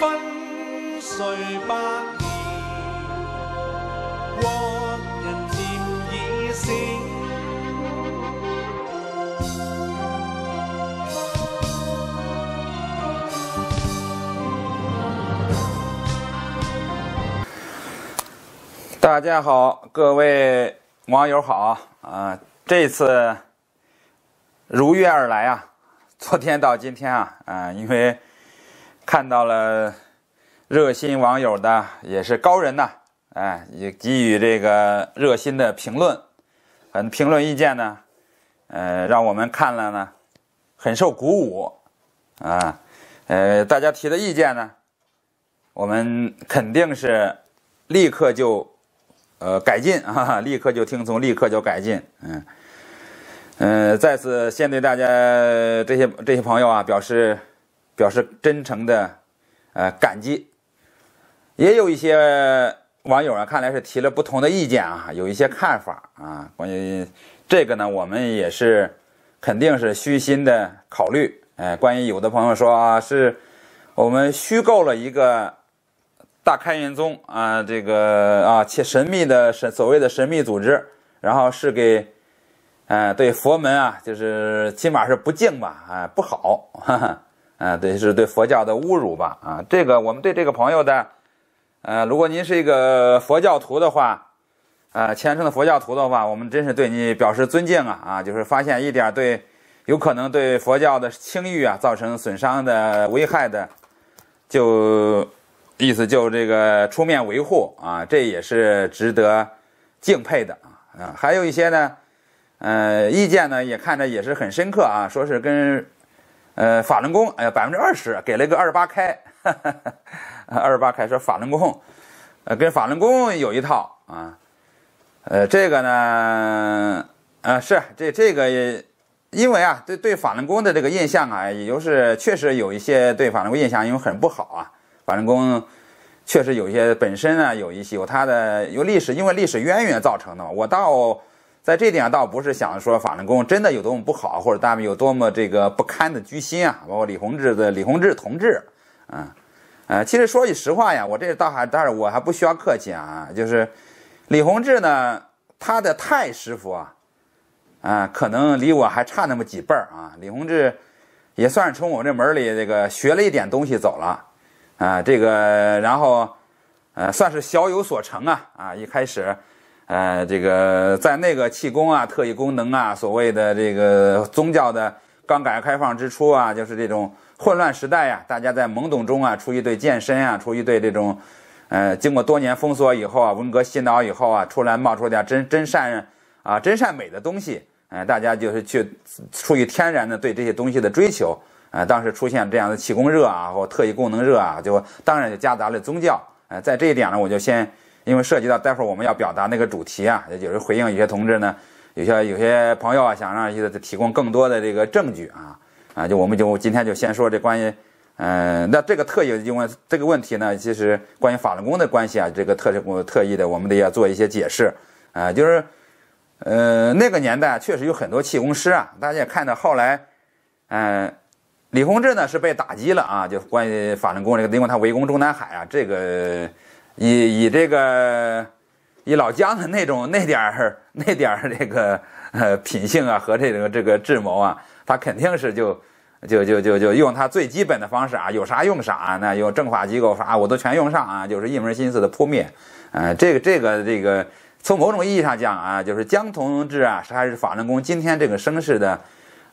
分睡百年，国人渐已醒。大家好，各位网友好啊！这次如约而来啊！昨天到今天啊，嗯，因为。看到了热心网友的，也是高人呐，哎，也给予这个热心的评论，很评论意见呢，呃，让我们看了呢，很受鼓舞啊，呃，大家提的意见呢，我们肯定是立刻就，呃，改进啊，立刻就听从，立刻就改进，嗯，嗯，再次先对大家这些这些朋友啊表示。表示真诚的，呃，感激。也有一些网友啊，看来是提了不同的意见啊，有一些看法啊。关于这个呢，我们也是肯定是虚心的考虑。哎，关于有的朋友说啊，是我们虚构了一个大开元宗啊，这个啊且神秘的神所谓的神秘组织，然后是给，呃，对佛门啊，就是起码是不敬吧，啊，不好。哈哈。啊，对，是对佛教的侮辱吧？啊，这个我们对这个朋友的，呃，如果您是一个佛教徒的话，呃，虔诚的佛教徒的话，我们真是对你表示尊敬啊！啊，就是发现一点对，有可能对佛教的清誉啊造成损伤的危害的，就意思就这个出面维护啊，这也是值得敬佩的啊，还有一些呢，呃，意见呢也看着也是很深刻啊，说是跟。呃，法轮功，哎呀，百分之二十给了一个二十八开，哈 二十八开说法轮功，呃，跟法轮功有一套啊，呃，这个呢，啊，是这这个，因为啊，对对法轮功的这个印象啊，也就是确实有一些对法轮功印象因为很不好啊，法轮功确实有一些本身啊，有一些有它的有历史，因为历史渊源造成的嘛，我到。在这点倒不是想说，法轮功真的有多么不好，或者他们有多么这个不堪的居心啊。包括李洪志的李洪志同志，啊，呃，其实说句实话呀，我这倒还，但是我还不需要客气啊。就是李洪志呢，他的太师傅啊，啊，可能离我还差那么几辈儿啊。李洪志也算是从我这门里这个学了一点东西走了，啊，这个然后，呃，算是小有所成啊啊，一开始。呃，这个在那个气功啊、特异功能啊、所谓的这个宗教的，刚改革开放之初啊，就是这种混乱时代呀，大家在懵懂中啊，出于对健身啊，出于对这种，呃，经过多年封锁以后啊，文革洗脑以后啊，出来冒出点真真善啊、真善美的东西，哎，大家就是去出于天然的对这些东西的追求，啊，当时出现这样的气功热啊，或特异功能热啊，就当然就夹杂了宗教，呃，在这一点呢，我就先。因为涉及到待会儿我们要表达那个主题啊，也是回应有些同志呢，有些有些朋友啊，想让一些提供更多的这个证据啊，啊，就我们就今天就先说这关于，嗯，那这个特意因为这个问题呢，其实关于法轮功的关系啊，这个特特意的我们得要做一些解释啊，就是，呃，那个年代确实有很多气功师啊，大家也看到后来，嗯，李洪志呢是被打击了啊，就关于法轮功这个，因为他围攻中南海啊，这个。以以这个以老姜的那种那点儿那点儿这个呃品性啊和这个这个智谋啊，他肯定是就就就就就用他最基本的方式啊，有啥用啥啊。那用政法机构啥，我都全用上啊，就是一门心思的扑灭。呃，这个这个这个，从某种意义上讲啊，就是姜同志啊，他还是法轮功今天这个声势的，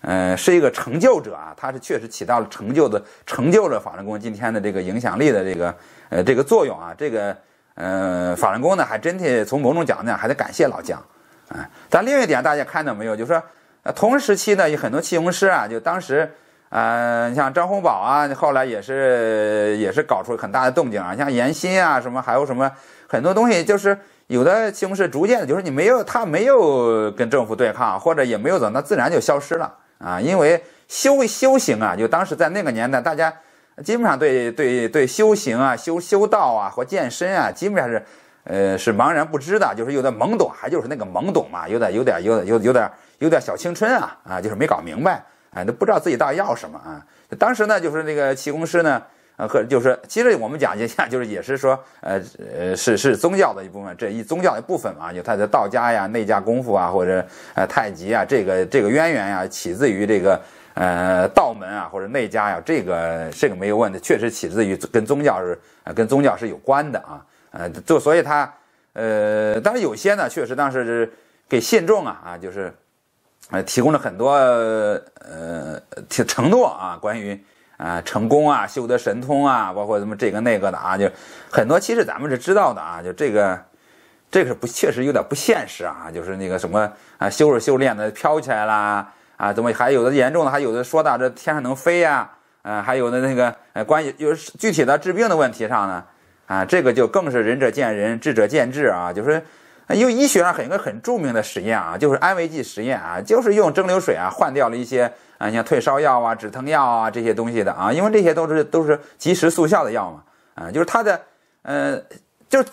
呃，是一个成就者啊，他是确实起到了成就的成就了法轮功今天的这个影响力的这个。呃，这个作用啊，这个呃，法轮功呢，还真的从某种角度讲，还得感谢老姜啊。但另一点，大家看到没有？就是说同时期呢，有很多气功师啊，就当时，呃，像张洪宝啊，后来也是也是搞出很大的动静啊，像严新啊，什么还有什么很多东西，就是有的气功师逐渐的，就是你没有他没有跟政府对抗，或者也没有么，那自然就消失了啊。因为修修行啊，就当时在那个年代，大家。基本上对对对修行啊、修修道啊或健身啊，基本上是，呃是茫然不知的，就是有点懵懂，还就是那个懵懂嘛，有点有点有有有点有点小青春啊啊，就是没搞明白，哎都不知道自己到底要什么啊。当时呢，就是那个气功师呢，呃，和就是其实我们讲一下，就是也是说，呃呃是是宗教的一部分，这一宗教的一部分嘛，有他的道家呀、内家功夫啊或者呃太极啊，这个这个渊源呀起自于这个。呃，道门啊，或者内家呀，这个这个没有问题，确实起自于跟宗教是跟宗教是有关的啊，呃，就所以他呃，但是有些呢，确实当时是给信众啊啊，就是呃提供了很多呃承诺啊，关于啊成功啊、修得神通啊，包括什么这个那个的啊，就很多，其实咱们是知道的啊，就这个这个是不确实有点不现实啊，就是那个什么啊，修着修炼的飘起来了。啊，怎么还有的严重的，还有的说到这天上能飞呀？啊，还有的那个呃，关于有具体的治病的问题上呢，啊，这个就更是仁者见仁，智者见智啊。就是，因为医学上很一个很著名的实验啊，就是安慰剂实验啊，就是用蒸馏水啊换掉了一些啊，像退烧药啊、止疼药啊这些东西的啊，因为这些都是都是即时速效的药嘛，啊，就是它的呃。就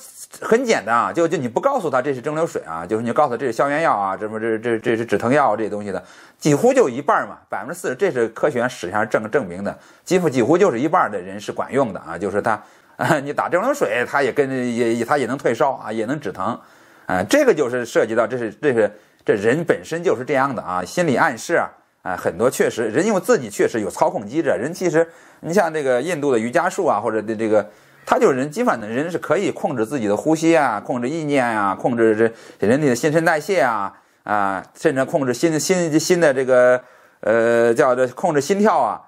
很简单啊，就就你不告诉他这是蒸馏水啊，就是你告诉这是消炎药啊，这不这这这是止疼药这些东西的，几乎就一半嘛，百分之四十，这是科学史上证证明的，几乎几乎就是一半的人是管用的啊，就是他，啊你打蒸馏水，他也跟也他也能退烧啊，也能止疼，啊这个就是涉及到这是这是这人本身就是这样的啊，心理暗示啊，啊很多确实人因为自己确实有操控机制，人其实你像这个印度的瑜伽术啊，或者这这个。它就是人，基本上人是可以控制自己的呼吸啊，控制意念啊，控制这人体的新陈代谢啊，啊，甚至控制心心心的这个呃，叫这控制心跳啊，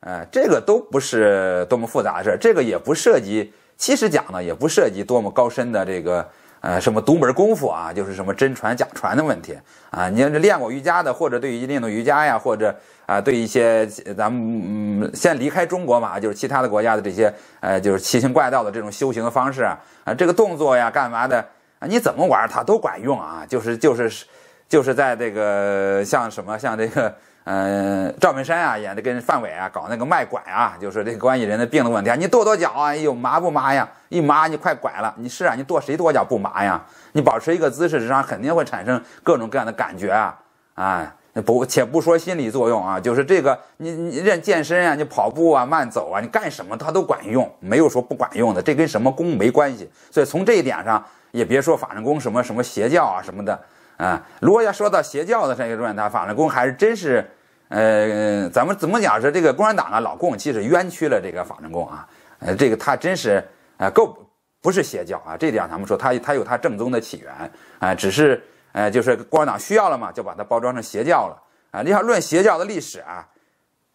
呃，这个都不是多么复杂的事儿，这个也不涉及，其实讲呢也不涉及多么高深的这个呃什么独门功夫啊，就是什么真传假传的问题啊，你要是练过瑜伽的，或者对于练过瑜伽呀，或者。啊，对一些咱们嗯，先离开中国嘛，就是其他的国家的这些，呃，就是奇形怪道的这种修行的方式啊，啊，这个动作呀，干嘛的啊？你怎么玩它都管用啊！就是就是就是在这个像什么像这个，嗯，赵本山啊演的跟范伟啊搞那个卖拐啊，就是这个关于人的病的问题啊，你跺跺脚，哎呦麻不麻呀？一麻你快拐了！你是啊，你跺谁跺脚不麻呀？你保持一个姿势实际上，肯定会产生各种各样的感觉啊，啊。不，且不说心理作用啊，就是这个，你你练健身啊，你跑步啊，慢走啊，你干什么它都管用，没有说不管用的，这跟什么功没关系。所以从这一点上，也别说法轮功什么什么邪教啊什么的啊。如果要说到邪教的这个状态，法轮功还是真是，呃，咱们怎么讲是这个共产党啊，老共其实冤屈了这个法轮功啊，呃，这个他真是啊，够不是邪教啊，这点咱们说他他有他正宗的起源啊，只是。哎，就是共产党需要了嘛，就把它包装成邪教了啊！你想论邪教的历史啊，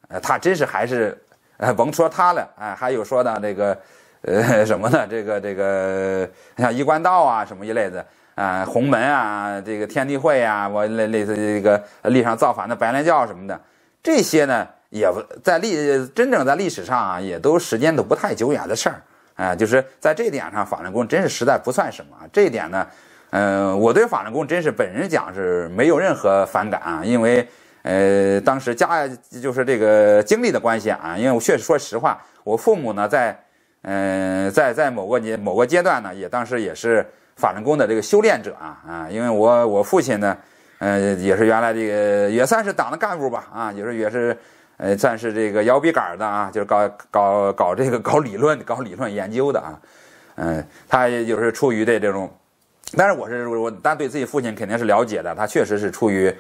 呃，他真是还是，呃，甭说他了，哎，还有说的这个，呃，什么呢？这个这个像衣冠道啊什么一类的啊，洪门啊，这个天地会啊，我类类似这个历史上造反的白莲教什么的，这些呢，也不在历真正在历史上啊，也都时间都不太久远的事儿啊，就是在这点上，法轮功真是实在不算什么这一点呢。嗯，我对法轮功真是本人讲是没有任何反感啊，因为呃，当时家就是这个经历的关系啊，因为我确实说实话，我父母呢在，嗯，在在某个年某个阶段呢，也当时也是法轮功的这个修炼者啊啊，因为我我父亲呢，呃，也是原来这个也算是党的干部吧，啊，也是也是呃算是这个摇笔杆的啊，就是搞搞搞这个搞理论搞理论研究的啊，嗯，他也就是出于对这种。但是我是我，但对自己父亲肯定是了解的，他确实是出于，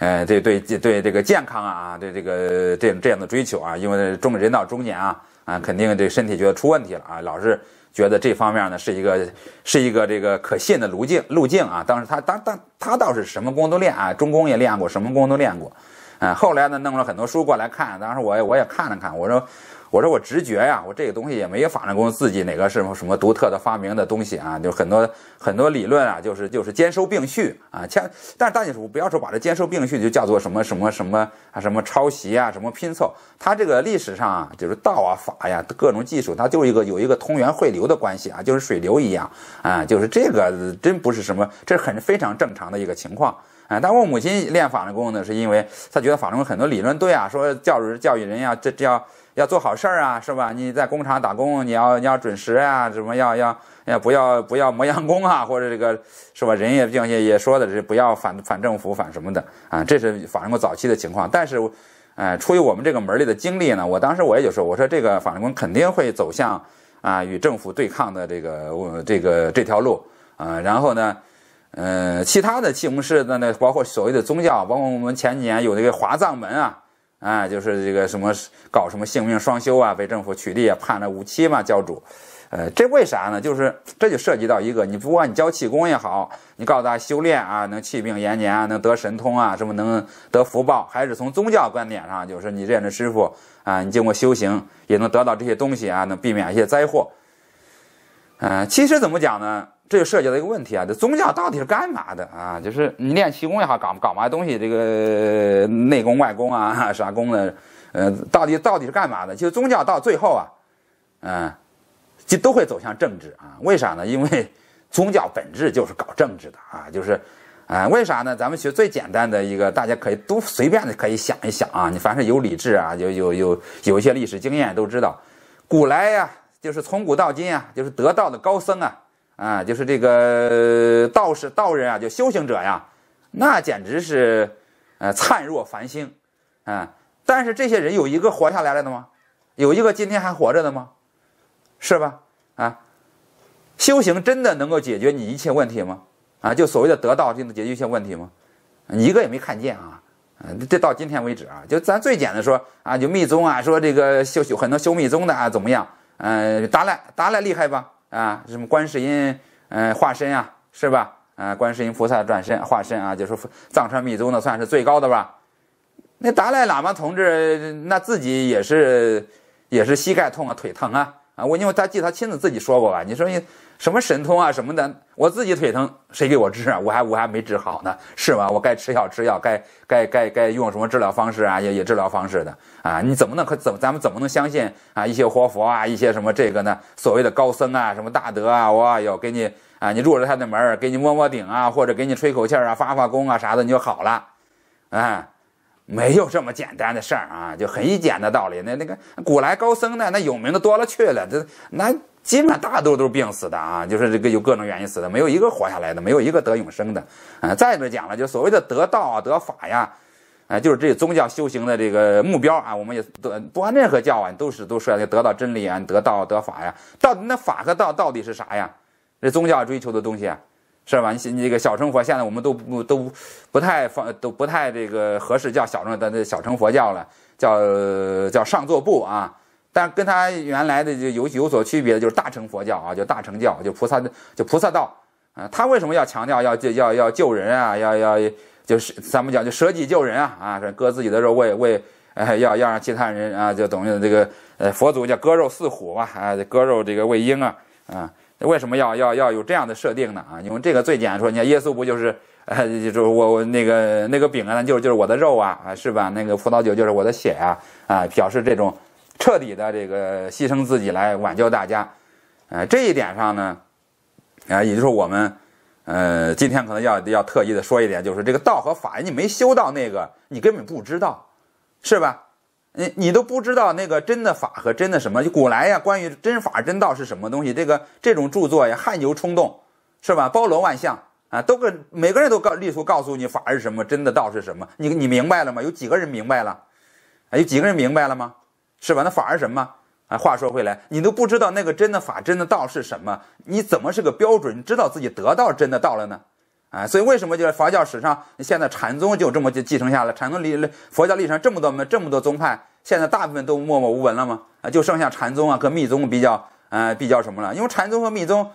呃，对对对，这个健康啊，对这个这这样的追求啊，因为中人到中年啊，啊，肯定这身体觉得出问题了啊，老是觉得这方面呢是一个是一个这个可信的路径路径啊。当时他当当他倒是什么功都练啊，中功也练过，什么功都练过，嗯，后来呢弄了很多书过来看，当时我也我也看了看，我说。我说我直觉呀，我这个东西也没有法轮功自己哪个是什么什么独特的发明的东西啊，就很多很多理论啊，就是就是兼收并蓄啊，像，但是大家说不要说把这兼收并蓄就叫做什么什么什么啊，什么抄袭啊，什么拼凑。他这个历史上啊就是道啊法呀各种技术，它就是一个有一个同源汇流的关系啊，就是水流一样啊，就是这个真不是什么，这很非常正常的一个情况啊。但我母亲练法轮功呢，是因为她觉得法轮功很多理论对啊，说教育教育人呀，这这要。要做好事儿啊，是吧？你在工厂打工，你要你要准时啊，什么要要要不要不要磨洋工啊，或者这个是吧？人也并也也说的，是不要反反政府反什么的啊，这是法人类早期的情况。但是，呃，出于我们这个门类的经历呢，我当时我也就说，我说这个法人功肯定会走向啊与政府对抗的这个这个这条路啊。然后呢，呃，其他的西红柿的那包括所谓的宗教，包括我们前几年有那个华藏门啊。啊，就是这个什么搞什么性命双修啊，被政府取缔啊，判了无期嘛，教主，呃，这为啥呢？就是这就涉及到一个，你不管你教气功也好，你告诉他修炼啊，能气病延年啊，能得神通啊，什么能得福报，还是从宗教观点上，就是你认了师傅啊，你经过修行也能得到这些东西啊，能避免一些灾祸。嗯，其实怎么讲呢？这就涉及到一个问题啊，这宗教到底是干嘛的啊？就是你练气功也好，搞搞嘛东西，这个内功外功啊，啥功的，呃，到底到底是干嘛的？就实宗教到最后啊，嗯，就都会走向政治啊？为啥呢？因为宗教本质就是搞政治的啊，就是，啊，为啥呢？咱们学最简单的一个，大家可以都随便的可以想一想啊，你凡是有理智啊，有有有有一些历史经验都知道，古来呀，就是从古到今啊，就是得道的高僧啊。啊，就是这个道士、道人啊，就修行者呀，那简直是，呃，灿若繁星，啊！但是这些人有一个活下来了的吗？有一个今天还活着的吗？是吧？啊，修行真的能够解决你一切问题吗？啊，就所谓的得道就能解决一切问题吗？你一个也没看见啊！这到今天为止啊，就咱最简单说啊，就密宗啊，说这个修修很多修密宗的啊，怎么样？嗯，达赖达赖厉害吧？啊，什么观世音，嗯，化身啊，是吧？啊，观世音菩萨的转身化身啊，就说藏传密宗的算是最高的吧。那达赖喇嘛同志，那自己也是，也是膝盖痛啊，腿疼啊。啊，我因为他记他亲自自己说过吧，你说你什么神通啊什么的，我自己腿疼谁给我治啊？我还我还没治好呢，是吧？我该吃药吃药，该该该该用什么治疗方式啊？也也治疗方式的啊？你怎么能可怎咱们怎么能相信啊？一些活佛啊，一些什么这个呢？所谓的高僧啊，什么大德啊，哇哟，给你啊，你入了他的门，给你摸摸顶啊，或者给你吹口气儿啊，发发功啊啥的，你就好了，啊。没有这么简单的事儿啊，就很简的道理。那那个古来高僧呢，那有名的多了去了，这那基本大多都是病死的啊，就是这个有各种原因死的，没有一个活下来的，没有一个得永生的。啊，再者讲了，就所谓的得道啊、得法呀，啊，就是这宗教修行的这个目标啊，我们也得不管任何教啊，都是都说要得到真理啊，得道得法呀，到底那法和道到底是啥呀？这宗教追求的东西啊。是吧？你这个小乘佛，现在我们都不都不太放，都不太这个合适叫小乘的那小乘佛教了，叫叫上座部啊。但跟他原来的就有有所区别，就是大乘佛教啊，叫大乘教，就菩萨就菩萨道啊。他为什么要强调要救要要救人啊？要要就是咱们讲就舍己救人啊啊！割自己的肉喂喂，哎，要要让其他人啊，就等于这个呃佛祖叫割肉饲虎吧啊，割肉这个喂鹰啊啊。为什么要要要有这样的设定呢？啊，因为这个最简单说，你看耶稣不就是，呃，就是我我那个那个饼啊，就是就是我的肉啊啊，是吧？那个葡萄酒就是我的血啊啊，表示这种彻底的这个牺牲自己来挽救大家，呃，这一点上呢，啊，也就是我们，呃，今天可能要要特意的说一点，就是这个道和法，你没修到那个，你根本不知道，是吧？你你都不知道那个真的法和真的什么，就古来呀，关于真法真道是什么东西，这个这种著作呀，汗牛充栋，是吧？包罗万象啊，都跟每个人都告列书告诉你法是什么，真的道是什么，你你明白了吗？有几个人明白了？啊，有几个人明白了吗？是吧？那法是什么？啊，话说回来，你都不知道那个真的法真的道是什么，你怎么是个标准？你知道自己得到真的道了呢？啊，所以为什么就是佛教史上现在禅宗就这么就继承下来？禅宗历佛教历史上这么多门这么多宗派，现在大部分都默默无闻了吗？啊，就剩下禅宗啊和密宗比较，呃，比较什么了？因为禅宗和密宗，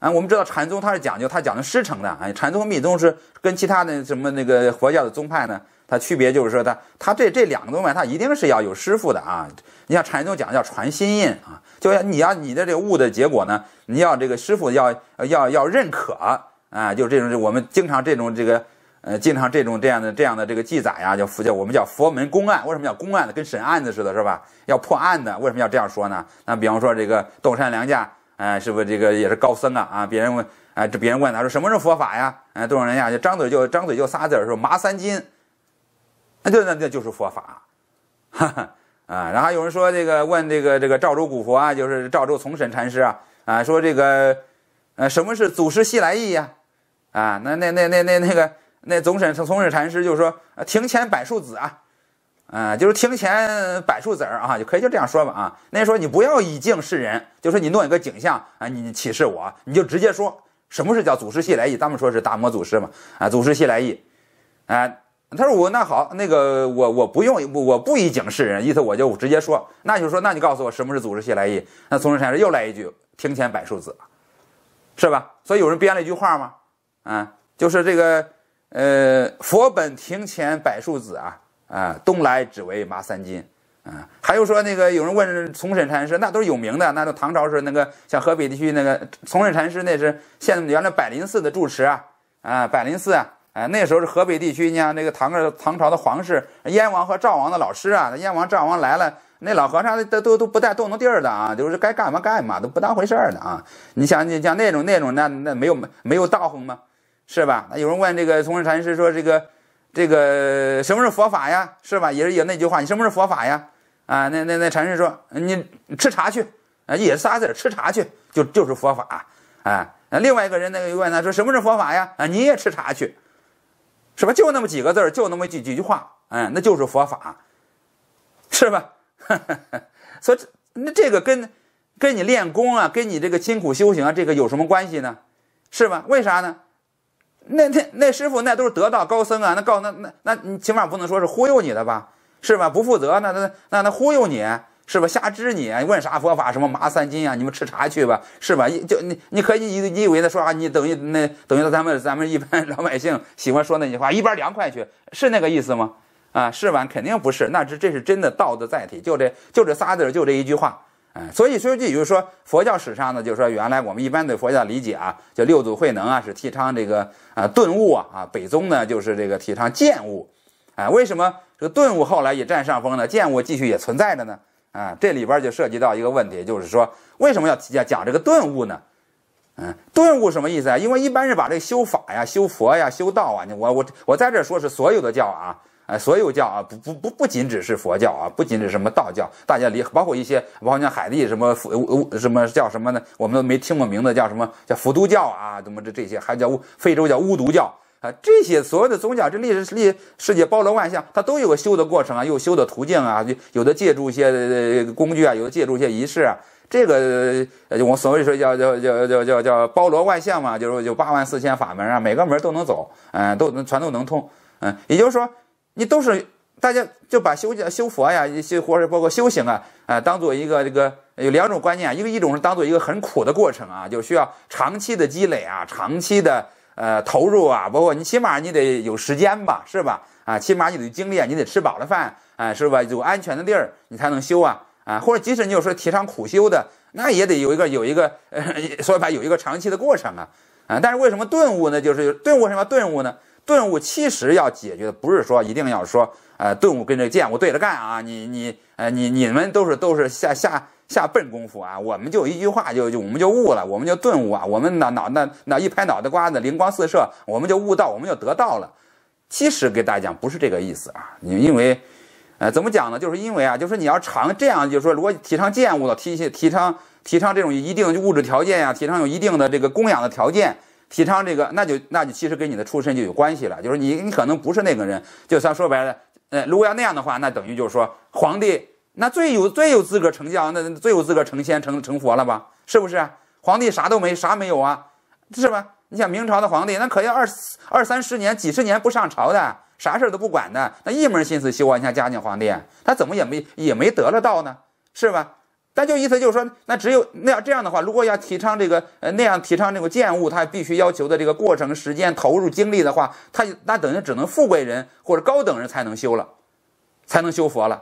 啊，我们知道禅宗它是讲究它讲的师承的，啊，禅宗和密宗是跟其他的什么那个佛教的宗派呢？它区别就是说，它它这这两个宗派，它一定是要有师傅的啊。你像禅宗讲叫传心印啊，就像你要你的这个悟的结果呢，你要这个师傅要要要认可。啊，就这种，我们经常这种这个，呃，经常这种这样的这样的这个记载呀，叫佛教，我们叫佛门公案。为什么叫公案呢？跟审案子似的，是吧？要破案的，为什么要这样说呢？那比方说这个斗山良家，哎，是不是这个也是高僧啊？啊，别人问，哎，这别人问他，说什么是佛法呀？嗯，斗少良呀，就张嘴就张嘴就仨字儿说麻三斤，那就那那就是佛法，哈哈。啊。然后有人说这个问这个这个赵州古佛啊，就是赵州从审禅师啊，啊，说这个，呃，什么是祖师西来意呀？啊，那那那那那那个那总审总从审禅师就是说，庭前柏树子啊，啊，就是庭前柏树子儿啊，就可以就这样说吧啊。那时说你不要以静示人，就说你弄一个景象啊，你启示我，你就直接说什么是叫祖师系来意？咱们说是达摩祖师嘛，啊，祖师系来意，啊，他说我那好，那个我我不用我不以景示人，意思我就直接说，那就是说那你告诉我什么是祖师系来意？那总审禅师又来一句，庭前柏树子，是吧？所以有人编了一句话嘛。啊，就是这个，呃，佛本庭前柏树子啊，啊，东来只为麻三斤啊。还有说那个，有人问崇审禅师，那都是有名的，那都唐朝时候那个，像河北地区那个崇审禅师，那是现原来百灵寺的住持啊，啊，百灵寺啊，啊，那时候是河北地区，你像那个唐个唐朝的皇室，燕王和赵王的老师啊，燕王、赵王来了，那老和尚都都都不带动动地儿的啊，就是该干嘛干嘛都不当回事儿的啊。你想，你像那种那种那那没有没有道行吗？是吧？那有人问这个从林禅师说：“这个，这个什么是佛法呀？”是吧？也是也那句话：“你什么是佛法呀？”啊，那那那禅师说：“你吃茶去啊，也是仨字儿，吃茶去就就是佛法啊。”另外一个人那个又问他：“说什么是佛法呀？”啊，你也吃茶去，是吧？就那么几个字儿，就那么几几句话，嗯，那就是佛法，是吧？说 这那这个跟跟你练功啊，跟你这个辛苦修行啊，这个有什么关系呢？是吧？为啥呢？那那那师傅那都是得道高僧啊，那告那那那你起码不能说是忽悠你的吧，是吧？不负责那那那那忽悠你，是吧？瞎支你，问啥佛法什么麻三斤啊？你们吃茶去吧，是吧？就你你可以你你以为他说啊你等于那等于咱们咱们一般 老百姓喜欢说那句话一边凉快去是那个意思吗？啊是吧？肯定不是，那这这是真的道的载体，就这就这仨字就这一句话。哎，所以说，也就是说，佛教史上呢，就是说，原来我们一般对佛教理解啊，就六祖慧能啊，是提倡这个啊顿悟啊，啊，北宗呢，就是这个提倡见悟，啊，为什么这个顿悟后来也占上风呢？见悟继续也存在着呢？啊，这里边就涉及到一个问题，就是说，为什么要要讲这个顿悟呢？嗯，顿悟什么意思啊？因为一般是把这个修法呀、修佛呀、修道啊，你我我我在这说是所有的教啊。哎，所有教啊，不不不，不仅只是佛教啊，不仅是什么道教，大家离包括一些，包括像海地什么佛什么叫什么呢，我们都没听过名字，叫什么叫佛都教啊，怎么这这些还叫非洲叫巫毒教啊，这些所有的宗教，这历史历世界包罗万象，它都有个修的过程啊，有修的途径啊，有的借助一些工具啊，有的借助一些仪式啊，这个我所谓说叫叫叫叫叫叫包罗万象嘛，就是有八万四千法门啊，每个门都能走，嗯，都能全都能通，嗯，也就是说。你都是大家就把修修佛呀，一些或者包括修行啊，啊，当做一个这个有两种观念，啊，一个一种是当做一个很苦的过程啊，就需要长期的积累啊，长期的呃投入啊，包括你起码你得有时间吧，是吧？啊，起码你得经历啊，你得吃饱了饭啊，是吧？有安全的地儿你才能修啊啊，或者即使你有说提倡苦修的，那也得有一个有一个呃，说 法，有一个长期的过程啊啊。但是为什么顿悟呢？就是顿悟什么顿悟呢？顿悟其实要解决的不是说一定要说，呃，顿悟跟这个见悟对着干啊，你你呃你你们都是都是下下下笨功夫啊，我们就一句话就就我们就悟了，我们就顿悟啊，我们脑脑那那一拍脑袋瓜子，灵光四射，我们就悟道，我们就得到了。其实给大家讲不是这个意思啊，你因为，呃，怎么讲呢？就是因为啊，就是你要常这样，就是说如果提倡见悟的，提些提倡提倡这种一定物质条件呀，提倡有一定的这个供养的条件。提倡这个，那就那就其实跟你的出身就有关系了。就是你，你可能不是那个人。就算说白了，呃，如果要那样的话，那等于就是说，皇帝那最有最有资格成教，那最有资格成仙、成成佛了吧？是不是？皇帝啥都没，啥没有啊，是吧？你想明朝的皇帝，那可要二二三十年、几十年不上朝的，啥事儿都不管的，那一门心思修。你像嘉靖皇帝，他怎么也没也没得了道呢，是吧？但就意思就是说，那只有那样这样的话，如果要提倡这个，呃，那样提倡这个见悟，他必须要求的这个过程、时间、投入精力的话，他那等于只能富贵人或者高等人才能修了，才能修佛了，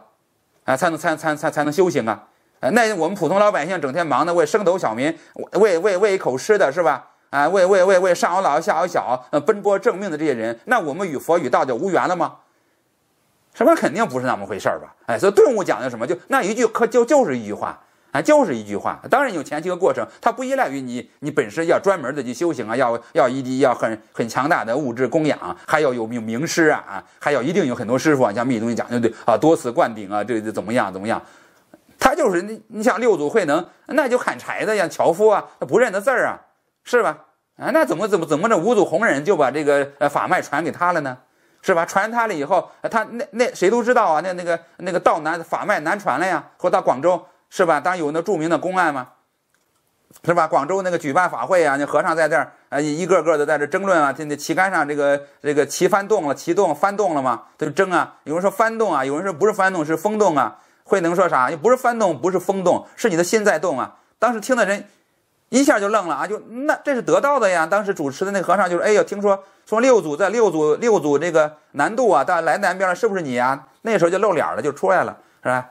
啊，才能、才、才、才才能修行啊！那我们普通老百姓整天忙的为升斗小民，为为为一口吃的，是吧？啊，为为为为上有老下有小，呃，奔波挣命的这些人，那我们与佛与道就无缘了吗？什么肯定不是那么回事儿吧？哎，所以顿悟讲究什么？就那一句，可就就是一句话啊，就是一句话。当然有前期的过程，它不依赖于你，你本身要专门的去修行啊，要要一定要很很强大的物质供养，还要有有名师啊，还要一定有很多师傅啊。像密宗讲的，对啊，多次灌顶啊，这这怎么样怎么样？他就是你，你像六祖慧能，那就砍柴的，呀，樵夫啊，不认得字儿啊，是吧？啊，那怎么怎么怎么着五祖弘忍就把这个呃法脉传给他了呢？是吧？传他了以后，他那那谁都知道啊，那那个那个道难法外难传了呀。后到广州，是吧？当有那著名的公案嘛，是吧？广州那个举办法会啊，那和尚在这儿啊，一个个的在这争论啊。这那旗杆上这个这个旗翻动了，旗动翻动了吗？就争啊，有人说翻动啊，有人说不是翻动，是风动啊。慧能说啥？又不是翻动，不是风动，是你的心在动啊。当时听的人。一下就愣了啊！就那这是得到的呀。当时主持的那和尚就是，哎呦，听说说六祖在六祖六祖这个南渡啊，到来南边了，是不是你呀？那时候就露脸了，就出来了，是吧？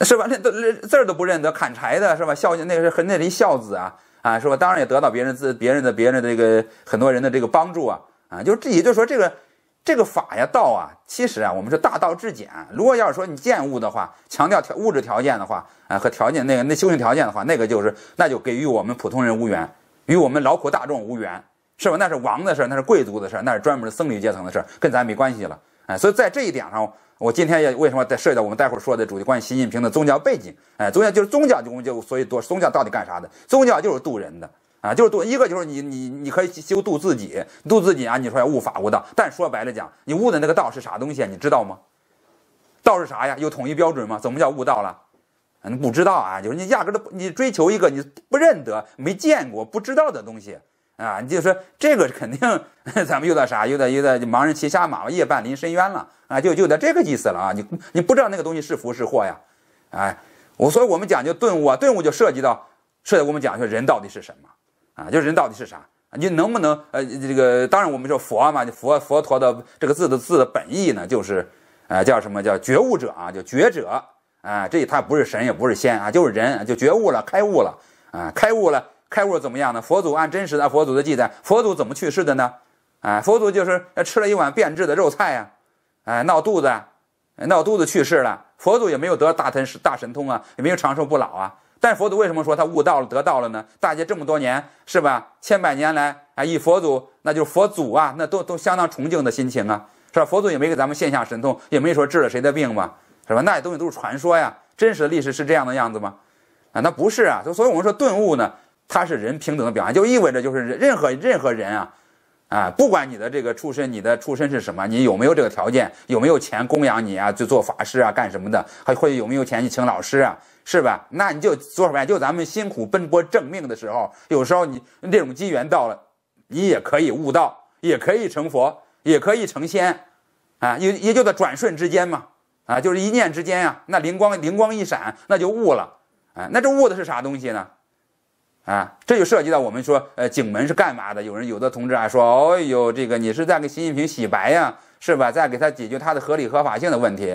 是吧？连字儿都不认得，砍柴的是吧？孝，那是很那是一孝子啊啊！是吧？当然也得到别人自别人的别人的这个很多人的这个帮助啊啊！就这也就说这个。这个法呀道啊，其实啊，我们是大道至简。如果要是说你见物的话，强调条物质条件的话，啊和条件，那个那修行条件的话，那个就是那就给予我们普通人无缘，与我们劳苦大众无缘，是吧？那是王的事儿，那是贵族的事儿，那是专门的僧侣阶层的事儿，跟咱没关系了。哎，所以在这一点上，我今天也为什么在涉及到我们待会儿说的主题，关于习近平的宗教背景，哎，宗教就是宗教，就我们就所以多宗教到底干啥的？宗教就是渡人的。啊，就是度一个，就是你你你可以修度自己，度自己啊！你说要悟法悟道，但说白了讲，你悟的那个道是啥东西？你知道吗？道是啥呀？有统一标准吗？怎么叫悟道了？你不知道啊！就是你压根儿你追求一个你不认得、没见过、不知道的东西啊！你就说这个肯定 咱们又在啥？又在又在盲人骑瞎马，夜半临深渊了啊！就就在这个意思了啊！你你不知道那个东西是福是祸呀？哎，我所以我们讲究顿悟啊，顿悟就涉及到，涉及我们讲说人到底是什么。啊，就是人到底是啥？你能不能呃，这个当然我们说佛嘛，佛佛陀的这个字的字的本意呢，就是呃叫什么叫觉悟者啊，叫觉者啊。这他不是神也不是仙啊，就是人就觉悟了开悟了啊，开悟了开悟怎么样呢？佛祖按真实的佛祖的记载，佛祖怎么去世的呢？啊，佛祖就是吃了一碗变质的肉菜呀，啊，闹肚子，闹肚子去世了。佛祖也没有得大腾大神通啊，也没有长寿不老啊。但佛祖为什么说他悟道了、得道了呢？大家这么多年是吧，千百年来啊，一佛祖，那就是佛祖啊，那都都相当崇敬的心情啊，是吧？佛祖也没给咱们现下神通，也没说治了谁的病嘛，是吧？那些东西都是传说呀，真实的历史是这样的样子吗？啊，那不是啊，所所以我们说顿悟呢，它是人平等的表现，就意味着就是任何任何人啊，啊，不管你的这个出身，你的出身是什么，你有没有这个条件，有没有钱供养你啊，就做法事啊，干什么的，还会有没有钱去请老师啊？是吧？那你就怎么办？就咱们辛苦奔波挣命的时候，有时候你这种机缘到了，你也可以悟道，也可以成佛，也可以成仙，啊，也也就在转瞬之间嘛，啊，就是一念之间呀。那灵光灵光一闪，那就悟了，啊，那这悟的是啥东西呢？啊，这就涉及到我们说，呃，景门是干嘛的？有人有的同志啊说，哦呦，这个你是在给习近平洗白呀，是吧？在给他解决他的合理合法性的问题？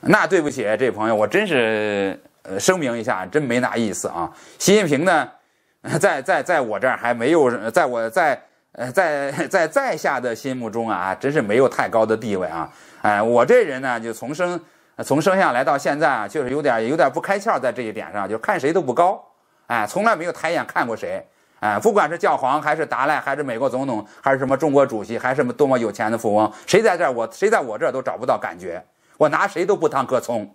那对不起，这朋友，我真是。呃，声明一下，真没那意思啊！习近平呢，在在在我这儿还没有，在我在呃在在在下的心目中啊，真是没有太高的地位啊！哎，我这人呢，就从生从生下来到现在啊，就是有点有点不开窍，在这一点上就看谁都不高，哎，从来没有抬眼看过谁，哎，不管是教皇还是达赖还是美国总统还是什么中国主席还是什么多么有钱的富翁，谁在这儿我谁在我这儿都找不到感觉，我拿谁都不当棵葱，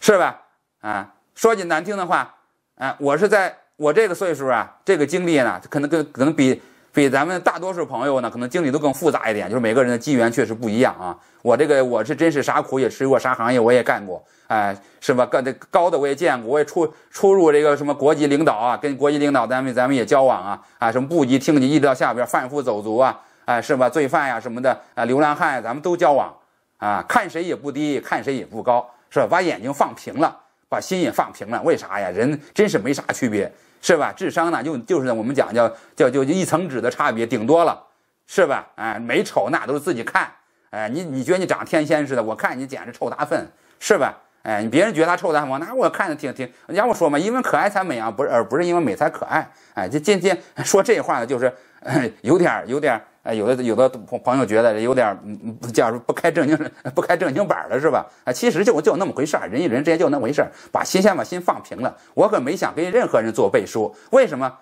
是吧？啊，说句难听的话，啊，我是在我这个岁数啊，这个经历呢，可能跟可能比比咱们大多数朋友呢，可能经历都更复杂一点。就是每个人的机缘确实不一样啊。我这个我是真是啥苦也吃过，啥行业我也干过，哎，是吧？干的高的我也见过，我也出出入这个什么国际领导啊，跟国际领导单位咱们也交往啊，啊，什么部级、厅级，一直到下边贩夫走卒啊，哎，是吧？罪犯呀什么的啊，流浪汉呀、咱们都交往啊，看谁也不低，看谁也不高，是吧？把眼睛放平了。把心也放平了，为啥呀？人真是没啥区别，是吧？智商呢，就就是我们讲叫叫就一层纸的差别，顶多了，是吧？哎，美丑那都是自己看，哎，你你觉得你长天仙似的，我看你简直臭大粪，是吧？哎，别人觉得他臭大粪，那我看的挺挺，人家我说嘛，因为可爱才美啊，不是而不是因为美才可爱，哎，这渐渐说这话呢，就是 有点有点。哎，有的有的朋朋友觉得有点，假如不开正经，不开正经板了，是吧？啊，其实就就那么回事儿，人与人之间就那么回事儿，把新鲜把心放平了。我可没想跟任何人做背书，为什么？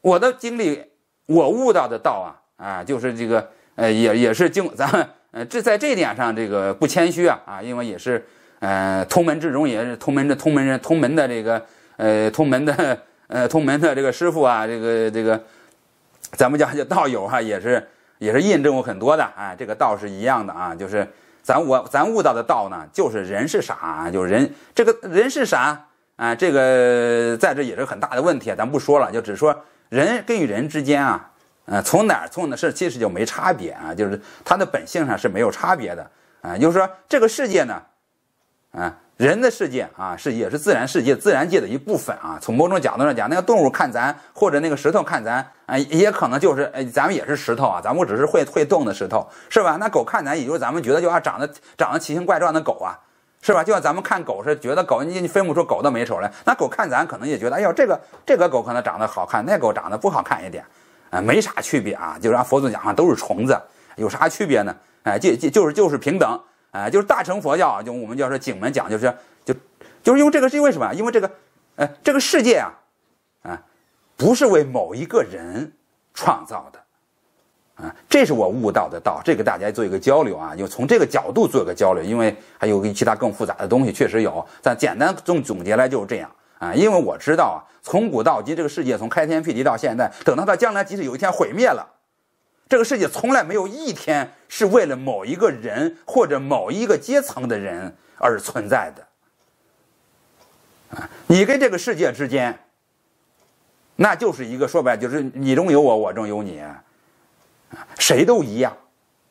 我的经历，我悟到的道啊，啊，就是这个，呃，也也是经咱们，呃，这在这一点上，这个不谦虚啊，啊，因为也是，呃，同门之中也是同门的同门人，同门的这个，呃，同门的，呃，同门的这个师傅啊，这个这个。咱们讲这道友哈，也是也是印证过很多的啊，这个道是一样的啊，就是咱我咱悟到的道呢，就是人是啥，就是人这个人是啥啊？这个在这也是很大的问题啊，咱不说了，就只说人跟与人之间啊，嗯，从哪儿从呢？是其实就没差别啊，就是他的本性上是没有差别的啊，就是说这个世界呢，啊。人的世界啊，是也是自然世界，自然界的一部分啊。从某种角度上讲，那个动物看咱，或者那个石头看咱，哎，也可能就是，哎，咱们也是石头啊，咱们只是会会动的石头，是吧？那狗看咱，也就是咱们觉得就啊，长得长得奇形怪状的狗啊，是吧？就像咱们看狗是觉得狗，你你分不出狗的美丑来。那狗看咱，可能也觉得，哎呦，这个这个狗可能长得好看，那狗长得不好看一点，哎，没啥区别啊。就按佛祖讲话，都是虫子，有啥区别呢？哎，就就就是就是平等。啊，就是大乘佛教，就我们叫说景门讲，就是就，就是因为这个是因为什么？因为这个，呃，这个世界啊，啊，不是为某一个人创造的，啊，这是我悟到的道，这个大家做一个交流啊，就从这个角度做个交流，因为还有跟其他更复杂的东西确实有，但简单总总结来就是这样啊，因为我知道啊，从古到今这个世界，从开天辟地到现在，等到它将来即使有一天毁灭了。这个世界从来没有一天是为了某一个人或者某一个阶层的人而存在的。啊，你跟这个世界之间，那就是一个说白了就是你中有我，我中有你，啊，谁都一样，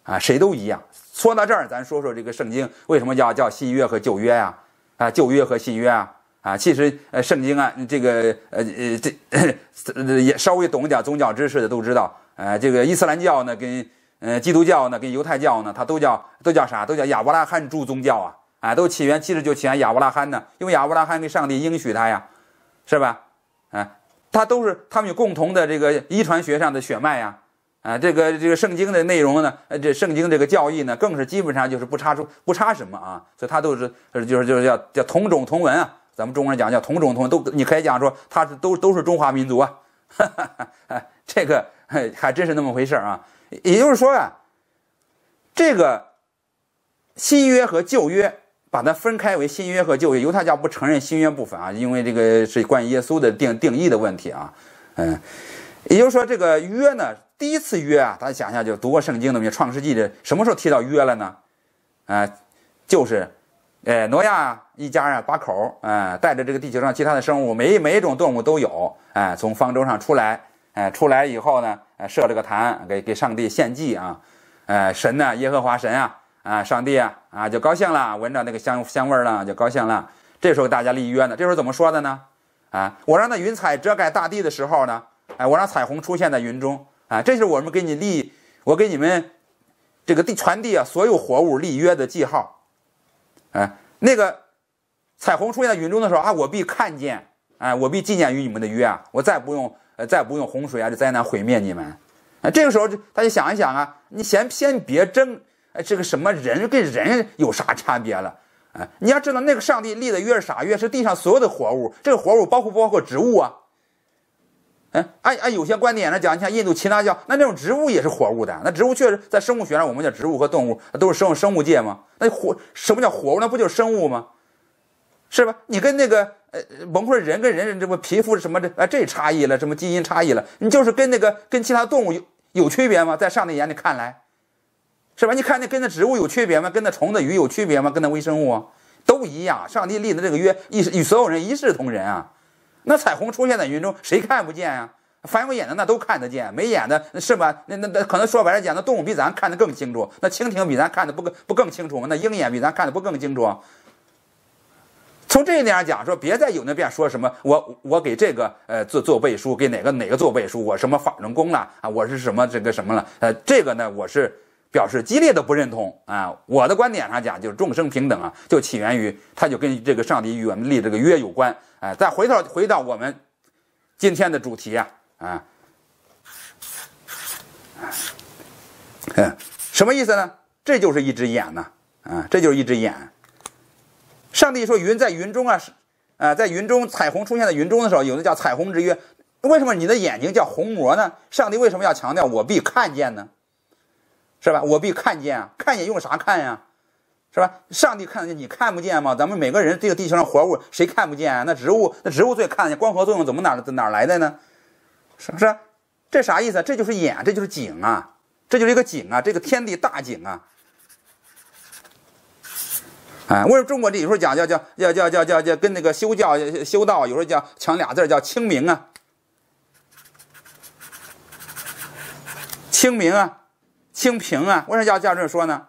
啊，谁都一样。说到这儿，咱说说这个圣经为什么叫叫新约和旧约啊？啊，旧约和新约啊，啊，其实呃，圣经啊，这个呃呃，这 也稍微懂一点宗教知识的都知道。呃，这个伊斯兰教呢，跟呃基督教呢，跟犹太教呢，它都叫都叫啥？都叫亚伯拉罕诸宗教啊！啊，都起源其实就起源亚伯拉罕呢，因为亚伯拉罕跟上帝应许他呀，是吧？啊，他都是他们有共同的这个遗传学上的血脉呀！啊，这个这个圣经的内容呢，呃，这圣经这个教义呢，更是基本上就是不差出不差什么啊！所以它都是就是就是叫叫同种同文啊！咱们中国人讲叫同种同都，你可以讲说他是都都是中华民族啊！哈哈哈，这个。嘿，还真是那么回事儿啊！也就是说呀，这个新约和旧约把它分开为新约和旧约。犹太教不承认新约部分啊，因为这个是关于耶稣的定定义的问题啊。嗯，也就是说这个约呢，第一次约啊，大家想下，就读过圣经的没有？创世纪的，什么时候提到约了呢？啊，就是，哎，挪亚一家啊，八口，呃，带着这个地球上其他的生物，每每一种动物都有，哎，从方舟上出来。哎，出来以后呢，哎，设了个坛给给上帝献祭啊，哎，神呢，耶和华神啊，啊，上帝啊，啊，就高兴了，闻着那个香香味儿了，就高兴了。这时候大家立约呢，这时候怎么说的呢？啊，我让那云彩遮盖大地的时候呢，哎，我让彩虹出现在云中啊，这是我们给你立，我给你们这个地传递啊，所有活物立约的记号。哎，那个彩虹出现在云中的时候啊，我必看见，哎，我必纪念于你们的约啊，我再不用。呃，再不用洪水啊，这灾难毁灭你们，啊，这个时候就大家想一想啊，你先先别争，哎，这个什么人跟人有啥差别了？哎，你要知道那个上帝立的约是啥约？是地上所有的活物，这个活物包括包括植物啊，嗯，按按有些观点来讲，你像印度其他教，那那种植物也是活物的，那植物确实在生物学上，我们叫植物和动物都是生物生物界嘛。那活什么叫活物？那不就是生物吗？是吧？你跟那个呃，甭说人跟人，这不皮肤什么这啊这差异了，什么基因差异了？你就是跟那个跟其他动物有有区别吗？在上帝眼里看来，是吧？你看那跟那植物有区别吗？跟那虫子、鱼有区别吗？跟那微生物都一样。上帝立的这个约一与所有人一视同仁啊。那彩虹出现在云中，谁看不见呀？凡有眼的那都看得见，没眼的是吧？那那可能说白了讲，那动物比咱看得更清楚，那蜻蜓比咱看得不不更清楚吗？那鹰眼比咱看得不更清楚？从这一点上讲，说别再有那遍说什么我我给这个呃做做背书，给哪个哪个做背书，我什么法轮功了啊，我是什么这个什么了，呃，这个呢，我是表示激烈的不认同啊。我的观点上讲，就是众生平等啊，就起源于他就跟这个上帝与我们立这个约有关啊。再回头回到我们今天的主题呀啊，什么意思呢？这就是一只眼呢，啊，这就是一只眼。上帝说：“云在云中啊，是，啊，在云中，彩虹出现在云中的时候，有的叫彩虹之约。为什么你的眼睛叫虹膜呢？上帝为什么要强调我必看见呢？是吧？我必看见啊，看见用啥看呀？是吧？上帝看见，你看不见吗？咱们每个人这个地球上活物，谁看不见？啊？那植物，那植物最看得见，光合作用怎么哪哪来的呢？是不是？这啥意思？这就是眼，这就是景啊，这就是一个景啊，这个天地大景啊。”哎，为什么中国这有时候讲叫叫叫叫叫叫叫跟那个修教修道有时候叫抢俩字叫清明啊，清明啊，清平啊？为啥要叫这么说呢？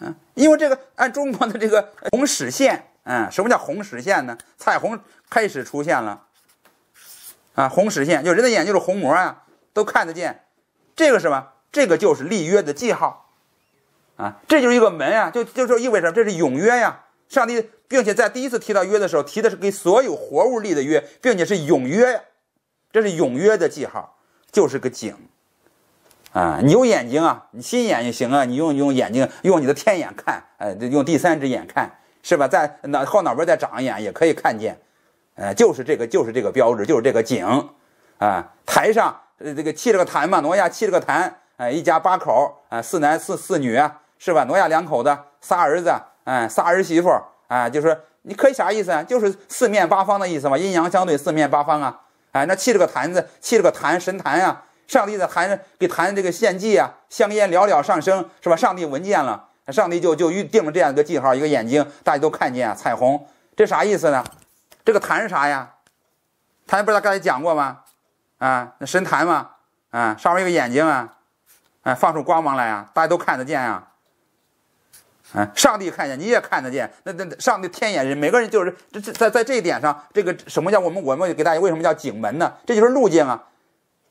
嗯，因为这个按中国的这个红始线，嗯，什么叫红始线呢？彩虹开始出现了，啊，红实线就人的眼就是虹膜啊，都看得见，这个什么？这个就是立约的记号。啊，这就是一个门呀，就就就意味着这是永约呀，上帝，并且在第一次提到约的时候，提的是给所有活物立的约，并且是永约呀，这是永约的记号，就是个井，啊，你有眼睛啊，你心眼睛行啊，你用用眼睛，用你的天眼看，呃，用第三只眼看，是吧？在脑后脑门再长一眼也可以看见，呃，就是这个，就是这个标志，就是这个井，啊，台上这个砌了个坛嘛，挪亚砌了个坛，啊，一家八口，啊，四男四四女。是吧？挪亚两口子，仨儿子，哎，仨儿媳妇，哎，就是你可以啥意思啊？就是四面八方的意思嘛，阴阳相对，四面八方啊，哎，那砌了个坛子，砌了个坛神坛呀，上帝的坛给坛这个献祭啊，香烟袅袅上升，是吧？上帝闻见了，上帝就就预定了这样一个记号，一个眼睛，大家都看见啊，彩虹，这啥意思呢？这个坛是啥呀？坛不是刚才讲过吗？啊，那神坛嘛，啊，上面有个眼睛啊，啊，放出光芒来啊，大家都看得见啊。嗯，上帝看见，你也看得见。那那上帝天眼人，每个人就是这这在在这一点上，这个什么叫我们我们给大家为什么叫井门呢？这就是路径啊，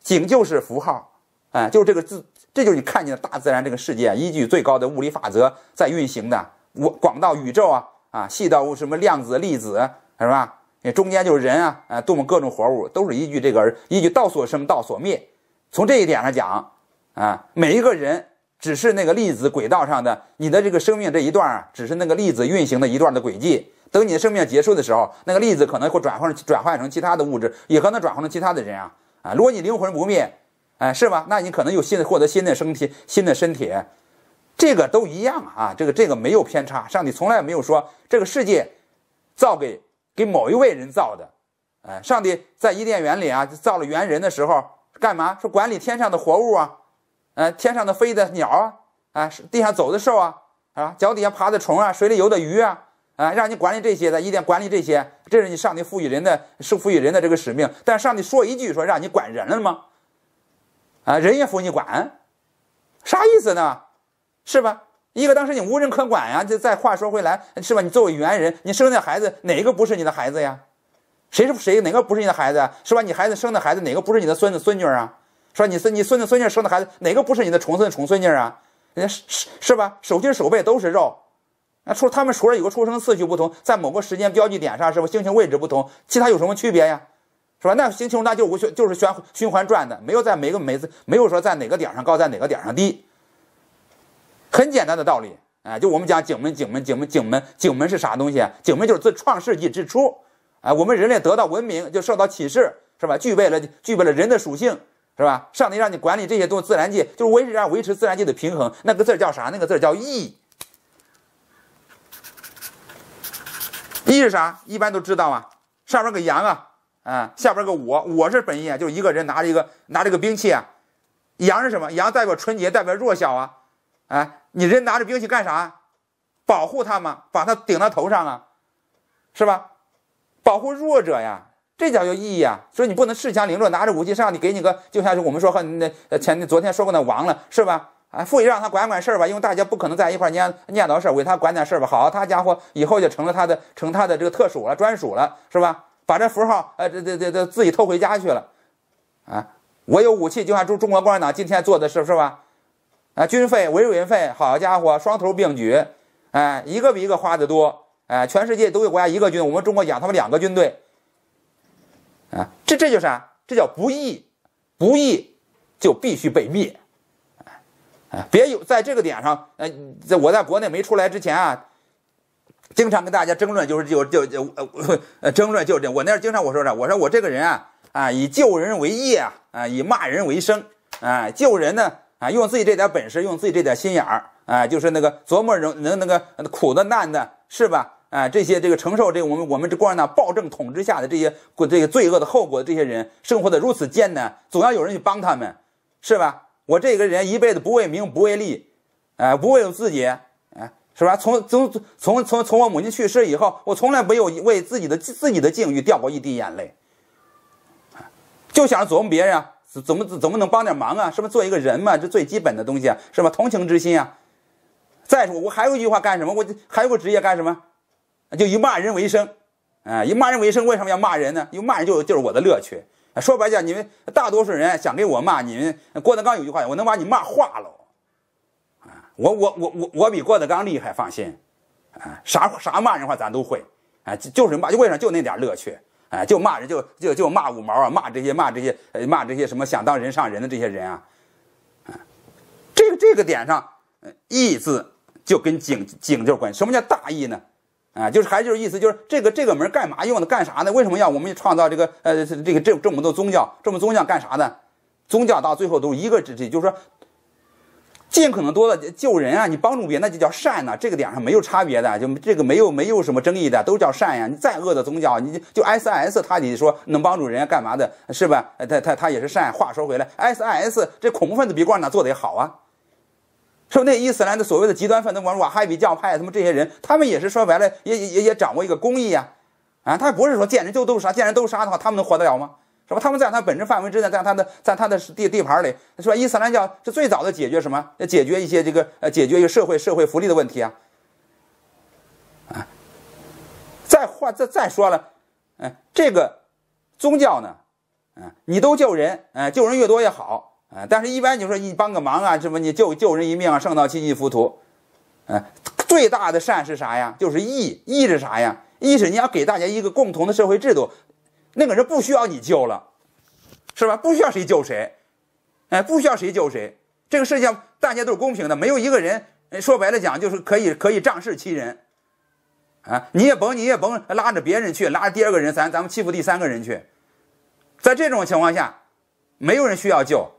井就是符号，哎，就是这个字，这就是你看见的大自然这个世界依据最高的物理法则在运行的。我广到宇宙啊啊，细到什么量子粒子是吧？中间就是人啊啊，动物各种活物都是依据这个依据道所生道所灭。从这一点上讲啊，每一个人。只是那个粒子轨道上的，你的这个生命这一段啊，只是那个粒子运行的一段的轨迹。等你的生命结束的时候，那个粒子可能会转换转换成其他的物质，也可能转换成其他的人啊啊！如果你灵魂不灭，哎，是吧？那你可能有新的获得新的身体新的身体，这个都一样啊，这个这个没有偏差。上帝从来没有说这个世界造给给某一位人造的，哎，上帝在伊甸园里啊，造了猿人的时候，干嘛？说管理天上的活物啊。呃，天上的飞的鸟啊，啊，地上走的兽啊，啊，脚底下爬的虫啊，水里游的鱼啊，啊，让你管理这些的，一定管理这些，这是你上帝赋予人的，是赋予人的这个使命。但上帝说一句，说让你管人了吗？啊，人也服你管，啥意思呢？是吧？一个当时你无人可管呀。再话说回来，是吧？你作为猿人，你生的孩子哪一个不是你的孩子呀？谁是谁哪个不是你的孩子？是吧？你孩子生的孩子哪个不是你的孙子孙女啊？说你孙你孙子孙女生的孩子哪个不是你的重孙重孙女啊？人家是是吧？手心手背都是肉，那除他们除了有个出生次序不同，在某个时间标记点上是不星球位置不同，其他有什么区别呀？是吧？那星球那就无就是循循环转的，没有在每个每次没有说在哪个点上高，在哪个点上低。很简单的道理，哎，就我们讲井门井门井门井门井门是啥东西？井门就是自创世纪之初，哎，我们人类得到文明就受到启示，是吧？具备了具备了人的属性。是吧？上帝让你管理这些东西，自然界就是维持、维持自然界的平衡。那个字叫啥？那个字叫义。义是啥？一般都知道啊。上边个羊啊，啊，下边个我，我是本意啊，就是一个人拿着一个拿着个兵器啊。羊是什么？羊代表纯洁，代表弱小啊。啊，你人拿着兵器干啥？保护他嘛，把他顶到头上啊，是吧？保护弱者呀。这叫有意义啊！所以你不能恃强凌弱，拿着武器上。你给你个，就像是我们说和那前昨天说过那王了，是吧？啊，赋予让他管管事儿吧，因为大家不可能在一块儿念念叨事儿，为他管点事儿吧。好，他家伙以后就成了他的，成他的这个特属了、专属了，是吧？把这符号，呃，这这这这自己偷回家去了，啊！我有武器，就像中中国共产党今天做的事，是吧？啊，军费、维稳费，好家伙，双头并举，哎，一个比一个花的多，哎，全世界都有国家一个军，我们中国养他们两个军队。啊，这这就是啥？这叫不义，不义就必须被灭。哎，别有在这个点上，呃，在我在国内没出来之前啊，经常跟大家争论，就是就就呃呃争论，就是这，我那儿经常我说啥？我说我这个人啊啊以救人为业啊啊以骂人为生啊，救人呢啊用自己这点本事，用自己这点心眼儿啊，就是那个琢磨人能那个苦的难的是吧？哎，这些这个承受这我们我们这共产党暴政统治下的这些过这个罪恶的后果的这些人，生活的如此艰难，总要有人去帮他们，是吧？我这个人一辈子不为名不为利，哎，不为我自己，哎，是吧？从从从从从我母亲去世以后，我从来没有为自己的自己的境遇掉过一滴眼泪，就想着琢磨别人啊，怎么怎么能帮点忙啊？是不是做一个人嘛，这最基本的东西啊，是吧？同情之心啊。再说，我还有一句话干什么？我还有个职业干什么？就以骂人为生，啊，以骂人为生，为什么要骂人呢？因为骂人就是就是我的乐趣。说白了，你们大多数人想给我骂，你们郭德纲有句话，我能把你骂化了，啊，我我我我我比郭德纲厉害，放心，啊，啥啥骂人话咱都会，啊，就是骂，为啥就那点乐趣？啊，就骂人，就就就骂五毛啊，骂这些骂这些骂这些什么想当人上人的这些人啊，啊，这个这个点上，义字就跟井井就关系。什么叫大义呢？啊，就是还就是意思就是这个这个门干嘛用的，干啥呢？为什么要我们创造这个呃这个这这么多宗教？这么宗教干啥呢？宗教到最后都是一个，只这就是说，尽可能多的救人啊，你帮助别人那就叫善呐。这个点上没有差别的，就这个没有没有什么争议的，都叫善呀。你再恶的宗教，你就 S I S，他你说能帮助人家干嘛的，是吧？他他他也是善。话说回来，S I S 这恐怖分子比产哪做的也好啊。说那伊斯兰的所谓的极端分子，瓦瓦哈比教派，他们这些人，他们也是说白了，也也也掌握一个公艺呀，啊，他不是说见人就都杀，见人都杀的话，他们能活得了吗？是吧？他们在他本身范围之内，在他的在他的地地盘里，是吧？伊斯兰教是最早的解决什么？解决一些这个呃，解决个社会社会福利的问题啊，啊，再话再再说了，嗯，这个宗教呢，嗯，你都救人，嗯，救人越多越好。啊，但是一般你说你帮个忙啊，什么你救救人一命啊，胜造七级浮屠，啊，最大的善是啥呀？就是义，义是啥呀？义是你要给大家一个共同的社会制度，那个人不需要你救了，是吧？不需要谁救谁，哎，不需要谁救谁，这个世界大家都是公平的，没有一个人说白了讲就是可以可以仗势欺人，啊，你也甭你也甭拉着别人去拉着第二个人，咱咱们欺负第三个人去，在这种情况下，没有人需要救。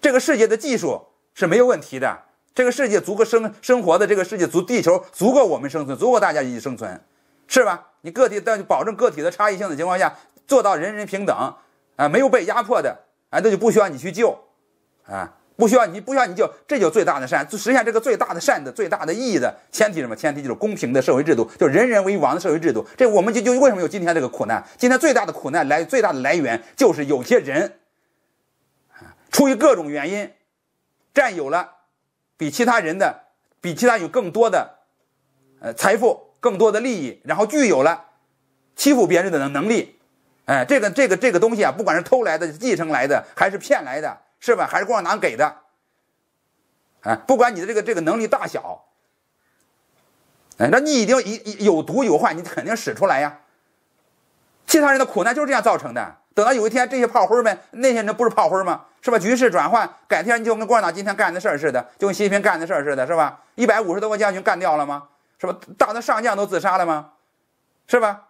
这个世界的技术是没有问题的，这个世界足够生生活的，这个世界足地球足够我们生存，足够大家一起生存，是吧？你个体在保证个体的差异性的情况下，做到人人平等，啊，没有被压迫的，啊，那就不需要你去救，啊，不需要你不需要你救，这就最大的善，实现这个最大的善的最大的意义的前提什么？前提就是公平的社会制度，就人人为王的社会制度。这我们就就为什么有今天这个苦难？今天最大的苦难来最大的来源就是有些人。出于各种原因，占有了比其他人的、比其他有更多的，呃，财富、更多的利益，然后具有了欺负别人的能能力，哎，这个、这个、这个东西啊，不管是偷来的、继承来的，还是骗来的，是吧？还是产党给的？哎，不管你的这个这个能力大小，哎，那你已经已有毒有患，你肯定使出来呀。其他人的苦难就是这样造成的。等到有一天，这些炮灰们，那些人不是炮灰吗？是吧？局势转换，改天你就跟共产党今天干的事儿似的，就跟习近平干的事儿似的，是吧？一百五十多个将军干掉了吗？是吧？大的上将都自杀了吗？是吧？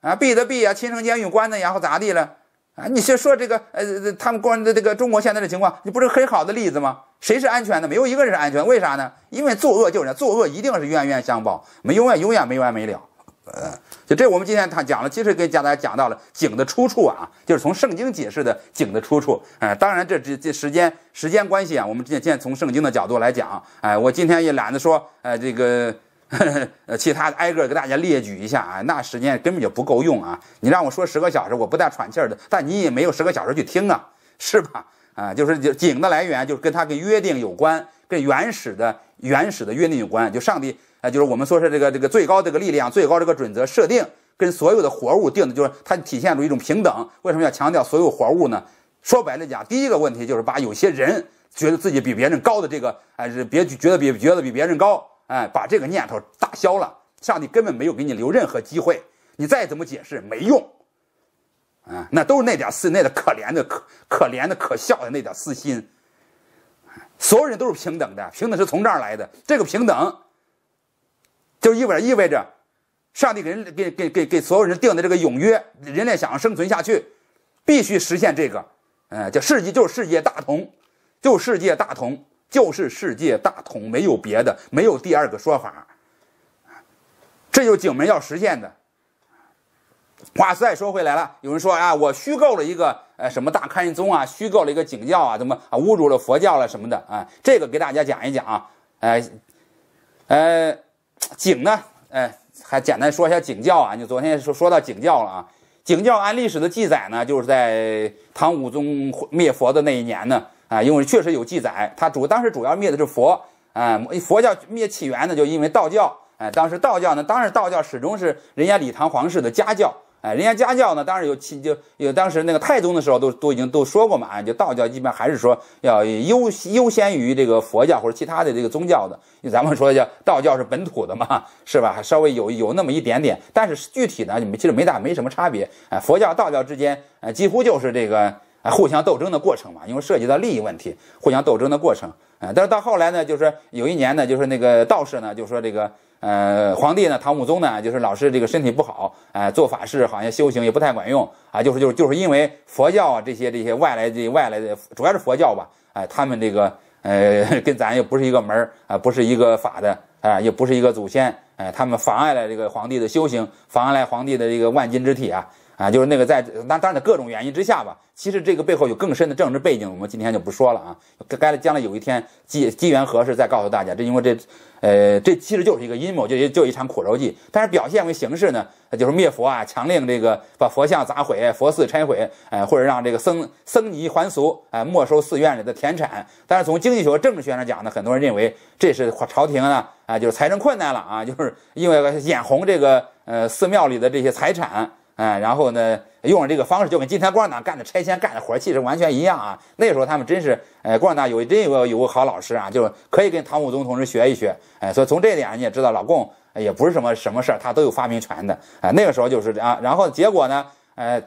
啊，毙的毙啊，亲生监狱关的，然后咋地了？啊，你先说这个，呃，他们关的这个中国现在的情况，你不是很好的例子吗？谁是安全的？没有一个人是安全。为啥呢？因为作恶就是作恶一定是冤冤相报，没永远永远没完没了。呃。就这，我们今天他讲了，其实跟家大家讲到了井的出处啊，就是从圣经解释的井的出处。哎，当然这这这时间时间关系啊，我们天现在从圣经的角度来讲，哎，我今天也懒得说，哎，这个呵呵，其他挨个给大家列举一下啊，那时间根本就不够用啊。你让我说十个小时，我不带喘气的，但你也没有十个小时去听啊，是吧？啊，就是井的来源，就是跟他跟约定有关，跟原始的原始的约定有关，就上帝。啊，就是我们说是这个这个最高这个力量、最高这个准则设定，跟所有的活物定的，就是它体现出一种平等。为什么要强调所有活物呢？说白了讲，第一个问题就是把有些人觉得自己比别人高的这个，哎，是别觉得比觉得比别人高，哎，把这个念头打消了。上帝根本没有给你留任何机会，你再怎么解释没用。啊，那都是那点私、那点可怜的可可怜的可笑的那点私心。所有人都是平等的，平等是从这儿来的，这个平等。就意味着意味着，上帝给人给给给给所有人定的这个永约，人类想要生存下去，必须实现这个，嗯，叫世界就是世界大同，就世界大同就是世界大同，没有别的，没有第二个说法，这就景门要实现的。话再说回来了，有人说啊，我虚构了一个呃什么大堪宗啊，虚构了一个景教啊，怎么啊侮辱了佛教了什么的啊？这个给大家讲一讲啊，呃，呃。景呢？哎，还简单说一下景教啊。你昨天说说到景教了啊。景教按历史的记载呢，就是在唐武宗灭佛的那一年呢啊，因为确实有记载，他主当时主要灭的是佛啊，佛教灭起源呢就因为道教啊，当时道教呢，当时道教始终是人家李唐皇室的家教。哎，人家家教呢，当然有亲就有，当时那个太宗的时候都都已经都说过嘛，就道教基本还是说要优优先于这个佛教或者其他的这个宗教的，咱们说叫道教是本土的嘛，是吧？稍微有有那么一点点，但是具体呢，你们其实没大没什么差别。哎，佛教道教之间，哎，几乎就是这个互相斗争的过程嘛，因为涉及到利益问题，互相斗争的过程。哎，但是到后来呢，就是有一年呢，就是那个道士呢，就说这个。呃，皇帝呢？唐武宗呢？就是老是这个身体不好，哎，做法事好像修行也不太管用啊。就是就是就是因为佛教啊，这些这些外来这外来的，主要是佛教吧，哎，他们这个呃，跟咱又不是一个门儿啊，不是一个法的啊，又不是一个祖先，哎，他们妨碍了这个皇帝的修行，妨碍了皇帝的这个万金之体啊。啊，就是那个在那当然的各种原因之下吧，其实这个背后有更深的政治背景，我们今天就不说了啊。该将来有一天机机缘合适再告诉大家，这因为这，呃，这其实就是一个阴谋，就就一场苦肉计。但是表现为形式呢，就是灭佛啊，强令这个把佛像砸毁、佛寺拆毁，哎，或者让这个僧僧尼还俗，哎，没收寺院里的田产。但是从经济学、政治学上讲呢，很多人认为这是朝廷啊，啊，就是财政困难了啊，就是因为眼红这个呃寺庙里的这些财产。嗯，然后呢，用这个方式就跟今天共产党干的拆迁干的活儿其实完全一样啊。那时候他们真是，呃，共产党有真有个有个好老师啊，就可以跟唐武宗同志学一学。哎，所以从这点你也知道，老共也不是什么什么事儿，他都有发明权的。哎，那个时候就是啊。然后结果呢，呃，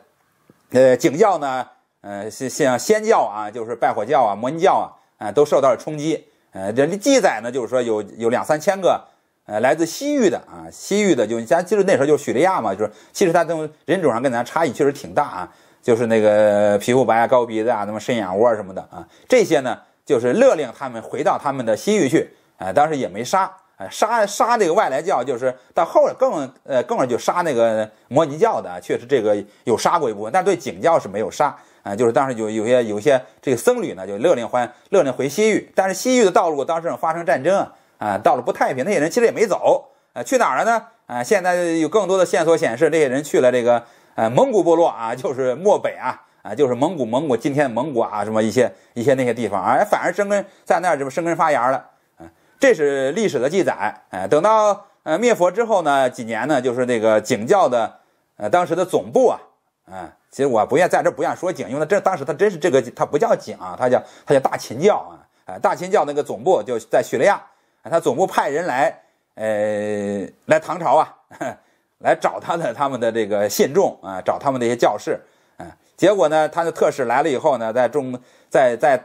呃，景教呢，呃，像像仙教啊，就是拜火教啊、摩尼教啊，啊，都受到了冲击。呃，这记载呢，就是说有有两三千个。呃，来自西域的啊，西域的就你像，就是那时候就是叙利亚嘛，就是其实他从人种上跟咱差异确实挺大啊，就是那个皮肤白啊、高鼻子啊、那么深眼窝什么的啊，这些呢，就是勒令他们回到他们的西域去，啊，当时也没杀，啊，杀杀这个外来教，就是到后来更呃，更是就杀那个摩尼教的，确实这个有杀过一部分，但对景教是没有杀，啊，就是当时有有些有些这个僧侣呢，就勒令欢，勒令回西域，但是西域的道路当时发生战争啊。啊，到了不太平，那些人其实也没走，啊，去哪儿了呢？啊，现在有更多的线索显示，这些人去了这个呃蒙古部落啊，就是漠北啊，啊，就是蒙古，蒙古，今天蒙古啊，什么一些一些那些地方啊，反而生根在那儿，这不生根发芽了？嗯，这是历史的记载。哎，等到呃灭佛之后呢，几年呢，就是那个景教的呃当时的总部啊，嗯，其实我不愿在这不愿说景，因为这当时他真是这个他不叫景啊，他叫他叫大秦教啊，哎，大秦教那个总部就在叙利亚。他总部派人来，呃，来唐朝啊，来找他的他们的这个信众啊，找他们那些教士啊。结果呢，他的特使来了以后呢，在中在在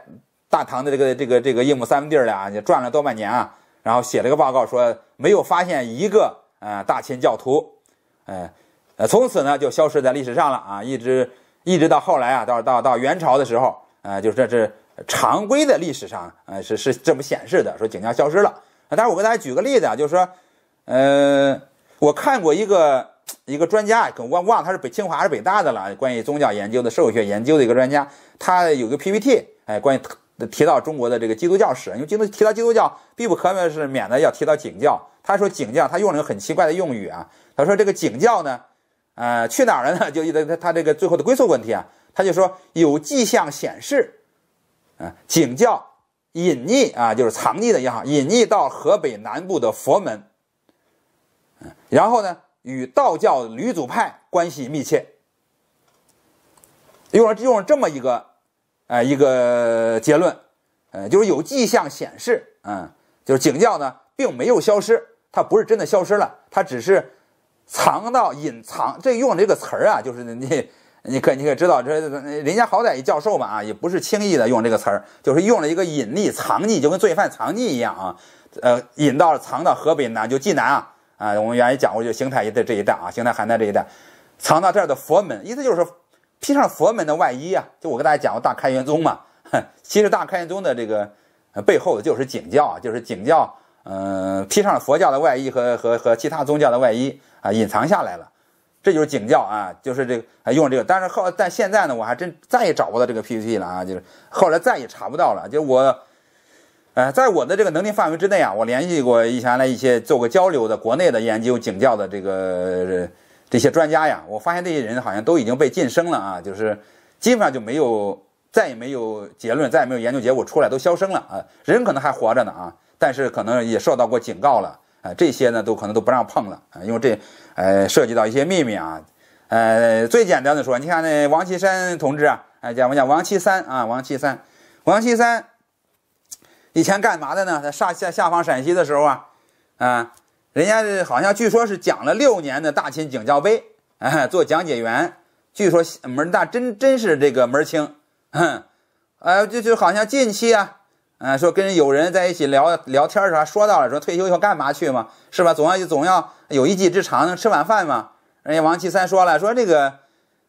大唐的这个这个这个应亩三分地儿里啊，也转了多半年啊，然后写了个报告说，没有发现一个啊大秦教徒，呃，呃，从此呢就消失在历史上了啊，一直一直到后来啊，到到到元朝的时候，呃，就这是常规的历史上，呃，是是这么显示的，说景教消失了。但是我跟大家举个例子啊，就是说，呃，我看过一个一个专家，我忘了他是北清华还是北大的了，关于宗教研究的、社会学研究的一个专家，他有个 PPT，哎，关于提到中国的这个基督教史，因为基督提到基督教，必不可免是免得要提到景教。他说景教，他用了一个很奇怪的用语啊，他说这个景教呢，呃，去哪儿了呢？就他他这个最后的归宿问题啊，他就说有迹象显示，啊，景教。隐匿啊，就是藏匿的也好，隐匿到河北南部的佛门，嗯，然后呢，与道教吕祖派关系密切，用了用了这么一个，呃，一个结论，呃，就是有迹象显示，嗯，就是景教呢并没有消失，它不是真的消失了，它只是藏到隐藏，这用这个词儿啊，就是你。你可你可知道，这人家好歹一教授嘛啊，也不是轻易的用这个词儿，就是用了一个隐匿藏匿，就跟罪犯藏匿一样啊。呃，引到藏到河北南，就济南啊啊，我们原来讲过就邢台一带这一带啊，邢台邯郸这一带，藏到这儿的佛门，意思就是披上佛门的外衣啊。就我跟大家讲过大开元宗嘛，其实大开元宗的这个背后就是景教啊，就是景教，嗯，披上了佛教的外衣和和和其他宗教的外衣啊，隐藏下来了。这就是警教啊，就是这个用这个，但是后但现在呢，我还真再也找不到这个 PPT 了啊，就是后来再也查不到了。就我，呃，在我的这个能力范围之内啊，我联系过以前的一些做过交流的国内的研究警教的这个这些专家呀，我发现这些人好像都已经被晋升了啊，就是基本上就没有，再也没有结论，再也没有研究结果出来，都消声了啊。人可能还活着呢啊，但是可能也受到过警告了。啊，这些呢都可能都不让碰了啊，因为这，呃，涉及到一些秘密啊。呃，最简单的说，你看那王岐山同志啊，哎，讲讲王岐三啊，王岐三，王岐三以前干嘛的呢？在下下下方陕西的时候啊，啊，人家好像据说是讲了六年的大秦景教碑，啊，做讲解员，据说门大真真是这个门清，哎，就就好像近期啊。嗯，说跟有人在一起聊聊天儿啥，说到了说退休以后干嘛去嘛，是吧？总要总要有一技之长，能吃晚饭嘛？人家王岐三说了，说这个，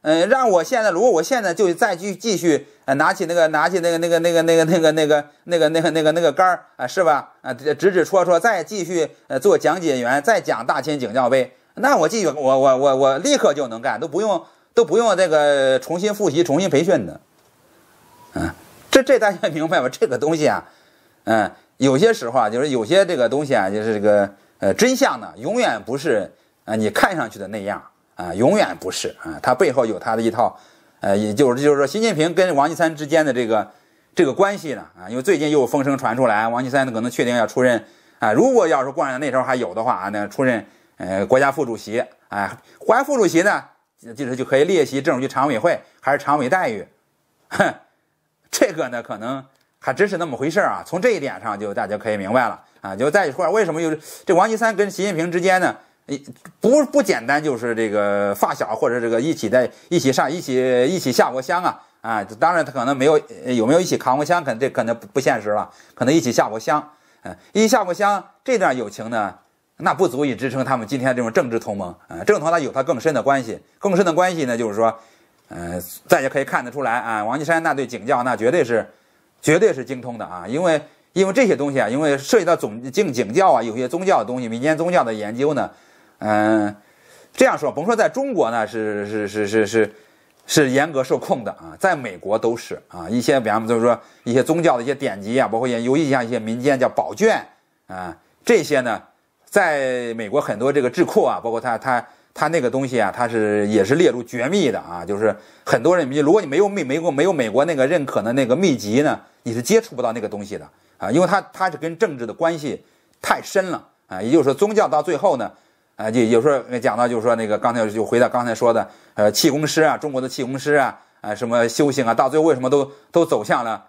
嗯，让我现在如果我现在就再继继续，呃，拿起那个拿起那个那个那个那个那个那个那个那个那个那个杆儿啊，是吧？啊，指指戳戳再继续呃做讲解员，再讲大清景教碑，那我继续我我我我立刻就能干，都不用都不用这个重新复习、重新培训的，嗯。这大家明白吧？这个东西啊，嗯，有些时候啊，就是有些这个东西啊，就是这个呃，真相呢，永远不是啊你看上去的那样啊，永远不是啊，它背后有它的一套，呃，也就是就是说，习近平跟王岐山之间的这个这个关系呢，啊，因为最近又有风声传出来，王岐山可能确定要出任啊，如果要是共产党那时候还有的话啊，那出任呃国家副主席，哎，家副主席呢，就是就可以列席政治局常委会，还是常委待遇，哼。这个呢，可能还真是那么回事儿啊。从这一点上，就大家可以明白了啊。就在一块儿，为什么有这王岐山跟习近平之间呢？一不不简单，就是这个发小或者这个一起在一起上一起一起下过乡啊啊。当然，他可能没有有没有一起扛过枪，可这可能不不现实了。可能一起下过乡，嗯，一起下过乡这段友情呢，那不足以支撑他们今天这种政治同盟啊。正同他有他更深的关系，更深的关系呢，就是说。嗯，大家可以看得出来啊，王岐山那对警教那绝对是，绝对是精通的啊。因为因为这些东西啊，因为涉及到总敬警教啊，有些宗教的东西，民间宗教的研究呢，嗯，这样说，甭说在中国呢，是是是是是是严格受控的啊，在美国都是啊，一些比方就是说一些宗教的一些典籍啊，包括一尤其像一些民间叫宝卷啊，这些呢，在美国很多这个智库啊，包括他他。他那个东西啊，他是也是列入绝密的啊，就是很多人，如果你没有秘，没有没有美国那个认可的那个秘籍呢，你是接触不到那个东西的啊，因为它它是跟政治的关系太深了啊，也就是说宗教到最后呢，啊，就有时候讲到，就是说那个刚才就回到刚才说的，呃，气功师啊，中国的气功师啊，啊，什么修行啊，到最后为什么都都走向了，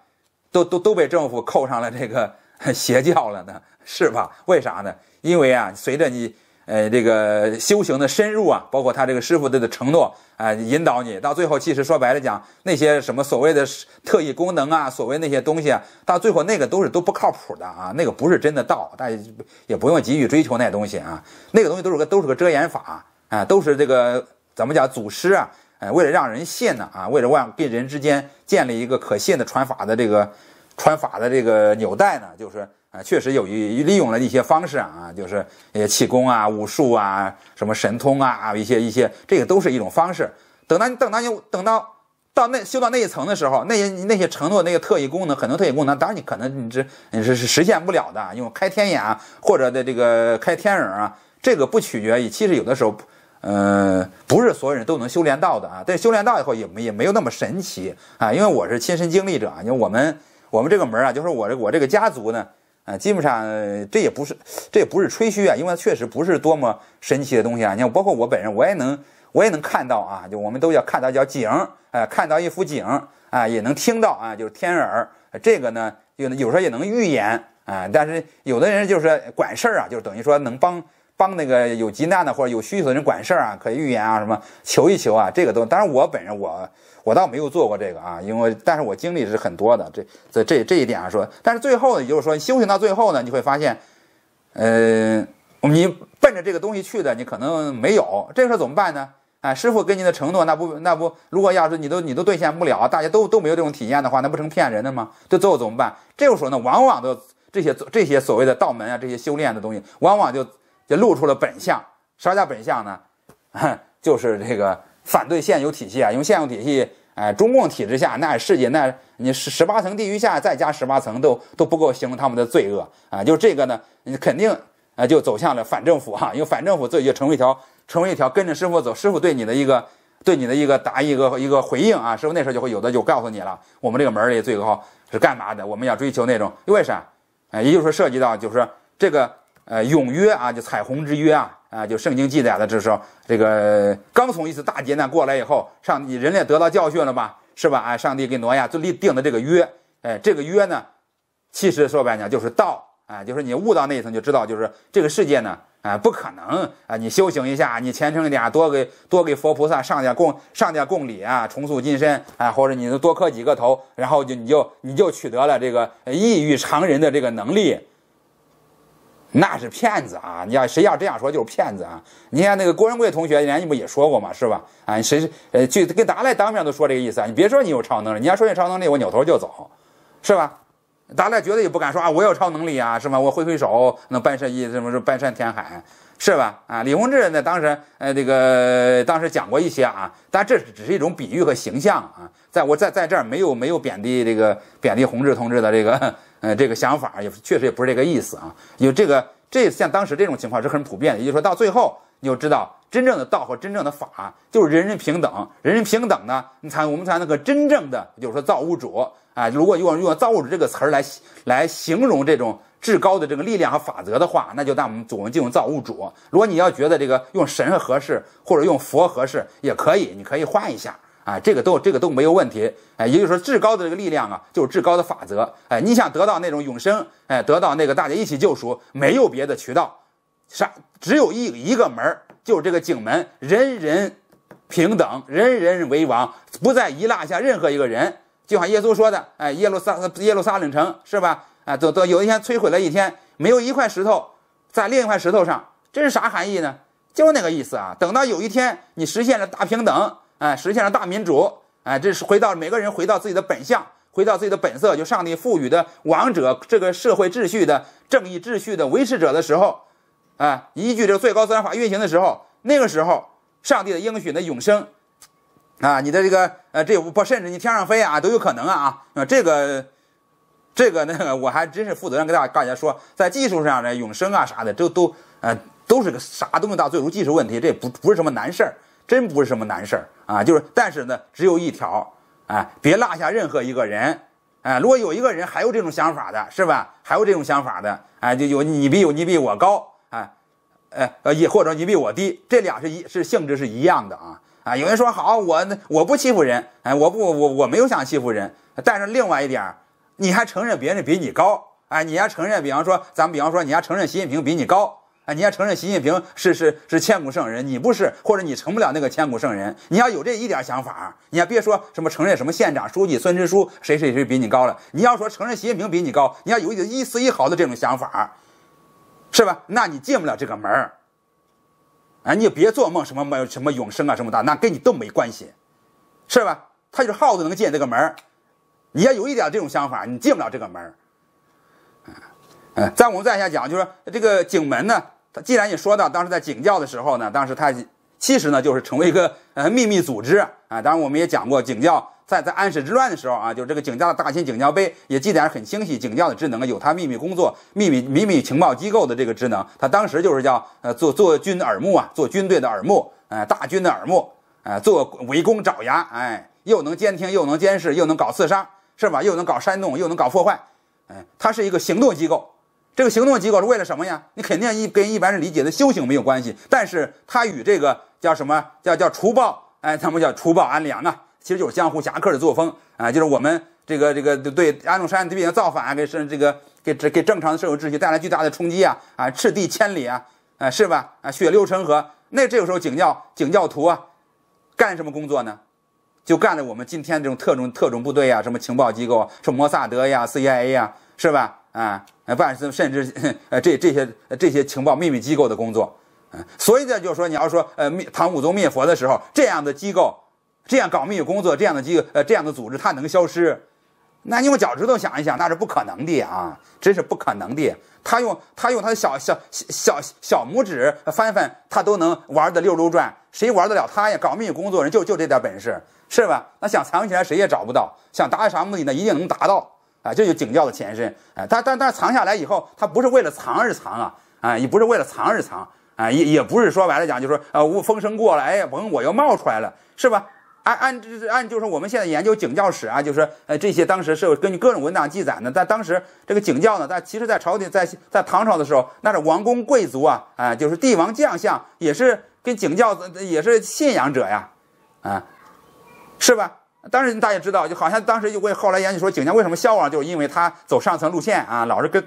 都都都被政府扣上了这个邪教了呢？是吧？为啥呢？因为啊，随着你。呃，这个修行的深入啊，包括他这个师傅的的承诺啊，引导你到最后，其实说白了讲，那些什么所谓的特异功能啊，所谓那些东西啊，到最后那个都是都不靠谱的啊，那个不是真的道，大家也不用急于追求那东西啊，那个东西都是个都是个遮掩法啊，都是这个怎么讲，祖师啊，呃，为了让人信呢啊，为了让跟人之间建立一个可信的传法的这个传法的这个纽带呢，就是。啊，确实有利用了一些方式啊，就是呃些气功啊、武术啊、什么神通啊，一些一些，这个都是一种方式。等到你等到你等到到那修到那一层的时候，那些那些承诺那个特异功能，很多特异功能，当然你可能你这你是是实现不了的，因为开天眼啊，或者的这个开天眼啊，这个不取决于，其实有的时候，呃，不是所有人都能修炼到的啊。但修炼到以后也没也没有那么神奇啊，因为我是亲身经历者啊，因为我们我们这个门啊，就是我这我这个家族呢。啊，基本上这也不是，这也不是吹嘘啊，因为它确实不是多么神奇的东西啊。你像包括我本人，我也能，我也能看到啊，就我们都要看到叫景，啊，看到一幅景啊，也能听到啊，就是天耳，这个呢，有有时候也能预言啊，但是有的人就是管事儿啊，就等于说能帮。帮那个有急难的或者有需求的人管事儿啊，可以预言啊，什么求一求啊，这个都。当然我本人我我倒没有做过这个啊，因为但是我经历是很多的。这这这这一点啊说，但是最后也就是说修行到最后呢，你会发现，呃，你奔着这个东西去的，你可能没有这个事儿怎么办呢？哎，师傅给你的承诺，那不那不，如果要是你都你都兑现不了，大家都都没有这种体验的话，那不成骗人的吗？这最后怎么办？这个时候呢，往往都这些这些所谓的道门啊，这些修炼的东西，往往就。就露出了本相，啥叫本相呢？就是这个反对现有体系啊，因为现有体系，哎，中共体制下，那世界，那你十十八层地狱下再加十八层都都不够形容他们的罪恶啊！就这个呢，你肯定啊，就走向了反政府哈，因为反政府罪就成为一条，成为一条跟着师傅走，师傅对你的一个，对你的一个答一个一个回应啊，师傅那时候就会有的就告诉你了，我们这个门儿最罪是干嘛的？我们要追求那种，因为啥？哎，也就是说涉及到就是这个。呃，永约啊，就彩虹之约啊，啊，就圣经记载的，这时候这个刚从一次大劫难过来以后，上帝人类得到教训了吧，是吧？啊，上帝给挪亚就立定的这个约，哎，这个约呢，其实说白了就是道，啊，就是你悟到那一层就知道，就是这个世界呢，啊，不可能啊，你修行一下，你虔诚一点，多给多给佛菩萨上点供上点供礼啊，重塑金身啊，或者你多磕几个头，然后就你就你就取得了这个异于常人的这个能力。那是骗子啊！你要谁要这样说就是骗子啊！你看那个郭仁贵同学，人家不也说过嘛，是吧？啊，谁是呃，就跟达赖当面都说这个意思。啊！你别说你有超能力，你要说你超能力，我扭头就走，是吧？达赖绝对也不敢说啊，我有超能力啊，是吧？我挥挥手能搬山一什么什么搬山填海。是吧？啊，李洪志呢？当时，呃，这个当时讲过一些啊，但这只是一种比喻和形象啊，在我，在在这儿没有没有贬低这个贬低洪志同志的这个，呃这个想法也确实也不是这个意思啊。有这个这像当时这种情况是很普遍的，也就是说到最后，你就知道真正的道和真正的法就是人人平等，人人平等呢，你才我们才那个真正的就是说造物主啊，如果用用造物主这个词儿来来形容这种。至高的这个力量和法则的话，那就当我们祖文敬造物主。如果你要觉得这个用神合适，或者用佛合适也可以，你可以换一下啊，这个都这个都没有问题。哎，也就是说，至高的这个力量啊，就是至高的法则。哎，你想得到那种永生，哎，得到那个大家一起救赎，没有别的渠道，啥只有一一个门儿，就是这个景门，人人平等，人人为王，不再遗落下任何一个人。就像耶稣说的，哎，耶路撒耶路撒冷城是吧？啊，都都有一天摧毁了一天，没有一块石头在另一块石头上，这是啥含义呢？就那个意思啊！等到有一天你实现了大平等，哎，实现了大民主，哎，这是回到每个人回到自己的本相，回到自己的本色，就上帝赋予的王者这个社会秩序的正义秩序的维持者的时候，啊，依据这个最高自然法运行的时候，那个时候，上帝的应许的永生，啊，你的这个呃，这不甚至你天上飞啊都有可能啊啊，这个。这个那个，我还真是负责任跟大家大家说，在技术上呢，永生啊啥的，这都呃都是个啥东西？到最后技术问题，这不不是什么难事儿，真不是什么难事儿啊！就是，但是呢，只有一条，哎，别落下任何一个人，哎，如果有一个人还有这种想法的，是吧？还有这种想法的，哎，就有你比有你比我高，哎，哎呃，也或者你比我低，这俩是一是性质是一样的啊啊！有人说好，我我不欺负人，哎，我不我我没有想欺负人，但是另外一点。你还承认别人比你高？哎，你还承认，比方说，咱们比方说，你还承认习近平比你高？哎，你还承认习近平是是是千古圣人，你不是，或者你成不了那个千古圣人，你要有这一点想法，你还别说什么承认什么县长、书记、村支书谁谁谁比你高了，你要说承认习近平比你高，你要有一一丝一毫的这种想法，是吧？那你进不了这个门儿。哎，你也别做梦什么什么永生啊什么的，那跟你都没关系，是吧？他就是耗子能进这个门儿。你要有一点这种想法，你进不了这个门儿。哎，在我们再往下讲，就是这个景门呢，他既然你说到当时在景教的时候呢，当时他其实呢就是成为一个呃秘密组织啊。当然我们也讲过，景教在在安史之乱的时候啊，就是这个景教的大秦景教碑也记载很清晰，景教的职能有他秘密工作、秘密秘密情报机构的这个职能。他当时就是叫呃做做军耳目啊，做军队的耳目，呃大军的耳目，呃做围攻爪牙，哎，又能监听，又能监视，又能搞刺杀。是吧？又能搞煽动，又能搞破坏，哎，它是一个行动机构。这个行动机构是为了什么呀？你肯定一跟一般人理解的修行没有关系，但是它与这个叫什么？叫叫除暴，哎，他们叫除暴安良啊？其实就是江湖侠客的作风啊，就是我们这个这个对安禄山进行造反，给是这个给这给正常的社会秩序带来巨大的冲击啊啊，赤地千里啊啊，是吧？啊，血流成河。那这个时候，景教景教徒啊，干什么工作呢？就干了我们今天这种特种特种部队呀，什么情报机构，什么摩萨德呀、CIA 呀，是吧？啊，万甚至呃这这些这些情报秘密机构的工作，嗯，所以呢，就是说你要说呃灭唐武宗灭佛的时候，这样的机构这样搞秘密工作这样的机构呃这样的组织它能消失？那你用脚趾头想一想，那是不可能的啊，真是不可能的。他用他用他的小小小小拇指翻翻，他都能玩的溜溜转，谁玩得了他呀？搞秘密工作人就就这点本事。是吧？那想藏起来，谁也找不到。想达到啥目的呢？一定能达到。啊！这就景教的前身。哎，但但但藏下来以后，他不是为了藏而藏啊，啊，也不是为了藏而藏，啊，也也不是说白了讲，就说啊，我风声过了，哎，甭，我又冒出来了，是吧？按按按，就是我们现在研究景教史啊，就是呃，这些当时是根据各种文档记载的。但当时这个景教呢，但其实，在朝廷在在唐朝的时候，那是王公贵族啊，啊，就是帝王将相也是跟景教也是信仰者呀，啊。是吧？当然，大家知道，就好像当时就为后来研究说，景教为什么消亡，就是因为他走上层路线啊，老是跟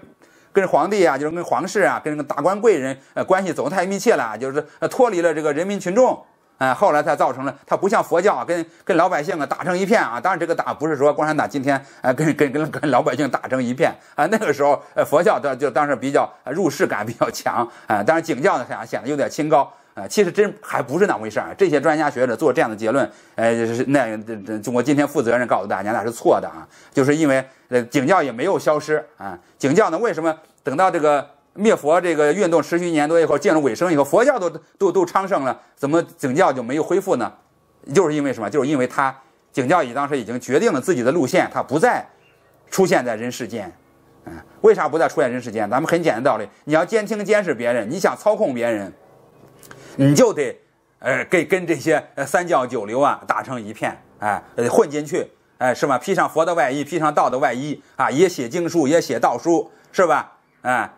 跟皇帝啊，就是跟皇室啊，跟那个达官贵人呃关系走太密切了，就是脱离了这个人民群众啊，后来才造成了他不像佛教跟跟老百姓啊打成一片啊。当然，这个打不是说共产党今天呃跟跟跟跟老百姓打成一片啊，那个时候呃佛教的就当时比较入世感比较强啊，但是景教呢显显得有点清高。呃，其实真还不是那回事儿。这些专家学者做这样的结论，呃，是那这这，我今天负责任告诉大家，那是错的啊。就是因为，呃，景教也没有消失啊。景教呢，为什么等到这个灭佛这个运动持续一年多以后，进入尾声以后，佛教都都都昌盛了，怎么景教就没有恢复呢？就是因为什么？就是因为它，景教已当时已经决定了自己的路线，它不再出现在人世间。嗯，为啥不再出现人世间？咱们很简单道理，你要监听监视别人，你想操控别人。你就得，呃，跟跟这些三教九流啊打成一片，哎，呃，混进去，哎，是吧？披上佛的外衣，披上道的外衣啊，也写经书，也写道书，是吧？哎，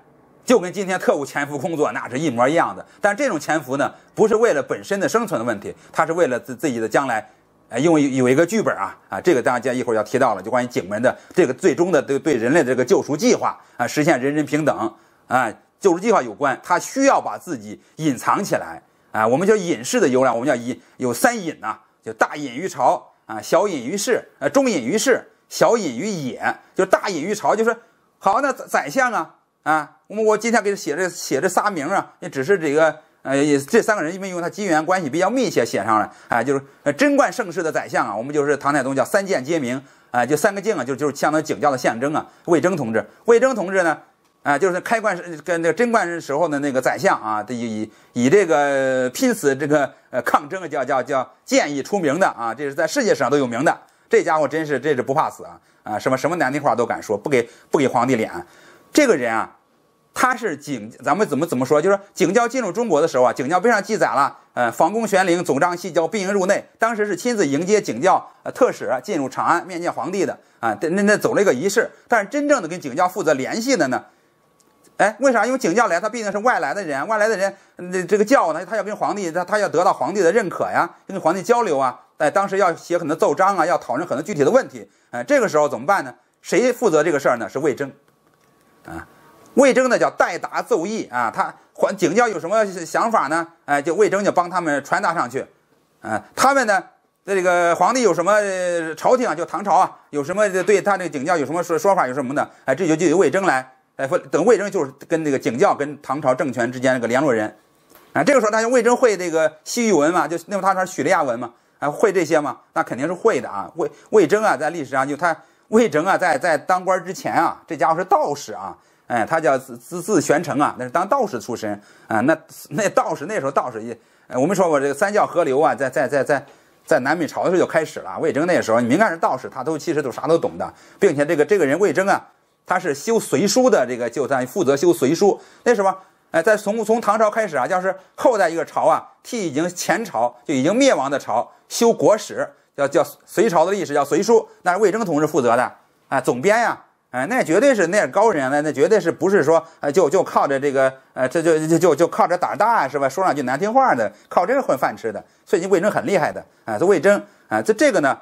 就跟今天特务潜伏工作那是一模一样的。但这种潜伏呢，不是为了本身的生存的问题，他是为了自自己的将来，哎，因为有一个剧本啊，啊，这个大家一会儿要提到了，就关于井门的这个最终的对对人类的这个救赎计划啊，实现人人平等，啊。救世计划有关，他需要把自己隐藏起来，啊。我们叫隐士的由来，我们叫隐有三隐呐，就大隐于朝啊，小隐于市，呃，中隐于市，小隐于野，就大隐于朝，就是好那宰相啊，啊，我们我今天给他写这写这仨名啊，也只是这个呃这三个人因为因为他金缘关系比较密切写上了，啊，就是贞观盛世的宰相啊，我们就是唐太宗叫三剑皆名，啊，就三个镜啊，就就是相当于景教的象征啊，魏征同志，魏征同志呢。啊，就是开国跟那个贞观时候的那个宰相啊，以以以这个拼死这个呃抗争叫叫叫建议出名的啊，这是在世界史上都有名的。这家伙真是这是不怕死啊啊，什么什么难听话都敢说，不给不给皇帝脸。这个人啊，他是景咱们怎么怎么说？就是景教进入中国的时候啊，景教碑上记载了，呃，房公玄龄总章细交，兵营入内，当时是亲自迎接景教呃特使进入长安面见皇帝的啊，那那走了一个仪式，但是真正的跟景教负责联系的呢？哎，为啥？因为景教来，他毕竟是外来的人，外来的人，这这个教呢，他要跟皇帝，他他要得到皇帝的认可呀，跟皇帝交流啊。哎，当时要写很多奏章啊，要讨论很多具体的问题。哎，这个时候怎么办呢？谁负责这个事儿呢？是魏征啊。魏征呢叫代达奏议啊。他皇景教有什么想法呢？哎，就魏征就帮他们传达上去。嗯，他们呢，这个皇帝有什么朝廷啊，就唐朝啊，有什么对他这个景教有什么说说法，有什么的？哎，这就就有魏征来。哎，等魏征就是跟那个景教跟唐朝政权之间那个联络人，啊，这个时候，他就魏征会那个西域文嘛，就那么他说叙利亚文嘛，啊，会这些嘛？那肯定是会的啊。魏魏征啊，在历史上就他魏征啊，在在当官之前啊，这家伙是道士啊，哎，他叫字字玄成啊，那是当道士出身啊。那那道士那时候道士也，我们说过这个三教合流啊，在在在在在南北朝的时候就开始了。魏征那时候，你明看是道士，他都其实都啥都懂的，并且这个这个人魏征啊。他是修《隋书》的这个就算负责修《隋书》。那什么，哎，在从从唐朝开始啊，要是后代一个朝啊，替已经前朝就已经灭亡的朝修国史，叫叫隋朝的历史，叫《隋书》，那是魏征同志负责的啊，总编呀，哎，那绝对是那高人了，那绝对是不是说，呃，就就靠着这个，呃，这就就就就靠着胆大是吧？说两句难听话的，靠这个混饭吃的。所以魏征很厉害的，哎，这魏征，哎，这这个呢，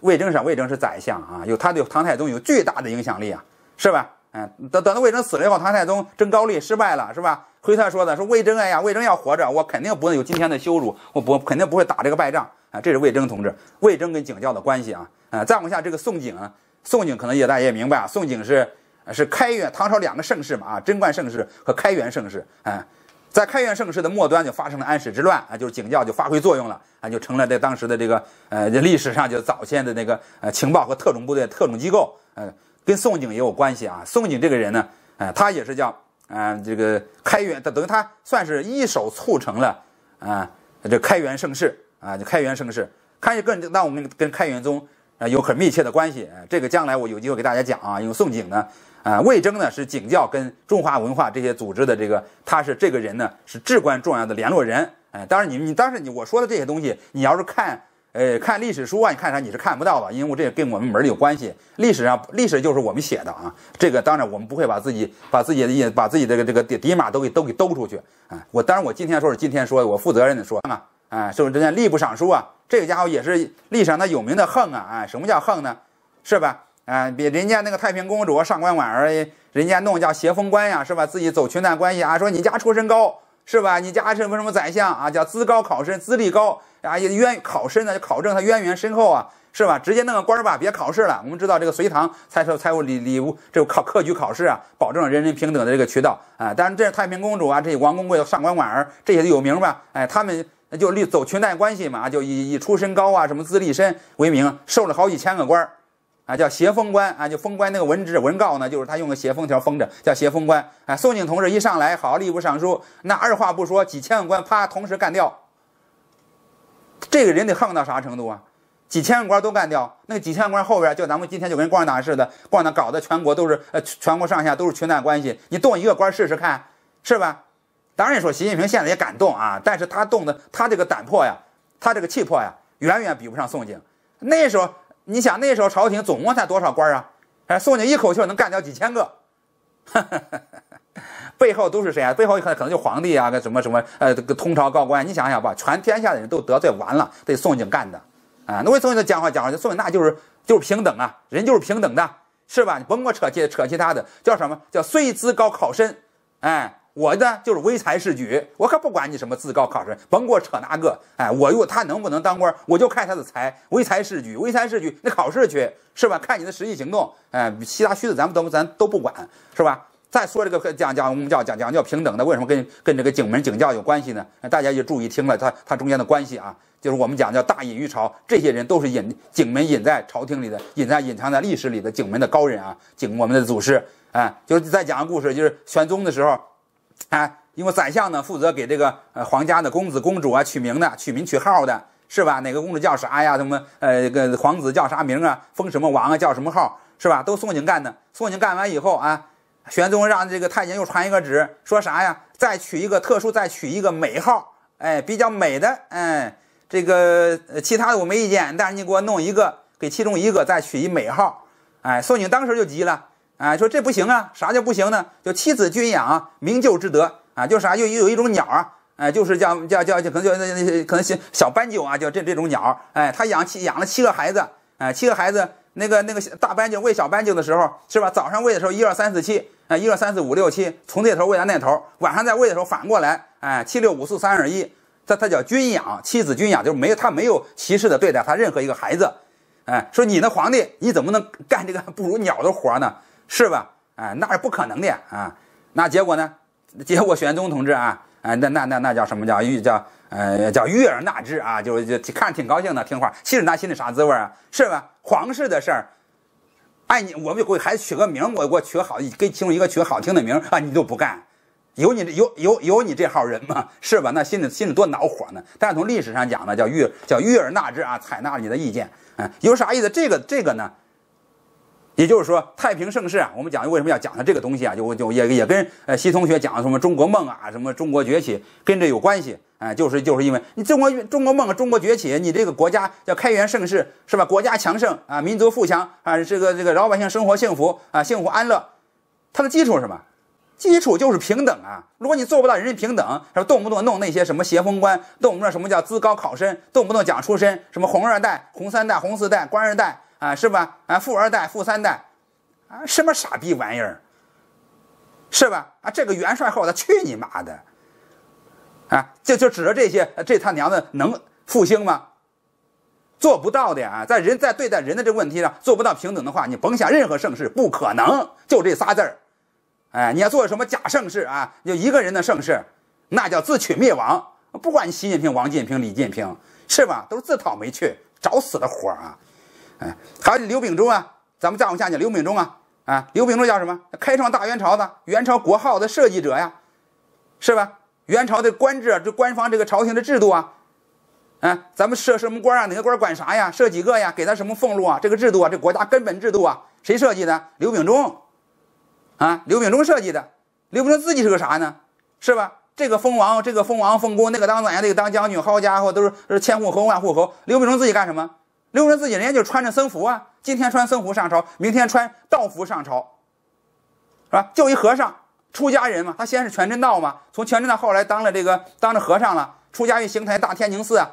魏征是魏征是宰相啊，有他对唐太宗有巨大的影响力啊。是吧？嗯，等等到魏征死了以后，唐太宗征高丽失败了，是吧？推测说的说魏征哎呀，魏征要活着，我肯定不能有今天的羞辱，我不肯定不会打这个败仗啊。这是魏征同志，魏征跟景教的关系啊。嗯，再往下这个宋景，宋景可能也大家也明白啊。宋景是是开元唐朝两个盛世嘛啊，贞观盛世和开元盛世啊，在开元盛世的末端就发生了安史之乱啊，就是景教就发挥作用了啊，就成了这当时的这个呃历史上就早先的那个呃情报和特种部队、特种机构嗯。跟宋景也有关系啊，宋景这个人呢，哎，他也是叫，嗯这个开元，等于他算是一手促成了，啊，这开元盛世啊，这开元盛世，开元更那我们跟开元宗啊有很密切的关系，这个将来我有机会给大家讲啊，因为宋景呢，啊，魏征呢是景教跟中华文化这些组织的这个，他是这个人呢是至关重要的联络人，哎，当然你你当时你我说的这些东西，你要是看。呃，看历史书啊，你看啥？你是看不到的，因为我这也跟我们门儿有关系。历史上，历史就是我们写的啊。这个当然，我们不会把自己、把自己的也把自己的这个这个底底码都给都给兜出去啊。我当然，我今天说是今天说，我负责任的说啊。哎，是不是之前吏部尚书啊？这个家伙也是历史上有名的横啊啊！什么叫横呢？是吧？啊，比人家那个太平公主、上官婉儿，人家弄叫斜封官呀，是吧？自己走裙带关系啊，说你家出身高。是吧？你家什么什么宰相啊？叫资高考生，资历高啊，也渊考生的考证，他渊源深厚啊，是吧？直接弄个官儿吧，别考试了。我们知道这个隋唐才说才有礼礼，这个考科举考试啊，保证人人平等的这个渠道啊。当然，这太平公主啊，这些王公贵、上官婉儿这些有名吧？哎，他们就立走裙带关系嘛，就以以出身高啊，什么资历深为名，授了好几千个官儿。啊，叫斜封官啊，就封官那个文职文告呢，就是他用个斜封条封着，叫斜封官。哎，宋景同志一上来，好，吏部尚书，那二话不说，几千个官，啪，同时干掉。这个人得横到啥程度啊？几千个官都干掉，那几千个官后边就咱们今天就跟共产党似的，共产党搞得全国都是，呃，全国上下都是裙带关系，你动一个官试试看，是吧？当然说习近平现在也敢动啊，但是他动的他这个胆魄呀，他这个气魄呀，远远比不上宋景那时候。你想那时候朝廷总共才多少官啊？哎，宋景一口气能干掉几千个，背后都是谁啊？背后可能可能就皇帝啊，跟什么什么，呃，这个通朝高官。你想想吧，全天下的人都得罪完了，得宋景干的啊。那为宋景讲话讲话，宋景那就是就是平等啊，人就是平等的，是吧？你甭跟我扯其扯其他的，叫什么叫岁资高，考深，哎。我呢，就是唯才是举，我可不管你什么自高考试，甭给我扯那个。哎，我又他能不能当官，我就看他的才。唯才是举，唯才是举，那考试去是吧？看你的实际行动。哎，其他虚的咱们都咱都不管，是吧？再说这个讲讲叫讲讲叫平等的，为什么跟跟这个景门景教有关系呢？大家就注意听了，他他中间的关系啊，就是我们讲叫大隐于朝，这些人都是隐景门隐在朝廷里的，隐在隐藏在历史里的景门的高人啊，景我们的祖师。哎，就是在讲个故事，就是玄宗的时候。哎，因为宰相呢，负责给这个呃皇家的公子公主啊取名的，取名取号的，是吧？哪个公主叫啥呀？什么呃，个皇子叫啥名啊？封什么王啊？叫什么号？是吧？都宋璟干的。宋璟干完以后啊，玄宗让这个太监又传一个旨，说啥呀？再取一个特殊，再取一个美号。哎，比较美的。哎，这个其他的我没意见，但是你给我弄一个，给其中一个再取一美号。哎，宋璟当时就急了。哎，说这不行啊！啥叫不行呢？叫七子均养，明就之德啊！就啥，又又有一种鸟啊，哎，就是叫叫叫，可能叫那那可能小小斑鸠啊，叫这这种鸟。哎，他养七养了七个孩子，哎，七个孩子，那个那个大斑鸠喂小斑鸠的时候，是吧？早上喂的时候，一二三四七，哎，一二三四五六七，从这头喂到那头。晚上再喂的时候，反过来，哎，七六五四三二一，他他叫均养，七子均养，就是没他没有歧视的对待他任何一个孩子。哎，说你那皇帝，你怎么能干这个不如鸟的活呢？是吧？啊，那是不可能的啊！那结果呢？结果玄宗同志啊，啊，那那那那叫什么叫玉叫呃叫悦而纳之啊，就就看着挺高兴的，听话。其实他心里啥滋味啊？是吧？皇室的事儿，哎你，我就给孩子取个名，我给我取好，给其中一个取个好听的名啊，你就不干，有你有有有你这号人吗？是吧？那心里心里多恼火呢。但是从历史上讲呢，叫欲，叫悦而纳之啊，采纳了你的意见，嗯，有啥意思？这个这个呢？也就是说，太平盛世啊，我们讲为什么要讲它这个东西啊，就就也也跟呃，西同学讲什么中国梦啊，什么中国崛起，跟这有关系啊，就是就是因为你中国中国梦、中国崛起，你这个国家叫开元盛世是吧？国家强盛啊，民族富强啊，这个这个老百姓生活幸福啊，幸福安乐，它的基础是什么？基础就是平等啊！如果你做不到人人平等，说动不动弄那些什么邪风官，动不动什么叫资高考生，动不动讲出身，什么红二代、红三代、红四代、官二代。啊，是吧？啊，富二代、富三代，啊，什么傻逼玩意儿？是吧？啊，这个元帅号的，去你妈的！啊，就就指着这些，这他娘的能复兴吗？做不到的啊！在人，在对待人的这个问题上做不到平等的话，你甭想任何盛世，不可能。就这仨字儿，哎，你要做什么假盛世啊？就一个人的盛世，那叫自取灭亡。不管你习近平、王建平、李建平，是吧？都是自讨没趣，找死的活儿啊！哎，还有刘秉忠啊，咱们再往下去，刘秉忠啊，啊，刘秉忠叫什么？开创大元朝的元朝国号的设计者呀，是吧？元朝的官制啊，这官方这个朝廷的制度啊，啊，咱们设什么官啊？哪个官管啥呀？设几个呀？给他什么俸禄啊？这个制度啊，这国家根本制度啊，谁设计的？刘秉忠，啊，刘秉忠设计的。刘秉忠自己是个啥呢？是吧？这个封王，这个封王封公，那个当宰相，那个当将军，好家伙，都是是千户侯、万户侯。刘秉忠自己干什么？六人自己人家就穿着僧服啊，今天穿僧服上朝，明天穿道服上朝，是吧？就一和尚，出家人嘛。他先是全真道嘛，从全真道后来当了这个当了和尚了，出家于邢台大天宁寺啊，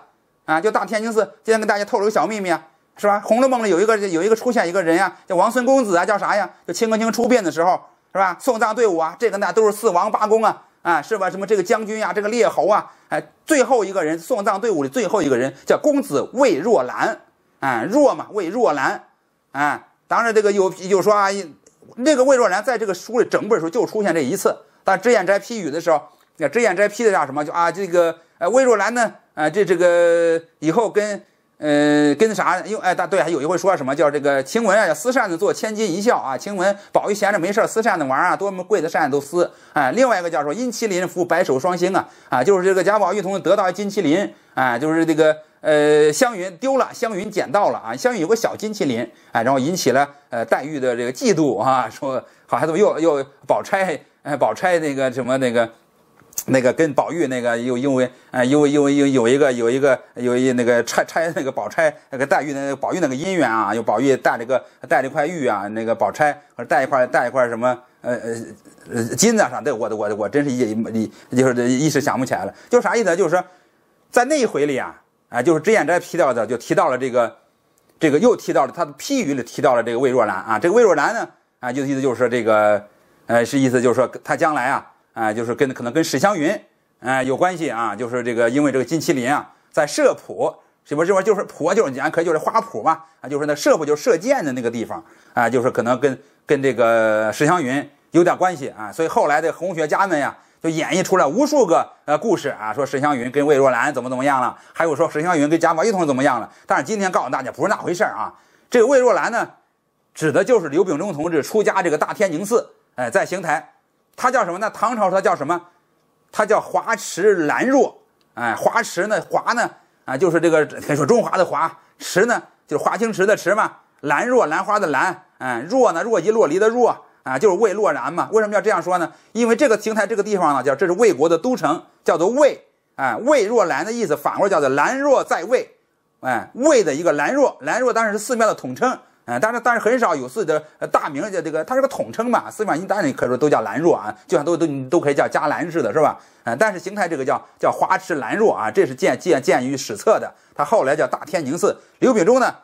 啊，就大天宁寺。今天跟大家透露个小秘密啊，是吧？《红楼梦》里有一个有一个出现一个人呀，叫王孙公子啊，叫啥呀？就清歌卿出殡的时候，是吧？送葬队伍啊，这个那都是四王八公啊，啊，是吧？什么这个将军呀，这个列侯啊，哎，最后一个人，送葬队伍里最后一个人叫公子魏若兰。啊，若嘛，魏若兰，啊，当然这个有有说啊，那个魏若兰在这个书里整本书就出现这一次。但脂砚斋批语的时候，那脂砚斋批的叫什么？就啊，这个呃魏若兰呢，啊这这个以后跟。呃，跟啥？又哎，大对，还有一回说什么叫这个晴雯啊，要撕扇子做千金一笑啊？晴雯、宝玉闲着没事儿撕扇子玩儿啊，多么贵的扇子都撕。哎，另外一个叫说殷麒麟扶白首双星啊，啊，就是这个贾宝玉同学得到金麒麟，啊，就是这个呃，湘云丢了，湘云捡到了啊，湘云有个小金麒麟，哎，然后引起了呃黛玉的这个嫉妒啊，说好孩子又又宝钗，哎，宝钗那个什么那个。那个跟宝玉那个又因为呃因为因为有有一个有一个有一那个拆拆那个宝钗那个黛玉那个宝玉那个姻缘啊，有宝玉带了个带了一块玉啊，那个宝钗或者带一块带一块什么呃呃呃金子啥的，我的我的我真是一一就是一时想不起来了，就啥意思？就是说在那一回里啊，啊，就是脂砚斋批到的就提到了这个这个又提到了他的批语里提到了这个魏若兰啊，这个魏若兰呢啊意思意思就是说这个呃是意思就是说他将来啊。啊，就是跟可能跟史湘云，哎有关系啊，就是这个因为这个金麒麟啊，在射圃什么什么就是谱就是俺可以就是花圃嘛，啊就是那射谱就射箭的那个地方啊，就是可能跟跟这个史湘云有点关系啊，所以后来的红学家们呀，就演绎出了无数个呃故事啊，说史湘云跟魏若兰怎么怎么样了，还有说史湘云跟贾宝玉同怎么样了，但是今天告诉大家不是那回事儿啊，这个魏若兰呢，指的就是刘秉忠同志出家这个大天宁寺，哎在邢台。它叫什么呢？唐朝他叫什么？它叫华池兰若。哎，华池呢？华呢？啊，就是这个说中华的华，池呢就是华清池的池嘛。兰若兰花的兰，哎，若呢若即若离的若啊，就是魏若兰嘛。为什么要这样说呢？因为这个邢台这个地方呢，叫这是魏国的都城，叫做魏。哎，魏若兰的意思，反过来叫做兰若在魏。哎，魏的一个兰若，兰若当然是寺庙的统称。嗯，但是但是很少有己的大名叫这个，它是个统称嘛。司马懿当然可以说都叫兰若啊，就像都都都可以叫迦兰似的，是吧？嗯，但是邢台这个叫叫花池兰若啊，这是见见见于史册的。他后来叫大天宁寺，刘秉忠呢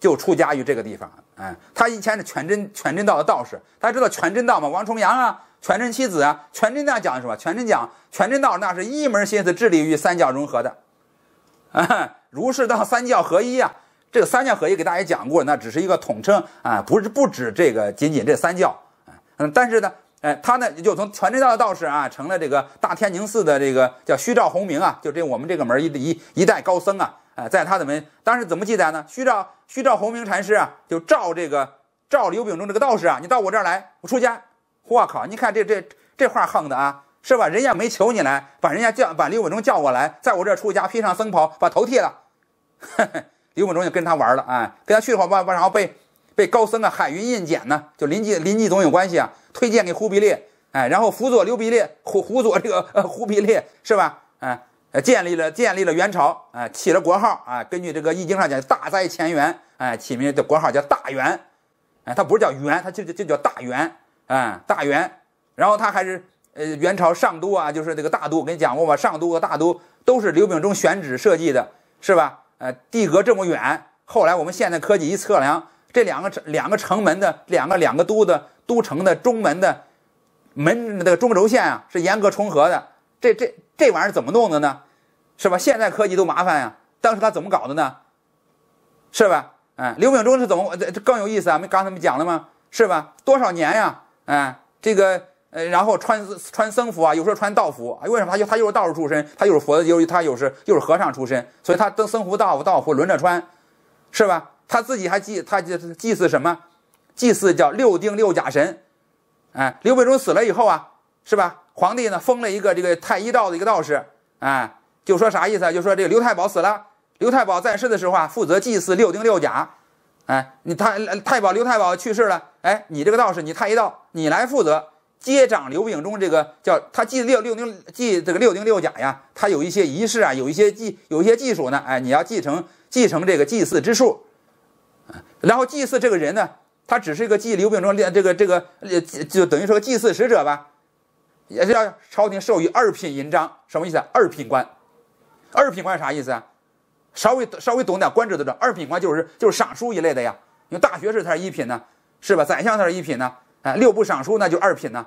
就出家于这个地方。嗯，他以前是全真全真道的道士，大家知道全真道吗？王重阳啊，全真七子啊，全真道讲什么？全真讲全真道那是一门心思致力于三教融合的，啊，儒释道三教合一啊。这个三教合一给大家讲过，那只是一个统称啊，不是不止这个，仅仅这三教嗯，但是呢，哎，他呢就从全真教的道士啊，成了这个大天宁寺的这个叫虚照弘明啊，就这我们这个门一一一代高僧啊。哎，在他的门当时怎么记载呢？虚照虚照弘明禅师啊，就召这个召刘秉忠这个道士啊，你到我这儿来，我出家。我靠，你看这这这话横的啊，是吧？人家没求你来，把人家叫把刘秉忠叫过来，在我这儿出家，披上僧袍，把头剃了。刘秉忠就跟他玩了啊，跟他去的话，把把然后被被高僧啊海云印简呢，就林济林济总有关系啊，推荐给忽必烈，哎，然后辅佐刘必烈，辅辅佐这个呃忽必烈是吧？哎，呃，建立了建立了元朝，啊，起了国号啊，根据这个易经上讲大哉乾元，哎，起名的国号叫大元，哎，他不是叫元，他就就叫大元，啊，大元，然后他还是呃元朝上都啊，就是这个大都，我跟你讲过吧？上都和大都都是刘秉忠选址设计的，是吧？呃，地隔这么远，后来我们现代科技一测量，这两个城、两个城门的两个、两个都的都城的中门的门那个中轴线啊，是严格重合的。这这这玩意儿怎么弄的呢？是吧？现代科技都麻烦呀，当时他怎么搞的呢？是吧？嗯，刘秉忠是怎么这这更有意思啊？没刚才没讲了吗？是吧？多少年呀？啊，这个。呃，然后穿穿僧服啊，有时候穿道服。为什么？他又他又是道士出身，他又是佛，又他又是又是和尚出身，所以他僧僧服、道服、道服轮着穿，是吧？他自己还祭，他就是祭祀什么？祭祀叫六丁六甲神，哎，刘备中死了以后啊，是吧？皇帝呢封了一个这个太一道的一个道士，哎，就说啥意思？就说这个刘太保死了，刘太保在世的时候啊，负责祭祀六丁六甲，哎，你太太保刘太保去世了，哎，你这个道士，你太一道，你来负责。接掌刘秉忠这个叫他祭六六丁祭这个六丁六甲呀，他有一些仪式啊，有一些祭有一些技术呢。哎，你要继承继承这个祭祀之术，然后祭祀这个人呢，他只是一个祭刘秉忠这个这个，就等于说祭祀使者吧，也是要朝廷授予二品银章，什么意思？二品官，二品官啥意思啊？稍微稍微懂点官职的知道，二品官就是就是尚书一类的呀。因为大学士他是一品呢，是吧？宰相他是一品呢。啊，六部尚书那就二品呐，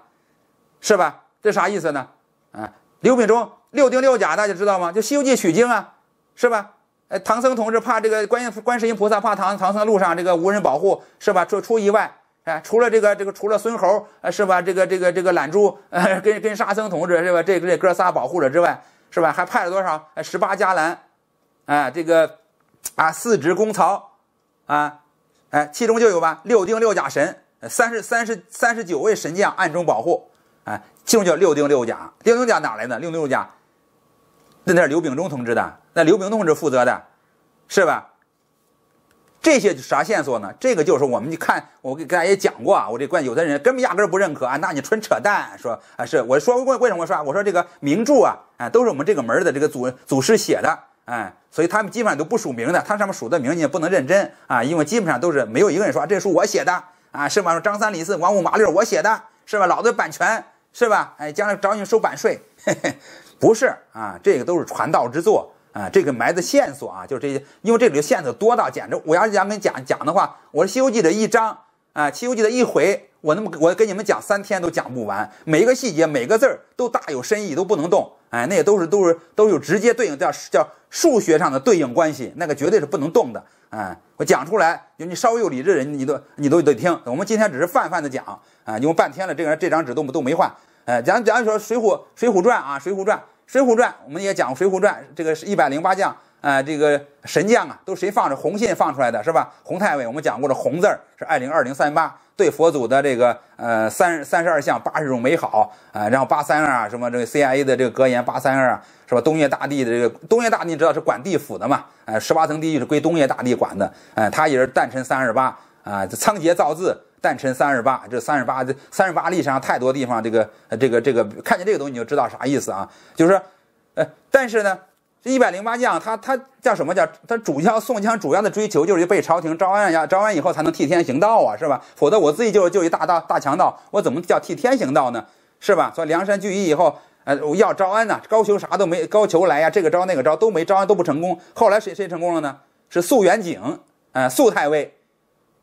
是吧？这啥意思呢？啊，刘秉忠六丁六甲，大家知道吗？就《西游记》取经啊，是吧？哎，唐僧同志怕这个观音，观世音菩萨怕唐唐僧路上这个无人保护，是吧？出出意外，哎，除了这个这个除了孙猴呃，是吧？这个这个这个懒猪，呃，跟跟沙僧同志是吧？这这哥仨保护者之外，是吧？还派了多少十八伽蓝？哎，这个啊，四职公曹啊，哎，其中就有吧，六丁六甲神。三十三十三十九位神将暗中保护，哎，就叫六丁六甲。六丁六甲哪来的？六丁六甲，那是刘秉忠同志的，那刘秉忠同志负责的，是吧？这些啥线索呢？这个就是我们看，我给大家也讲过啊。我这关有的人根本压根不认可啊，那你纯扯淡，说啊是我说为为什么说？我说这个名著啊，啊都是我们这个门的这个祖祖师写的，哎，所以他们基本上都不署名的，他上面署的名你也不能认真啊，因为基本上都是没有一个人说这是我写的。啊，是吧？说张三李四王五马六，我写的是吧？老子版权是吧？哎，将来找你收版税，嘿嘿，不是啊？这个都是传道之作啊，这个埋的线索啊，就是这些。因为这里的线索多到简直，我要是想跟讲讲的话，我是《西游记》的一章。啊，《西游记》的一回，我那么我跟你们讲三天都讲不完，每一个细节，每个字儿都大有深意，都不能动。哎，那也都是都是都有直接对应，叫叫数学上的对应关系，那个绝对是不能动的。哎，我讲出来，就你稍微有理智人，你都你都得听。我们今天只是泛泛的讲，啊，用半天了，这个这张纸都都没换。哎，咱讲一说《水浒》，《水浒传》啊，《水浒传》，《水浒传》，我们也讲《水浒传》，这个是一百零八将。啊，这个神将啊，都谁放着？红信放出来的是吧？洪太尉，我们讲过的红字是二零二零三八对佛祖的这个呃三三十二相八十种美好啊。然后八三二啊，什么这个 CIA 的这个格言八三二啊，是吧？东岳大帝的这个东岳大帝你知道是管地府的嘛？呃，十八层地狱是归东岳大帝管的。哎，他也是诞辰三十八啊。仓颉造字诞辰三十八，这三十八这三十八历史上太多地方这个这个这个看见这个东西你就知道啥意思啊，就是，说，呃，但是呢。这一百零八将，他他叫什么叫？他主要宋江主要的追求就是被朝廷招安呀，招安以后才能替天行道啊，是吧？否则我自己就就一大大大强盗，我怎么叫替天行道呢？是吧？所以梁山聚义以后，呃，我要招安呐，高俅啥都没，高俅来呀，这个招那个招都没招安都不成功。后来谁谁成功了呢？是宋远景，呃，宋太尉，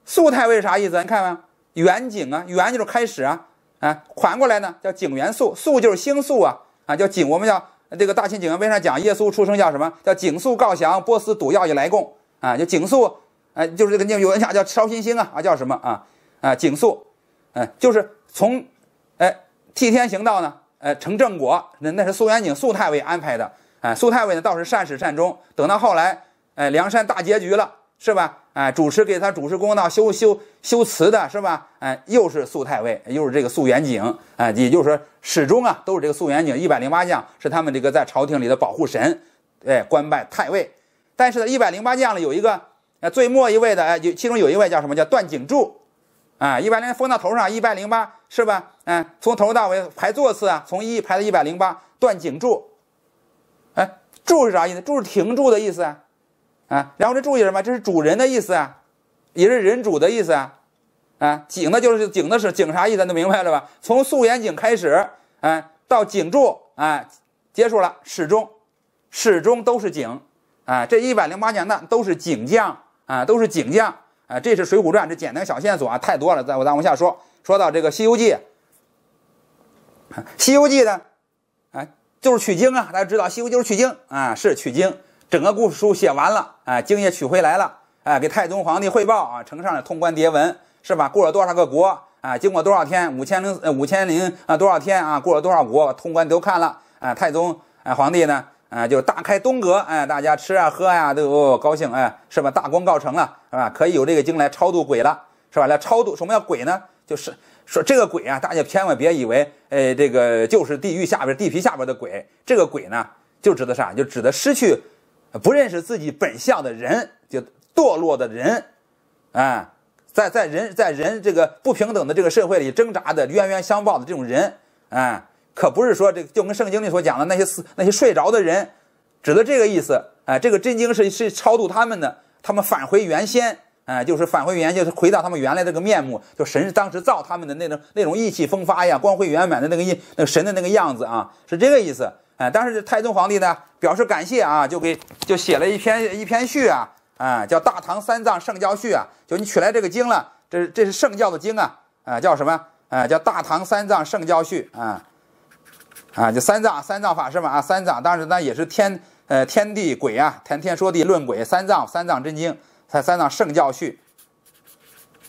宋太尉是啥意思？你看吧，远景啊，远就是开始啊，哎，缓过来呢叫景元素，素就是星宿啊，啊叫景我们叫。这个大清景元碑上讲耶稣出生叫什么叫景肃告祥，波斯赌药也来供啊，就景肃，哎，就是这个，有人讲叫烧新星啊，啊叫什么啊啊景速，嗯，就是从，哎替天行道呢，哎成正果，那那是苏元景、苏太尉安排的，哎苏太尉呢倒是善始善终，等到后来哎梁山大结局了，是吧？哎，主持给他主持公道、修修修祠的是吧？哎，又是素太尉，又是这个素元景，哎，也就是说始终啊都是这个素元景。一百零八将是他们这个在朝廷里的保护神，哎，官拜太尉。但是呢，一百零八将呢有一个，呃，最末一位的，哎，有其中有一位叫什么叫段景柱，啊，一百零封到头上，一百零八是吧？嗯，从头到尾排座次啊，从一排到一百零八，段景柱，哎，柱是啥意思？柱是停住的意思啊。啊，然后这注意什么？这是主人的意思啊，也是人主的意思啊，啊，井呢就是井的是井啥意思？能明白了吧？从素颜井开始，啊，到井柱，啊，结束了，始终，始终都是井，啊，这一百零八年的都是井将，啊，都是井将，啊，这是《水浒传》这简单小线索啊，太多了，再再往下说，说到这个《西游记》，《西游记》呢，啊，就是取经啊，大家知道《西游记》是取经啊，是取经。整个故事书写完了，哎，经也取回来了，哎，给太宗皇帝汇报啊，呈上了通关牒文，是吧？过了多少个国啊？经过多少天？五千零五千零啊多少天啊？过了多少国通关都看了，啊？太宗啊皇帝呢，啊，就大开东阁，哎，大家吃啊喝呀都高兴，哎，是吧？大功告成了，是吧？可以有这个经来超度鬼了，是吧？来超度什么叫鬼呢？就是说这个鬼啊，大家千万别以为，哎，这个就是地狱下边地皮下边的鬼，这个鬼呢就指的啥？就指的失去。不认识自己本相的人，就堕落的人，啊，在在人在人这个不平等的这个社会里挣扎的冤冤相报的这种人，啊，可不是说这就跟圣经里所讲的那些死那些睡着的人，指的这个意思，啊，这个真经是是超度他们的，他们返回原先，啊，就是返回原就是回到他们原来那个面目，就神当时造他们的那种那种意气风发呀，光辉圆满的那个意那个神的那个样子啊，是这个意思。哎，当时这太宗皇帝呢，表示感谢啊，就给就写了一篇一篇序啊，啊，叫《大唐三藏圣教序》啊，就你取来这个经了，这是这是圣教的经啊，啊，叫什么？啊，叫《大唐三藏圣教序》啊，啊，就三藏三藏法师嘛，啊，三藏当时呢也是天呃天地鬼啊，谈天说地论鬼，三藏三藏真经，三三藏圣教序，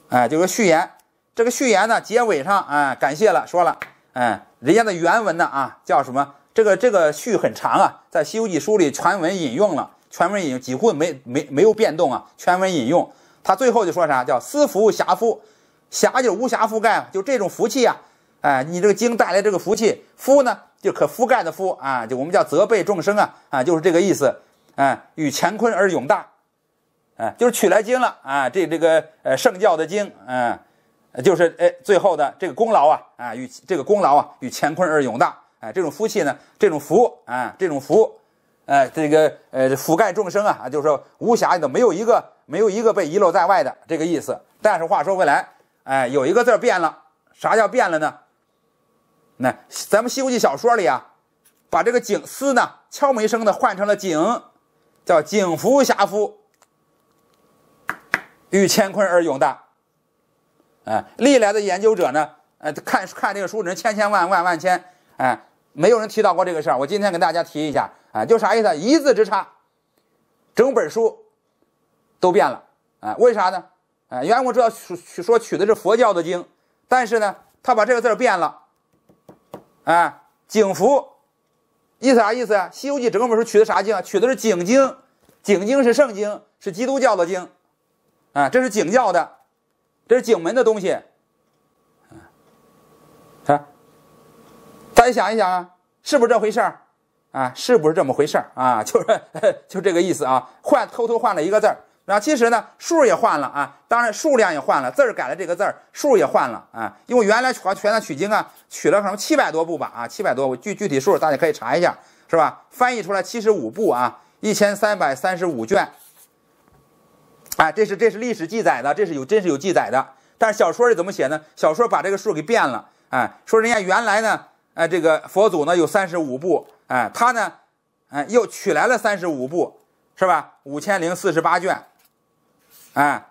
哎，就是序言，这个序言呢结尾上啊，感谢了，说了，哎，人家的原文呢啊，叫什么？这个这个序很长啊，在《西游记》书里全文引用了，全文引用几乎没没没有变动啊，全文引用。他最后就说啥叫“私福侠夫”，侠就是无暇覆盖，就这种福气啊。哎，你这个经带来这个福气，夫呢就可覆盖的夫啊，就我们叫泽被众生啊，啊就是这个意思。哎，与乾坤而永大，哎，就是取来经了啊，这这个呃圣教的经，嗯，就是哎最后的这个功劳啊，啊与这个功劳啊与乾坤而永大。哎，这种福气呢，这种福啊，这种福，哎，这个呃，覆盖众生啊就是说无暇的，没有一个，没有一个被遗漏在外的这个意思。但是话说回来，哎，有一个字变了，啥叫变了呢？那咱们《西游记》小说里啊，把这个景司呢，悄没声的换成了景，叫景福侠夫，遇乾坤而永大。哎，历来的研究者呢，呃，看看这个书人千千万万万千，哎。没有人提到过这个事儿，我今天给大家提一下啊，就啥意思？一字之差，整本儿书都变了啊？为啥呢？啊，原来我知道取说取的是佛教的经，但是呢，他把这个字儿变了啊。景福意思啥意思啊？《西游记》整本书取的啥经啊？取的是景经，景经是圣经，是基督教的经啊，这是景教的，这是景门的东西。大家想一想啊，是不是这回事儿啊？是不是这么回事儿啊？就是就这个意思啊，换偷偷换了一个字儿，然后其实呢数也换了啊，当然数量也换了，字儿改了这个字儿，数也换了啊，因为原来全全唐取经》啊，取了可能七百多部吧啊，七百多，具具体数大家可以查一下，是吧？翻译出来七十五部啊，一千三百三十五卷。哎，这是这是历史记载的，这是有真是有记载的，但是小说里怎么写呢？小说把这个数给变了，哎，说人家原来呢。哎，这个佛祖呢有三十五部，哎，他呢，哎，又取来了三十五部，是吧？五千零四十八卷，哎，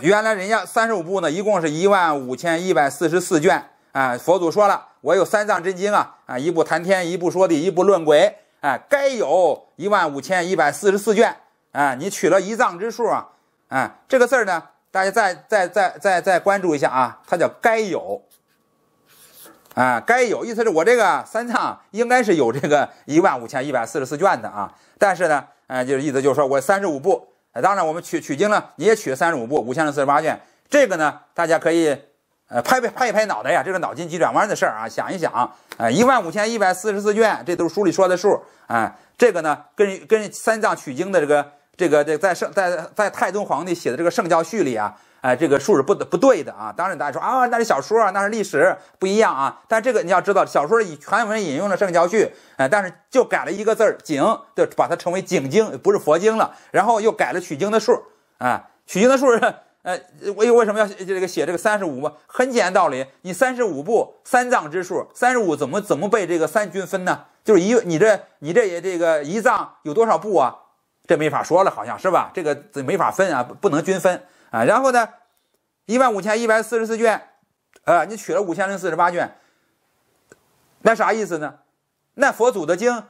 原来人家三十五部呢，一共是一万五千一百四十四卷，哎，佛祖说了，我有三藏真经啊，啊，一部谈天，一部说地，一部论鬼，哎，该有一万五千一百四十四卷，哎，你取了一藏之数啊，啊，这个字儿呢，大家再再再再再关注一下啊，它叫“该有”。啊，该有意思是我这个三藏应该是有这个一万五千一百四十四卷的啊，但是呢，呃，就是意思就是说我三十五部，当然我们取取经呢你也取三十五部五千零四十八卷，这个呢，大家可以呃拍拍拍一拍脑袋呀，这个脑筋急转弯的事儿啊，想一想啊，一万五千一百四十四卷，这都是书里说的数啊，这个呢，跟跟三藏取经的这个这个这在圣在在太宗皇帝写的这个圣教序里啊。哎，这个数是不不对的啊！当然大家说啊，那是小说啊，那是历史不一样啊。但这个你要知道，小说以全文引用了《圣教序》啊，但是就改了一个字儿“经”，就把它称为“景经”，不是佛经了。然后又改了取经的数啊，取经的数是呃，为为什么要这个写这个三十五吗？很简单道理，你三十五步三藏之数，三十五怎么怎么被这个三均分呢？就是一，你这你这也这个一藏有多少步啊？这没法说了，好像是吧？这个没法分啊？不能均分。啊，然后呢，一万五千一百四十四卷，啊，你取了五千零四十八卷，那啥意思呢？那佛祖的经，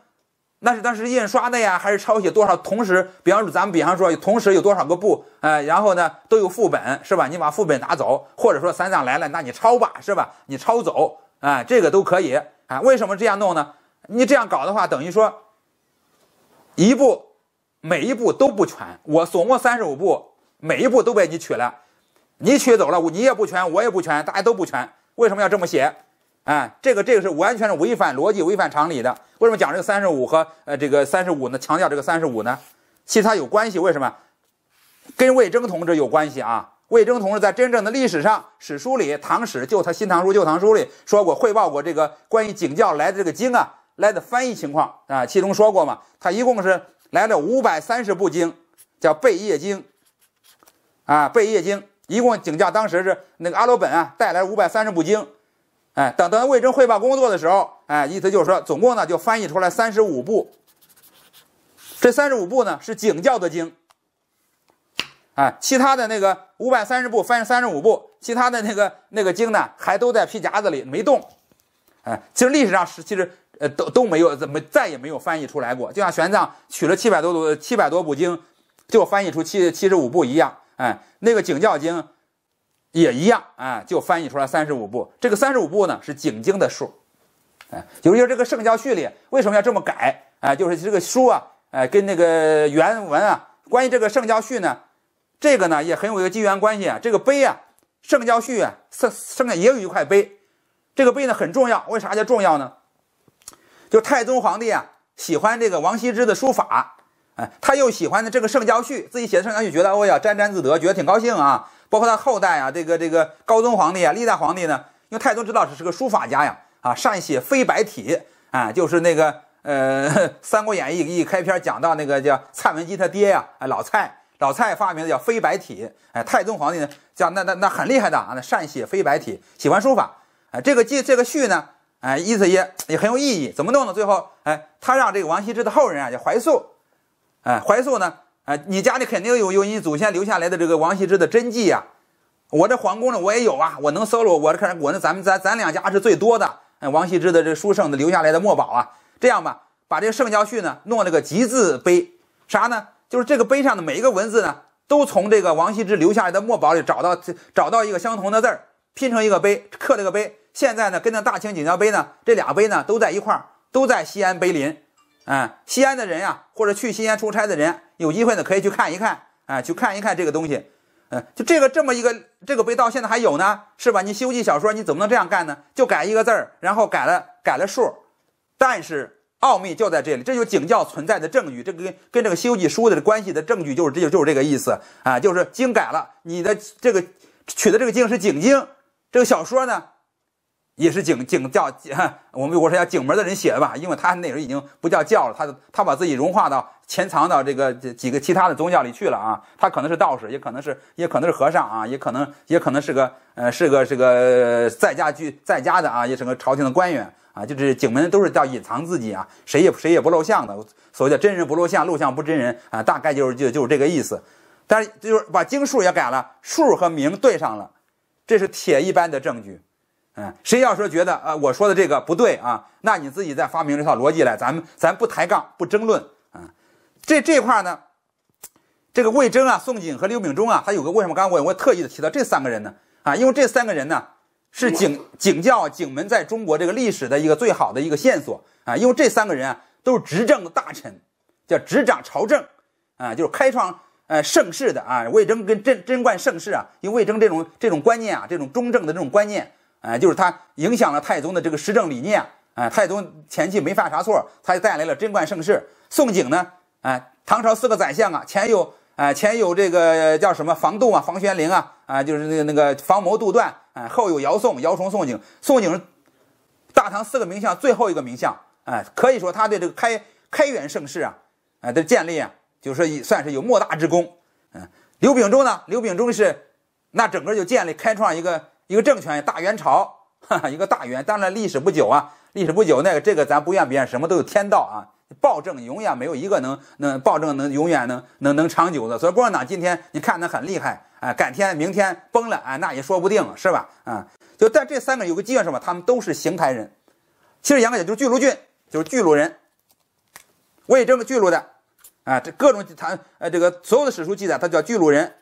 那是当时印刷的呀，还是抄写多少？同时，比方说咱们比方说同时有多少个部，啊，然后呢都有副本，是吧？你把副本拿走，或者说三藏来了，那你抄吧，是吧？你抄走，啊，这个都可以，啊，为什么这样弄呢？你这样搞的话，等于说一部每一部都不全，我总共三十五部。每一步都被你取了，你取走了，你也不全，我也不全，大家都不全。为什么要这么写？啊，这个这个是完全是违反逻辑、违反常理的。为什么讲这个三十五和呃这个三十五呢？强调这个三十五呢？其实它有关系。为什么？跟魏征同志有关系啊！魏征同志在真正的历史上，史书里《唐史》就他《新唐书》《旧唐书》里说过，汇报过这个关于景教来的这个经啊来的翻译情况啊，其中说过嘛，他一共是来了五百三十部经，叫贝叶经。啊，背《叶经》，一共景教，当时是那个阿罗本啊带来五百三十部经，哎，等到魏征汇报工作的时候，哎，意思就是说，总共呢就翻译出来三十五部，这三十五部呢是景教的经，哎，其他的那个五百三十部翻三十五部，其他的那个那个经呢还都在皮夹子里没动，哎，其实历史上是其实呃都都没有怎么再也没有翻译出来过，就像玄奘取了七百多部七百多部经，就翻译出七七十五部一样。哎，那个《景教经》也一样哎，就翻译出来三十五部。这个三十五部呢，是景经的数。哎，尤其是这个《圣教序》里，为什么要这么改？哎，就是这个书啊，哎，跟那个原文啊，关于这个《圣教序》呢，这个呢也很有一个机缘关系啊。这个碑啊，《圣教序》啊，剩剩下也有一块碑，这个碑呢很重要。为啥叫重要呢？就太宗皇帝啊，喜欢这个王羲之的书法。他又喜欢的这个《圣教序》，自己写的《圣教序》，觉得哎呀沾沾自得，觉得挺高兴啊。包括他后代啊，这个这个高宗皇帝啊，历代皇帝呢，因为太宗知道是是个书法家呀，啊，善写飞白体，啊，就是那个呃 《三国演义》一开篇讲到那个叫蔡文姬他爹呀，啊，老蔡，老蔡发明的叫飞白体，哎，太宗皇帝呢，叫那那那很厉害的啊，那善写飞白体，喜欢书法，哎，这个记这个序呢，哎，意思也也很有意义。怎么弄呢？最后，哎，他让这个王羲之的后人啊，叫怀素。哎，怀素呢？哎，你家里肯定有有你祖先留下来的这个王羲之的真迹呀。我这皇宫呢，我也有啊。我能搜罗，我这看我那咱们咱咱两家是最多的。王羲之的这书圣的留下来的墨宝啊。这样吧，把这个《圣教序呢弄了个集字碑，啥呢？就是这个碑上的每一个文字呢，都从这个王羲之留下来的墨宝里找到找到一个相同的字儿，拼成一个碑，刻了个碑。现在呢，跟着大清景教碑呢，这俩碑呢都在一块儿，都在西安碑林。啊，西安的人呀，或者去西安出差的人，有机会呢可以去看一看，啊，去看一看这个东西，嗯，就这个这么一个这个被盗，现在还有呢，是吧？你《西游记》小说你怎么能这样干呢？就改一个字儿，然后改了改了数，但是奥秘就在这里，这就景教存在的证据，这个跟跟这个《西游记》书的关系的证据就是这就就是这个意思啊，就是经改了，你的这个取的这个经是景经，这个小说呢。也是景景教，我们我说叫景门的人写的吧，因为他那时候已经不叫教了，他他把自己融化到潜藏到这个几个其他的宗教里去了啊，他可能是道士，也可能是也可能是和尚啊，也可能也可能是个呃是个这个在家居在家的啊，也是个朝廷的官员啊，就是景门都是叫隐藏自己啊，谁也谁也不露相的，所谓的真人不露相，露相不真人啊，大概就是就就是这个意思，但是就是把经数也改了，数和名对上了，这是铁一般的证据。谁要说觉得呃我说的这个不对啊，那你自己再发明这套逻辑来，咱们咱不抬杠不争论啊。这这块呢，这个魏征啊、宋璟和刘秉忠啊，还有个为什么刚才我我特意的提到这三个人呢？啊，因为这三个人呢是景景教景门在中国这个历史的一个最好的一个线索啊。因为这三个人啊都是执政的大臣，叫执掌朝政啊，就是开创呃，盛世的啊。魏征跟贞贞观盛世啊，因为魏征这种这种观念啊，这种中正的这种观念。哎，就是他影响了太宗的这个施政理念。哎，太宗前期没犯啥错，他就带来了贞观盛世。宋璟呢？哎，唐朝四个宰相啊，前有哎前有这个叫什么房杜啊，房玄龄啊，啊就是那个那个房谋杜断。哎，后有姚宋姚崇宋璟，宋璟是大唐四个名相最后一个名相。哎，可以说他对这个开开元盛世啊，哎的建立啊，就是算是有莫大之功。嗯，刘秉忠呢？刘秉忠是那整个就建立开创一个。一个政权，大元朝，哈哈，一个大元，当然历史不久啊，历史不久，那个这个咱不怨别人，什么都有天道啊，暴政永远没有一个能能暴政能永远能能能长久的。所以共产党今天你看的很厉害啊，改天明天崩了啊，那也说不定，是吧？啊，就但这三个有个机缘什么，他们都是邢台人，其实杨格讲就是巨鹿郡，就是巨鹿人，魏征巨鹿的，啊，这各种他呃这个所有的史书记载，他叫巨鹿人。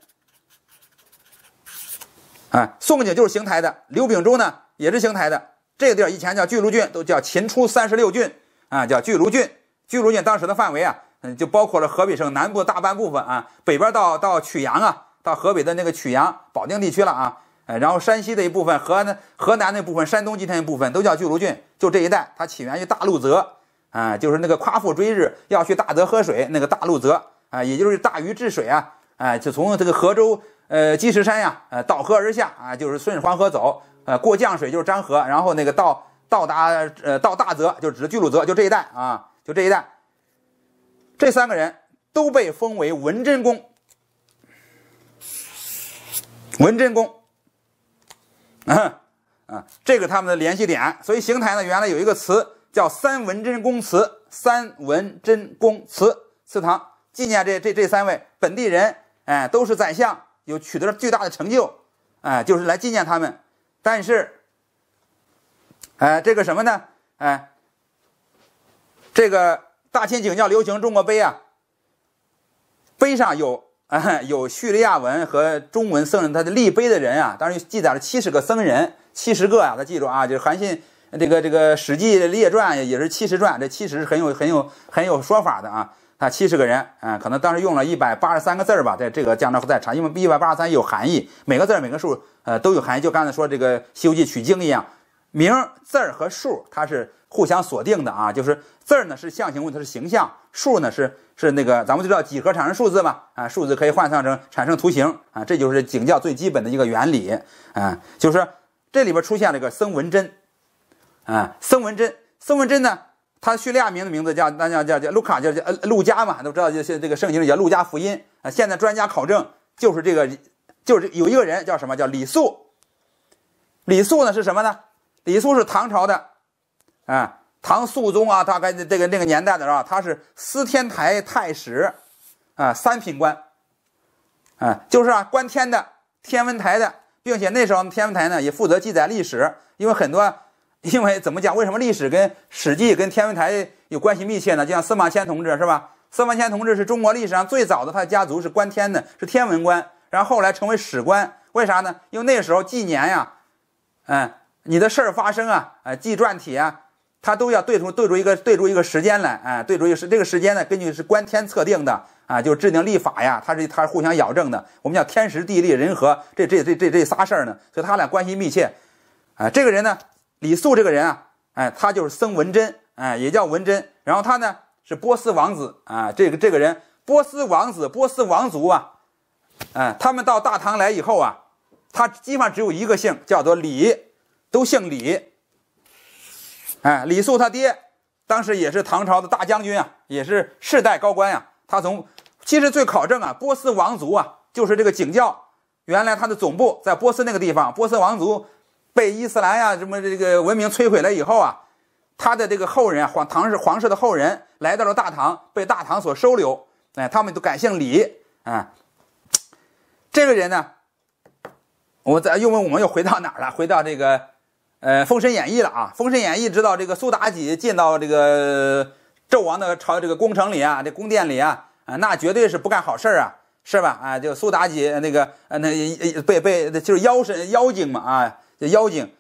啊，宋景就是邢台的，刘秉忠呢也是邢台的。这个地儿以前叫巨鹿郡，都叫秦初三十六郡啊，叫巨鹿郡。巨鹿郡当时的范围啊，嗯，就包括了河北省南部大半部分啊，北边到到曲阳啊，到河北的那个曲阳、保定地区了啊。呃，然后山西的一部分、河南河南那部分、山东今天一部分都叫巨鹿郡，就这一带。它起源于大路泽啊，就是那个夸父追日要去大泽喝水那个大路泽啊，也就是大禹治水啊，哎，就从这个河州。呃，积石山呀，呃，倒河而下啊，就是顺着黄河走，呃，过降水就是漳河，然后那个到到达呃到大泽，就指指巨鹿泽，就这一带啊，就这一带，这三个人都被封为文贞公，文贞公，嗯啊，这个他们的联系点，所以邢台呢原来有一个词叫三文贞公祠，三文贞公祠祠堂，纪念这这这三位本地人，哎，都是宰相。有取得了巨大的成就，哎，就是来纪念他们。但是，哎，这个什么呢？哎，这个大清景教流行中国碑啊，碑上有啊有叙利亚文和中文。僧人他的立碑的人啊，当然记载了七十个僧人，七十个啊，他记住啊，就是韩信这个这个《史记》列传也是七十传，这七十是很有很有很有说法的啊。啊，七十个人，嗯，可能当时用了一百八十三个字儿吧，在这个江来会再查，因为一百八十三有含义，每个字每个数，呃，都有含义。就刚才说这个《西游记》取经一样，名字儿和数它是互相锁定的啊，就是字儿呢是象形物，它是形象，数呢是是那个咱们就道几何产生数字嘛，啊，数字可以换算成产生图形啊，这就是景教最基本的一个原理啊，就是这里边出现了个僧文真，啊，僧文真，僧文真呢。他叙利亚名字名字叫那叫叫叫卢卡叫叫呃路加嘛，都知道就是这个圣经叫路加福音啊。现在专家考证就是这个，就是有一个人叫什么？叫李素。李素呢是什么呢？李素是唐朝的，啊，唐肃宗啊，大概这个那个年代的时候，他是司天台太史，啊，三品官，啊，就是啊，观天的天文台的，并且那时候天文台呢也负责记载历史，因为很多。因为怎么讲？为什么历史跟《史记》跟天文台有关系密切呢？就像司马迁同志是吧？司马迁同志是中国历史上最早的，他的家族是观天的，是天文官，然后后来成为史官。为啥呢？因为那时候纪年呀，哎，你的事儿发生啊，哎，纪传体啊，他都要对出对出一个对出一个时间来，哎，对出一个时这个时间呢，根据是观天测定的啊，就制定历法呀，他是他互相咬证的。我们叫天时地利人和，这这这这这仨事儿呢，所以他俩关系密切。啊，这个人呢？李素这个人啊，哎，他就是僧文真，哎，也叫文真。然后他呢是波斯王子啊，这个这个人，波斯王子，波斯王族啊，哎，他们到大唐来以后啊，他基本上只有一个姓，叫做李，都姓李。哎，李素他爹当时也是唐朝的大将军啊，也是世代高官呀。他从其实最考证啊，波斯王族啊，就是这个景教，原来他的总部在波斯那个地方，波斯王族。被伊斯兰呀什么这个文明摧毁了以后啊，他的这个后人啊，皇唐氏皇室的后人来到了大唐，被大唐所收留。哎，他们都改姓李啊。这个人呢，我再又问，我们又回到哪儿了？回到这个，呃，《封神演义》了啊，《封神演义》知道这个苏妲己进到这个纣王的朝这个宫城里啊，这宫殿里啊，啊，那绝对是不干好事儿啊，是吧？啊，就苏妲己那个，呃，那被被就是妖神妖精嘛，啊。这妖精，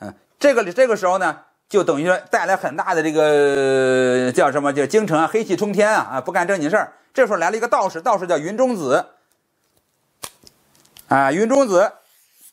嗯，这个这个时候呢，就等于说带来很大的这个叫什么？叫京城啊，黑气冲天啊，啊，不干正经事儿。这时候来了一个道士，道士叫云中子，啊，云中子，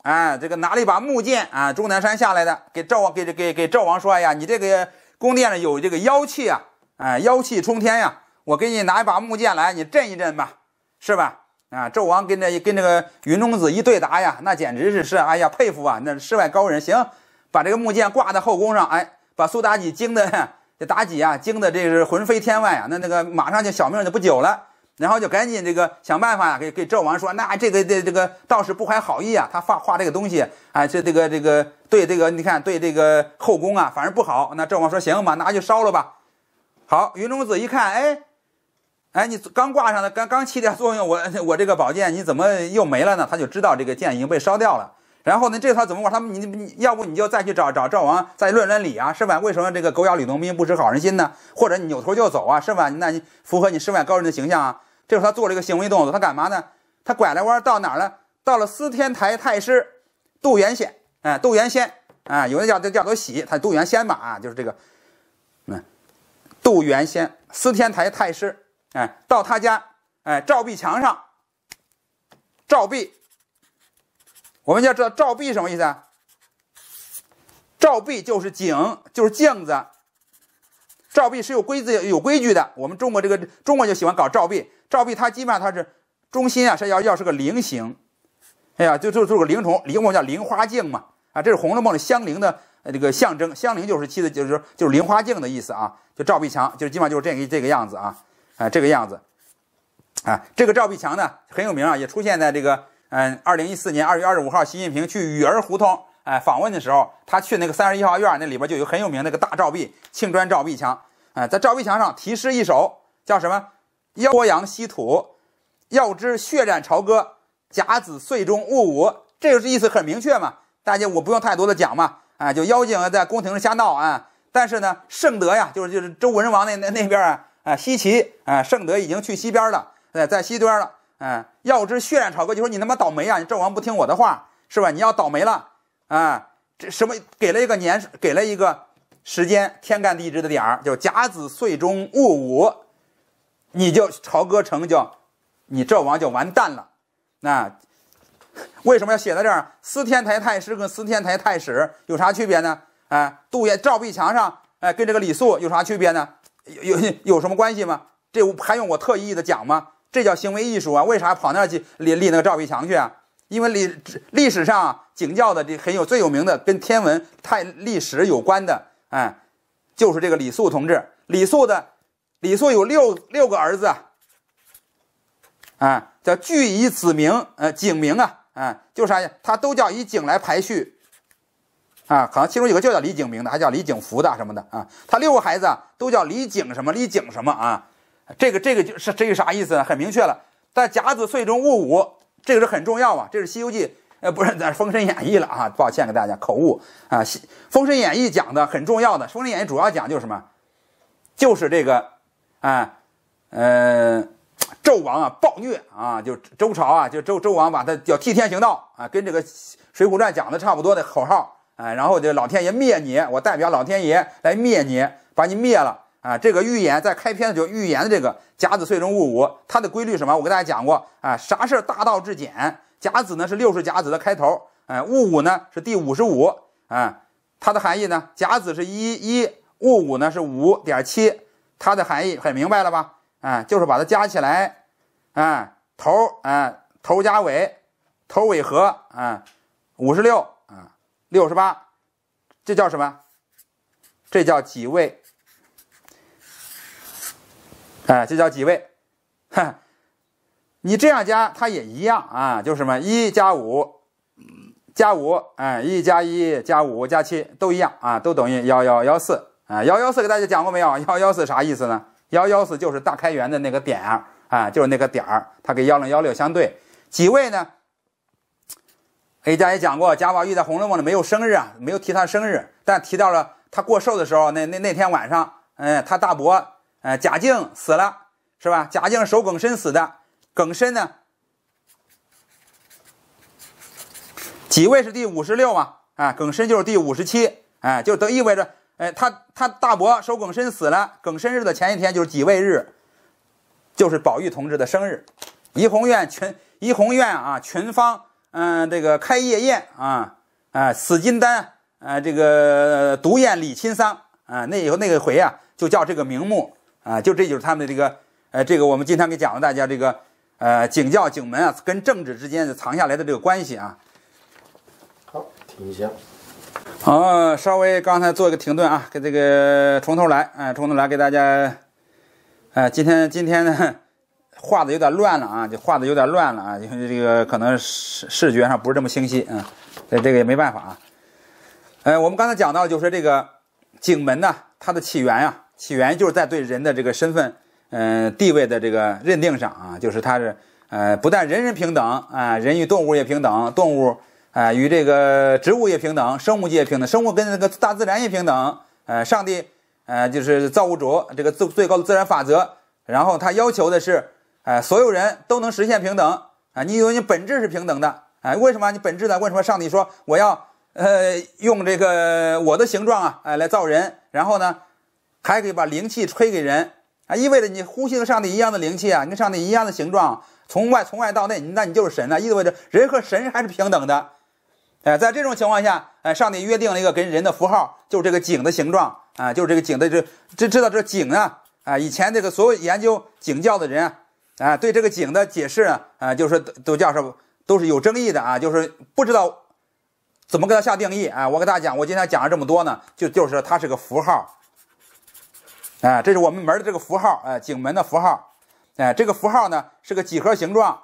哎，这个拿了一把木剑，啊，终南山下来的，给赵王，给给给赵王说，哎呀，你这个宫殿上有这个妖气啊，啊，妖气冲天呀，我给你拿一把木剑来，你震一震吧，是吧？啊，纣王跟这跟这个云中子一对答呀，那简直是是哎呀佩服啊，那世外高人。行，把这个木剑挂在后宫上，哎，把苏妲己惊的这妲己啊惊的这是魂飞天外呀，那那个马上就小命就不久了，然后就赶紧这个想办法呀，给给纣王说，那这个这这个道士不怀好意啊，他画画这个东西啊，这这个这个对这个你看对这个后宫啊反而不好。那纣王说行吧，拿去烧了吧。好，云中子一看，哎。哎，你刚挂上的，刚刚起点作用。我 我这个宝剑，你怎么又没了呢？他就知道这个剑已经被烧掉了。然后呢，这套怎么玩？他们你你要不你就再去找找赵王，再论论理啊，是吧？为什么这个狗咬吕洞宾，不识好人心呢？或者你扭头就走啊，是吧？那你符合你世外高人的形象啊？这时候他做了一个行为动作，他干嘛呢？他拐了弯到哪儿了？到了司天台太师杜元先，哎，杜元先，啊，有的叫叫做喜，他杜元先吧，啊，就是这个，嗯，杜元先，司天台太师。哎，到他家，哎，照壁墙上。照壁，我们要知道照壁什么意思啊？照壁就是井，就是镜子。照壁是有规则、有规矩的。我们中国这个中国就喜欢搞照壁，照壁它基本上它是中心啊，是要要是个菱形。哎呀，就就就是个菱虫，菱我们叫菱花镜嘛。啊，这是《红楼梦》的香菱的这个象征，香菱就是其实就是就是菱花镜的意思啊。就照壁墙，就是基本上就是这个这个样子啊。啊，这个样子，啊，这个赵必强呢很有名啊，也出现在这个，嗯，二零一四年二月二十五号，习近平去雨儿胡同哎访问的时候，他去那个三十一号院那里边就有很有名那个大赵必，青砖赵必墙，啊，在赵必墙上题诗一首，叫什么？“妖阳稀土，要知血染朝歌，甲子岁中戊午”，这个意思很明确嘛，大家我不用太多的讲嘛，啊，就妖精在宫廷里瞎闹啊，但是呢，圣德呀，就是就是周文王那那那边啊。啊，西岐啊，圣德已经去西边了，哎，在西边了。嗯，要知血染朝歌，就说你他妈倒霉啊！你纣王不听我的话，是吧？你要倒霉了啊！这什么给了一个年，给了一个时间，天干地支的点儿，叫甲子岁中戊午，你就朝歌城，就，你纣王就完蛋了。那为什么要写在这儿？司天台太师跟司天台太史有啥区别呢？啊，杜演赵壁墙上，哎，跟这个李肃有啥区别呢？有有有什么关系吗？这还用我特意的讲吗？这叫行为艺术啊！为啥跑那儿去立立那个赵壁强去啊？因为历历史上景教的这很有最有名的跟天文太历史有关的，哎，就是这个李素同志。李素的李素有六六个儿子，啊，叫据以子名，呃，景名啊，哎，就是啥呀？他都叫以景来排序。啊，可能其中有个叫叫李景明的，还叫李景福的什么的啊？他六个孩子啊，都叫李景什么，李景什么啊？这个这个就是这个啥意思呢？很明确了，在甲子岁中戊午，这个是很重要啊。这是《西游记》，呃，不是咱《封神演义》了啊，抱歉给大家口误啊。《西封神演义》讲的很重要的，《封神演义》主要讲就是什么？就是这个，啊，呃，纣王啊，暴虐啊，就周朝啊，就周周王把他叫替天行道啊，跟这个《水浒传》讲的差不多的口号。哎，然后就老天爷灭你，我代表老天爷来灭你，把你灭了啊！这个预言在开篇的时候预言的这个甲子岁中戊午，它的规律什么？我给大家讲过啊，啥是大道至简？甲子呢是六十甲子的开头，哎，戊午呢是第五十五啊，它的含义呢？甲子是一一，戊午呢是五点七，它的含义很明白了吧？啊，就是把它加起来，啊，头啊头加尾，头尾和啊，五十六。六十八，这叫什么？这叫几位？哎，这叫几位？哈，你这样加它也一样啊，就是什么一加五加五，哎，一加一加五加七都一样啊，都等于幺幺幺四啊。幺幺四给大家讲过没有？幺幺四啥意思呢？幺幺四就是大开元的那个点啊，啊，就是那个点儿，它跟幺零幺六相对，几位呢？A 家也讲过，贾宝玉在《红楼梦》里没有生日啊，没有提他生日，但提到了他过寿的时候，那那那天晚上，嗯，他大伯，呃，贾敬死了，是吧？贾敬守庚申死的，庚申呢，几位是第五十六嘛，啊，庚申就是第五十七，哎，就都意味着，哎，他他大伯守庚申死了，庚申日的前一天就是己未日，就是宝玉同志的生日，怡红院群，怡红院啊，群芳。嗯，这个开夜宴啊，啊，死金丹，啊，这个毒宴李亲桑啊，那以后那个回啊，就叫这个名目啊，就这就是他们的这个，呃，这个我们经常给讲的大家这个，呃，景教景门啊，跟政治之间的藏下来的这个关系啊。好，停一下，好，稍微刚才做一个停顿啊，给这个从头来，啊，从头来给大家，啊，今天今天呢。画的有点乱了啊，就画的有点乱了啊，你看这个可能视视觉上不是这么清晰，嗯，这这个也没办法啊。呃，我们刚才讲到就是这个景门呢，它的起源呀，起源就是在对人的这个身份、嗯地位的这个认定上啊，就是它是，呃，不但人人平等啊，人与动物也平等，动物啊与这个植物也平等，生物界也平等，生物跟这个大自然也平等，呃，上帝，呃，就是造物主，这个自最高的自然法则，然后它要求的是。哎，所有人都能实现平等啊！你有你本质是平等的，哎，为什么你本质呢？为什么上帝说我要呃用这个我的形状啊，哎来造人，然后呢，还可以把灵气吹给人啊，意味着你呼吸和上帝一样的灵气啊，跟上帝一样的形状，从外从外到内，那你就是神了，意味着人和神还是平等的。哎，在这种情况下，哎，上帝约定了一个跟人的符号，就是这个井的形状啊，就是这个井的这这知道这井啊，啊，以前这个所有研究景教的人啊。啊，对这个井的解释呢，啊，就是都叫什么，都是有争议的啊，就是不知道怎么给它下定义啊。我给大家讲，我今天讲了这么多呢，就就是它是个符号，啊，这是我们门的这个符号，啊，井门的符号，哎，这个符号呢是个几何形状，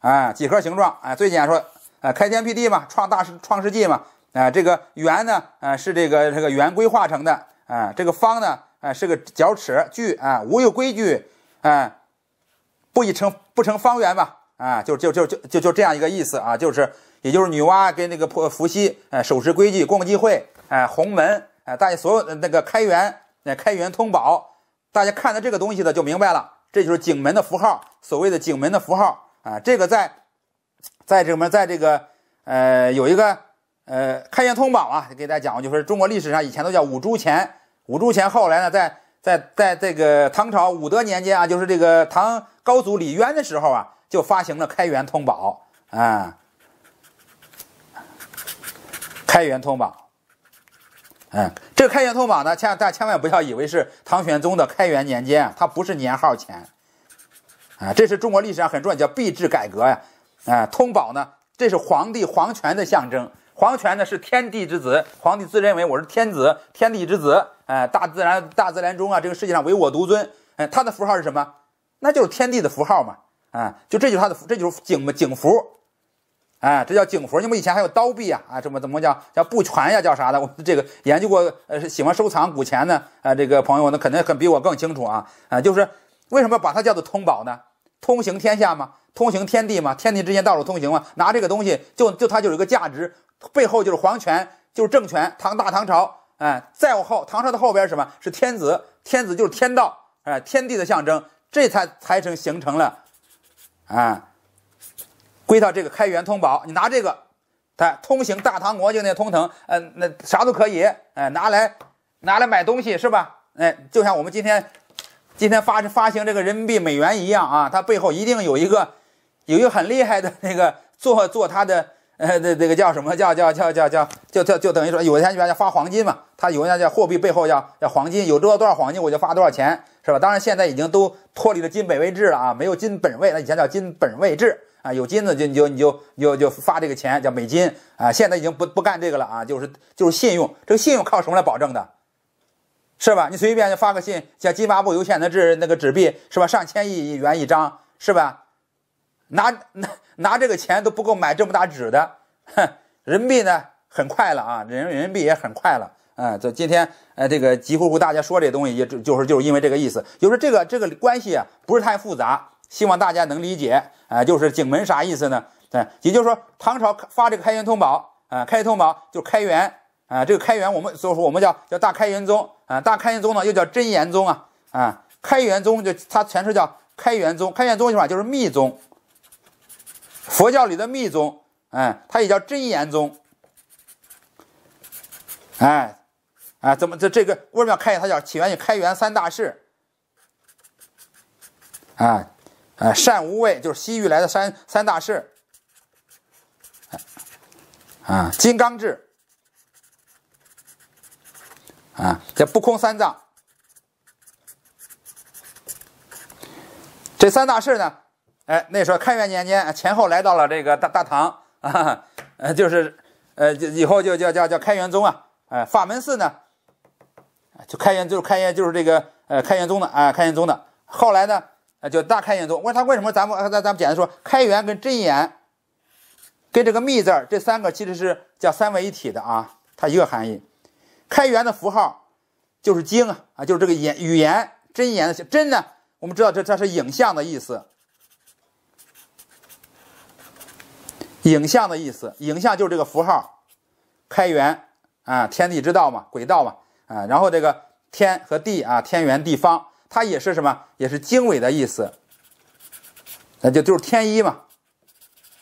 啊，几何形状，啊，最简单说，啊，开天辟地嘛，创大世，创世纪嘛，啊，这个圆呢，啊，是这个这个圆规化成的，啊，这个方呢，啊，是个角尺矩，啊，无有规矩，啊。不以成不成方圆嘛？啊，就就就就就就这样一个意思啊，就是也就是女娲跟那个婆伏羲，哎，守时规矩，共济会，哎，鸿门，哎，大家所有的那个开元，那开元通宝，大家看到这个东西的就明白了，这就是景门的符号，所谓的景门的符号啊，这个在，在什么，在这个，呃，有一个呃，开元通宝啊，给大家讲过，就是中国历史上以前都叫五铢钱，五铢钱后来呢，在。在在这个唐朝武德年间啊，就是这个唐高祖李渊的时候啊，就发行了开元通宝啊。开元通宝，嗯，这开元通宝呢，千万大家千万不要以为是唐玄宗的开元年间，它不是年号钱啊。这是中国历史上很重要叫币制改革呀，啊，通宝呢，这是皇帝皇权的象征。皇权呢是天地之子，皇帝自认为我是天子，天地之子，哎，大自然，大自然中啊，这个世界上唯我独尊，哎，他的符号是什么？那就是天地的符号嘛，啊，就这就是他的，这就是嘛，景符，哎，这叫景符。你们以前还有刀币啊，啊，什么怎么叫叫不全呀，叫啥的？我这个研究过，呃，喜欢收藏古钱的啊，这个朋友那肯定很比我更清楚啊，啊，就是为什么把它叫做通宝呢？通行天下吗？通行天地嘛，天地之间道路通行嘛，拿这个东西就就它就有个价值，背后就是皇权，就是政权，唐大唐朝，哎，再往后，唐朝的后边是什么？是天子，天子就是天道，哎，天地的象征，这才才成形成了，啊，归到这个开元通宝，你拿这个，它通行大唐国境那通腾，呃，那啥都可以，哎，拿来拿来买东西是吧？哎，就像我们今天今天发发行这个人民币美元一样啊，它背后一定有一个。有一个很厉害的那个做 做他的呃，这这个叫什么叫叫叫叫叫就就就等于说，有钱原来发黄金嘛，他有人家叫货币背后叫叫黄金，有多少多少黄金我就发多少钱，是吧？当然现在已经都脱离了金本位制了啊，没有金本位，那以前叫金本位制啊，有金子就你就你就就就发这个钱叫美金啊，现在已经不不干这个了啊，就是就是信用，这个信用靠什么来保证的，是吧？你随便就发个信，像金巴布邮票的纸那个纸币是吧？上千亿元一张是吧？拿拿拿这个钱都不够买这么大纸的，人民币呢很快了啊，人人民币也很快了啊。这今天呃这个急呼呼大家说这东西也就就是就是因为这个意思，就是这个这个关系啊不是太复杂，希望大家能理解啊。就是景门啥意思呢？呃，也就是说唐朝发这个开元通宝啊，开元通宝就开元啊，这个开元我们所以说我们叫叫大开元宗啊，大开元宗呢又叫真言宗啊啊，开元宗就它全称叫开元宗，开元宗的话就是密宗。佛教里的密宗，哎，它也叫真言宗，哎，哎，怎么这这个为什么要开？它叫起源于开元三大士？啊，啊，善无畏就是西域来的三三大士，啊，金刚智，啊，叫不空三藏，这三大事呢？哎，那时候开元年间前后来到了这个大大唐啊，呃，就是，呃，以后就叫叫叫开元宗啊。哎，法门寺呢，就开元就是开元就是这个呃开元宗的啊，开元宗的。后来呢，就大开元宗。我问他为什么？咱们那咱们简单说，开元跟真言，跟这个密字儿，这三个其实是叫三位一体的啊，它一个含义。开元的符号就是经啊啊，就是这个言语言真言的真呢，我们知道这它是影像的意思。影像的意思，影像就是这个符号，开元啊，天地之道嘛，轨道嘛啊，然后这个天和地啊，天圆地方，它也是什么，也是经纬的意思，那就就是天一嘛，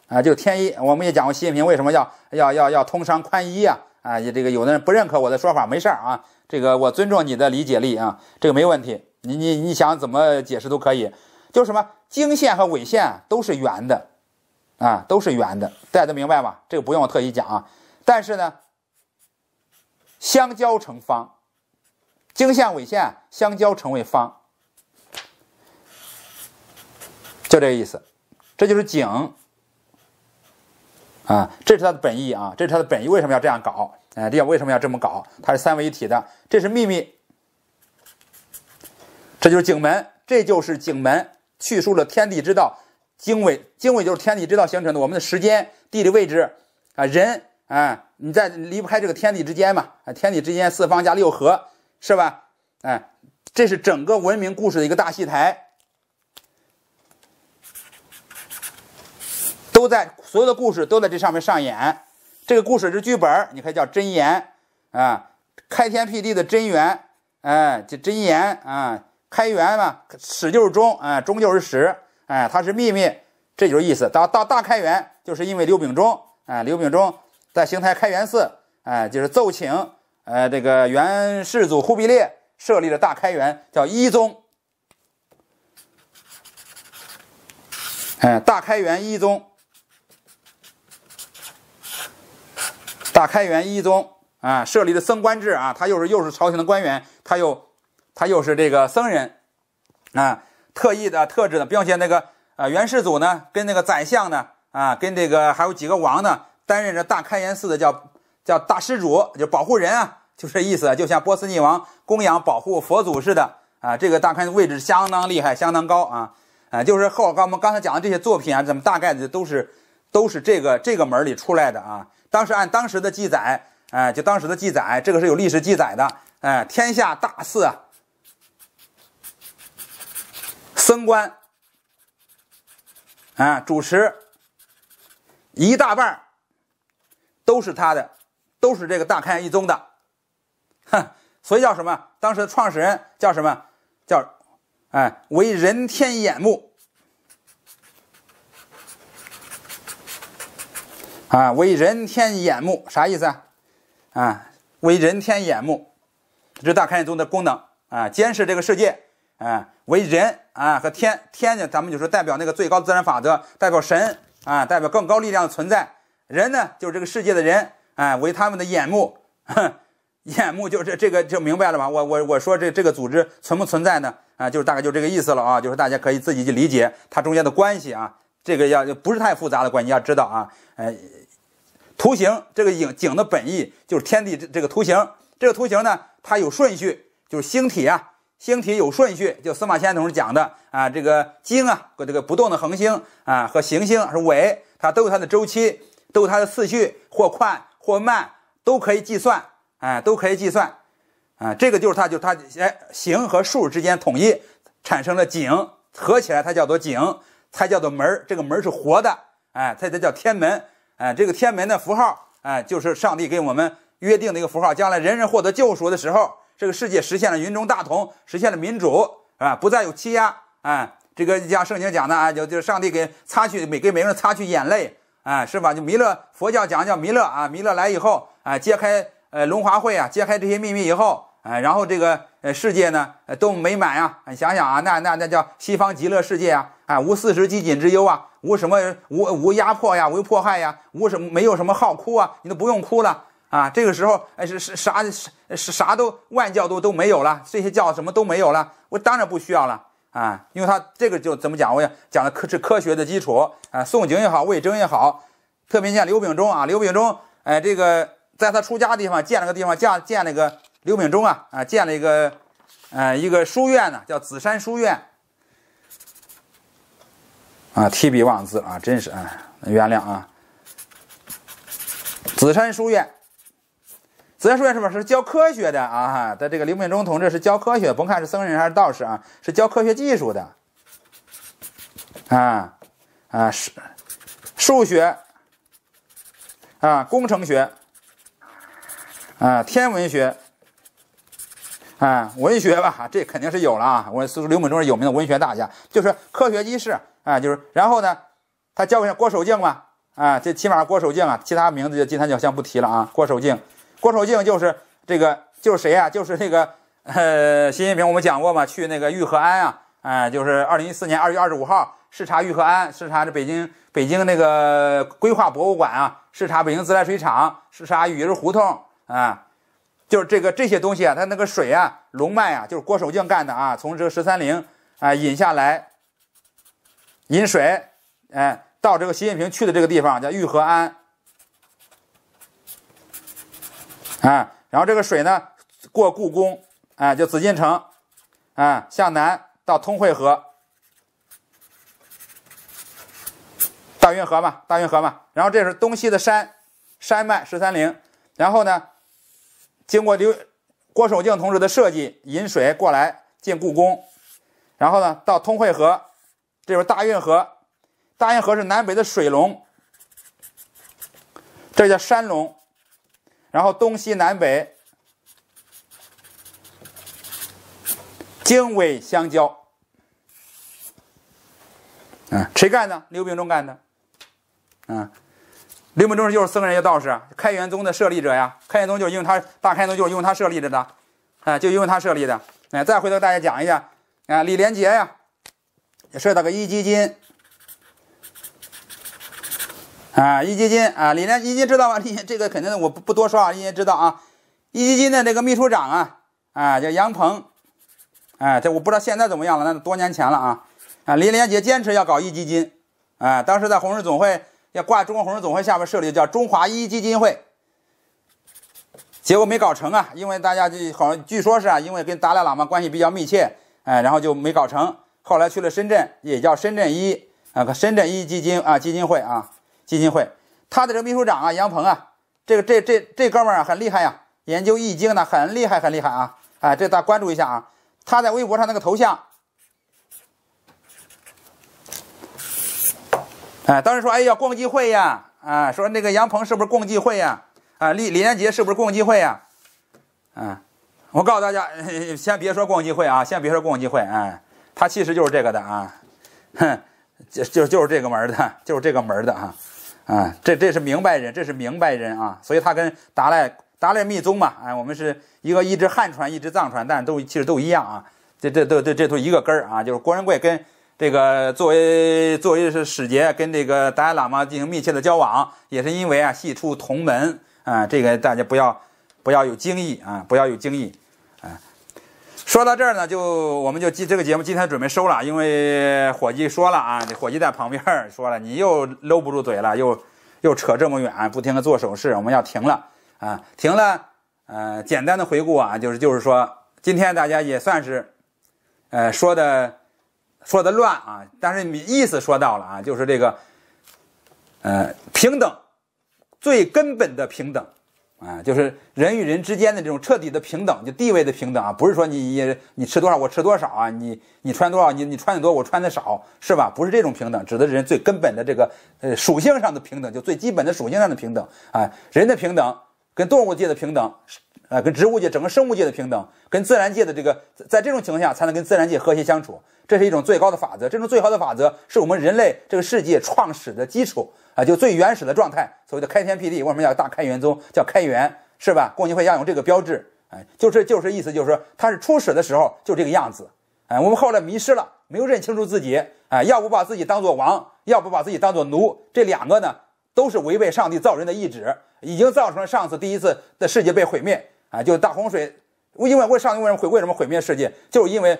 啊，就是天一。我们也讲过习近平为什么要要要要通商宽衣啊，啊，这个有的人不认可我的说法，没事儿啊，这个我尊重你的理解力啊，这个没问题，你你你想怎么解释都可以，就是什么经线和纬线都是圆的。啊，都是圆的，大家都明白吗？这个不用我特意讲啊。但是呢，相交成方，经线纬线相交成为方，就这个意思。这就是井啊，这是它的本意啊，这是它的本意。为什么要这样搞？哎，这样为什么要这么搞？它是三位一体的，这是秘密。这就是井门，这就是井门，叙述了天地之道。经纬，经纬就是天地之道形成的。我们的时间、地理位置，啊，人，啊，你在离不开这个天地之间嘛？啊，天地之间，四方加六合，是吧？哎，这是整个文明故事的一个大戏台，都在所有的故事都在这上面上演。这个故事是剧本你可以叫真言啊，开天辟地的真源，哎，这真言啊，开元嘛，始就是终，啊，终就是始。哎，他是秘密，这就是意思。到到大开元，就是因为刘秉忠啊，刘秉忠在邢台开元寺，哎，就是奏请，呃，这个元世祖忽必烈设立的大开元，叫一宗。哎，大开元一宗，大开元一宗啊，设立的僧官制啊，他又是又是朝廷的官员，他又他又是这个僧人，啊。特意的特制的，并且那个呃元世祖呢，跟那个宰相呢，啊，跟这个还有几个王呢，担任着大开元寺的叫叫大施主，就保护人啊，就这意思，就像波斯尼王供养保护佛祖似的啊。这个大开的位置相当厉害，相当高啊啊！就是后边我们刚才讲的这些作品啊，怎么大概的都是都是这个这个门里出来的啊。当时按当时的记载，哎，就当时的记载，这个是有历史记载的，哎，天下大寺。啊。僧官啊，主持一大半都是他的，都是这个大开一宗的，哼，所以叫什么？当时的创始人叫什么？叫哎，为人天眼目啊，为人天眼目啥意思啊？啊，为人天眼目，这是大开一宗的功能啊，监视这个世界。啊，为人啊和天天呢，咱们就说代表那个最高自然法则，代表神啊，代表更高力量的存在。人呢，就是这个世界的人，哎，为他们的眼目，眼目就是这个就明白了吧？我我我说这这个组织存不存在呢？啊，就是大概就这个意思了啊，就是大家可以自己去理解它中间的关系啊。这个要不是太复杂的关，你要知道啊，呃，图形这个影景的本意就是天地这个图形，这个图形呢，它有顺序，就是星体啊。星体有顺序，就司马迁同志讲的啊，这个经啊，这个不动的恒星啊和行星是尾，它都有它的周期，都有它的次序，或快或慢，都可以计算，哎，都可以计算，啊，这个就是它，就它，哎，形和数之间统一，产生了景，合起来它叫做景，才叫做门儿，这个门儿是活的，哎，它才叫天门，哎，这个天门的符号，哎，就是上帝给我们约定的一个符号，将来人人获得救赎的时候。这个世界实现了云中大同，实现了民主，啊，不再有欺压，啊，这个像圣经讲的啊，就就上帝给擦去每给每个人擦去眼泪，啊，是吧？就弥勒佛教讲叫弥勒啊，弥勒来以后啊，揭开呃龙华会啊，揭开这些秘密以后啊，然后这个呃世界呢都美满呀，你想想啊，那那那叫西方极乐世界啊，啊，无四时饥馑之忧啊，无什么无无压迫呀，无迫害呀，无什么没有什么好哭啊，你都不用哭了。啊，这个时候，哎，是是啥是是啥都万教都都没有了，这些教什么都没有了，我当然不需要了啊，因为他这个就怎么讲？我讲的科是科学的基础啊，宋景也好，魏征也好，特别像刘秉忠啊，刘秉忠，哎，这个在他出家地方建了个地方，建建了个刘秉忠啊啊，建了一个，呃，一个书院呢，叫紫山书院啊，提笔忘字啊，真是啊，原谅啊，紫山书院。紫檀科学是吧？是教科学的啊！的这个刘秉忠同志是教科学，甭看是僧人还是道士啊，是教科学技术的。啊啊，是数学啊，工程学啊，天文学啊，文学吧，这肯定是有了啊。我司刘秉忠是有名的文学大家，就是科学一是啊，就是然后呢，他教过郭守敬嘛啊，这起码郭守敬啊，其他名字就金三角先不提了啊，郭守敬。郭守敬就是这个，就是谁呀？就是那个，呃，习近平我们讲过嘛，去那个玉河安啊，哎，就是二零一四年二月二十五号视察玉河安，视察这北京北京那个规划博物馆啊，视察北京自来水厂，视察雨儿胡同啊，就是这个这些东西啊，他那个水啊，龙脉啊，就是郭守敬干的啊，从这个十三陵啊引下来引水，哎，到这个习近平去的这个地方叫玉河安。啊，然后这个水呢，过故宫，啊，就紫禁城，啊，向南到通惠河，大运河嘛，大运河嘛。然后这是东西的山，山脉十三陵。然后呢，经过刘郭守敬同志的设计，引水过来进故宫。然后呢，到通惠河，这是大运河，大运河是南北的水龙，这叫山龙。然后东西南北，经纬相交。啊，谁干的？刘秉忠干的。啊，刘秉忠就是僧人，一道士，开元宗的设立者呀。开元宗就是因为他，大开元就是用他设立的，啊，就用他设立的。哎，再回头大家讲一下，啊，李连杰呀，也设了个一基金。啊，壹基金啊，李连壹基金知道吗？李这个肯定我不不多说啊，你也知道啊。壹基金的那个秘书长啊啊叫杨鹏，哎，这我不知道现在怎么样了，那是多年前了啊。啊，李连杰坚持要搞壹基金，啊，当时在红十总会要挂中国红十总会下边设立叫中华壹基金会，结果没搞成啊，因为大家就好据说是啊，因为跟达赖喇嘛关系比较密切，哎，然后就没搞成。后来去了深圳，也叫深圳壹啊，深圳壹基金啊基金会啊。基金会，他的这个秘书长啊，杨鹏啊，这个这这这哥们儿啊，很厉害呀，研究易经呢，很厉害很厉害啊！哎，这大家关注一下啊，他在微博上那个头像，哎，当时说，哎呀，共济会呀，啊，说那个杨鹏是不是共济会呀？啊，李李连杰是不是共济会呀？嗯，我告诉大家，先别说共济会啊，先别说共济会，哎，他其实就是这个的啊，哼，就就就是这个门的，就是这个门的啊。啊，这这是明白人，这是明白人啊，所以他跟达赖达赖密宗嘛，哎，我们是一个一支汉传，一支藏传，但都其实都一样啊，这这都这这都一个根儿啊，就是郭仁贵跟这个作为作为是使节跟这个达赖喇嘛进行密切的交往，也是因为啊，系出同门啊，这个大家不要不要有惊异啊，不要有惊异。说到这儿呢，就我们就今这个节目今天准备收了，因为伙计说了啊，这伙计在旁边儿说了，你又搂不住嘴了，又又扯这么远，不停的做手势，我们要停了啊，停了。呃，简单的回顾啊，就是就是说，今天大家也算是，呃，说的说的乱啊，但是你意思说到了啊，就是这个，呃，平等，最根本的平等。啊，就是人与人之间的这种彻底的平等，就地位的平等啊，不是说你你你吃多少我吃多少啊，你你穿多少你你穿的多我穿的少是吧？不是这种平等，指的是人最根本的这个呃属性上的平等，就最基本的属性上的平等啊。人的平等跟动物界的平等，呃，跟植物界整个生物界的平等，跟自然界的这个，在这种情况下才能跟自然界和谐相处。这是一种最高的法则，这种最高的法则是我们人类这个世界创始的基础啊，就最原始的状态，所谓的开天辟地，为什么叫大开元宗？叫开元是吧？共济会要用这个标志，哎，就是就是意思，就是说他是初始的时候就这个样子，哎，我们后来迷失了，没有认清楚自己，哎，要不把自己当做王，要不把自己当做奴，这两个呢都是违背上帝造人的意志，已经造成了上次第一次的世界被毁灭啊，就大洪水，因为为上帝为什么毁为什么毁灭世界，就是因为。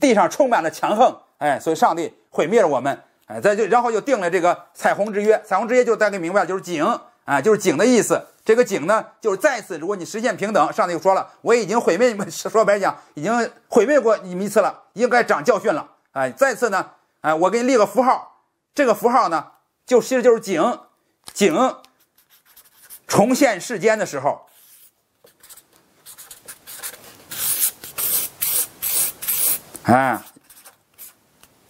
地上充满了强横，哎，所以上帝毁灭了我们，哎，再就然后就定了这个彩虹之约，彩虹之约就大家明白，就是井，啊，就是井的意思。这个井呢，就是再次，如果你实现平等，上帝就说了，我已经毁灭你们，说白讲已经毁灭过你们一次了，应该长教训了，哎，再次呢，哎，我给你立个符号，这个符号呢，就其实就是井，井重现世间的时候。啊，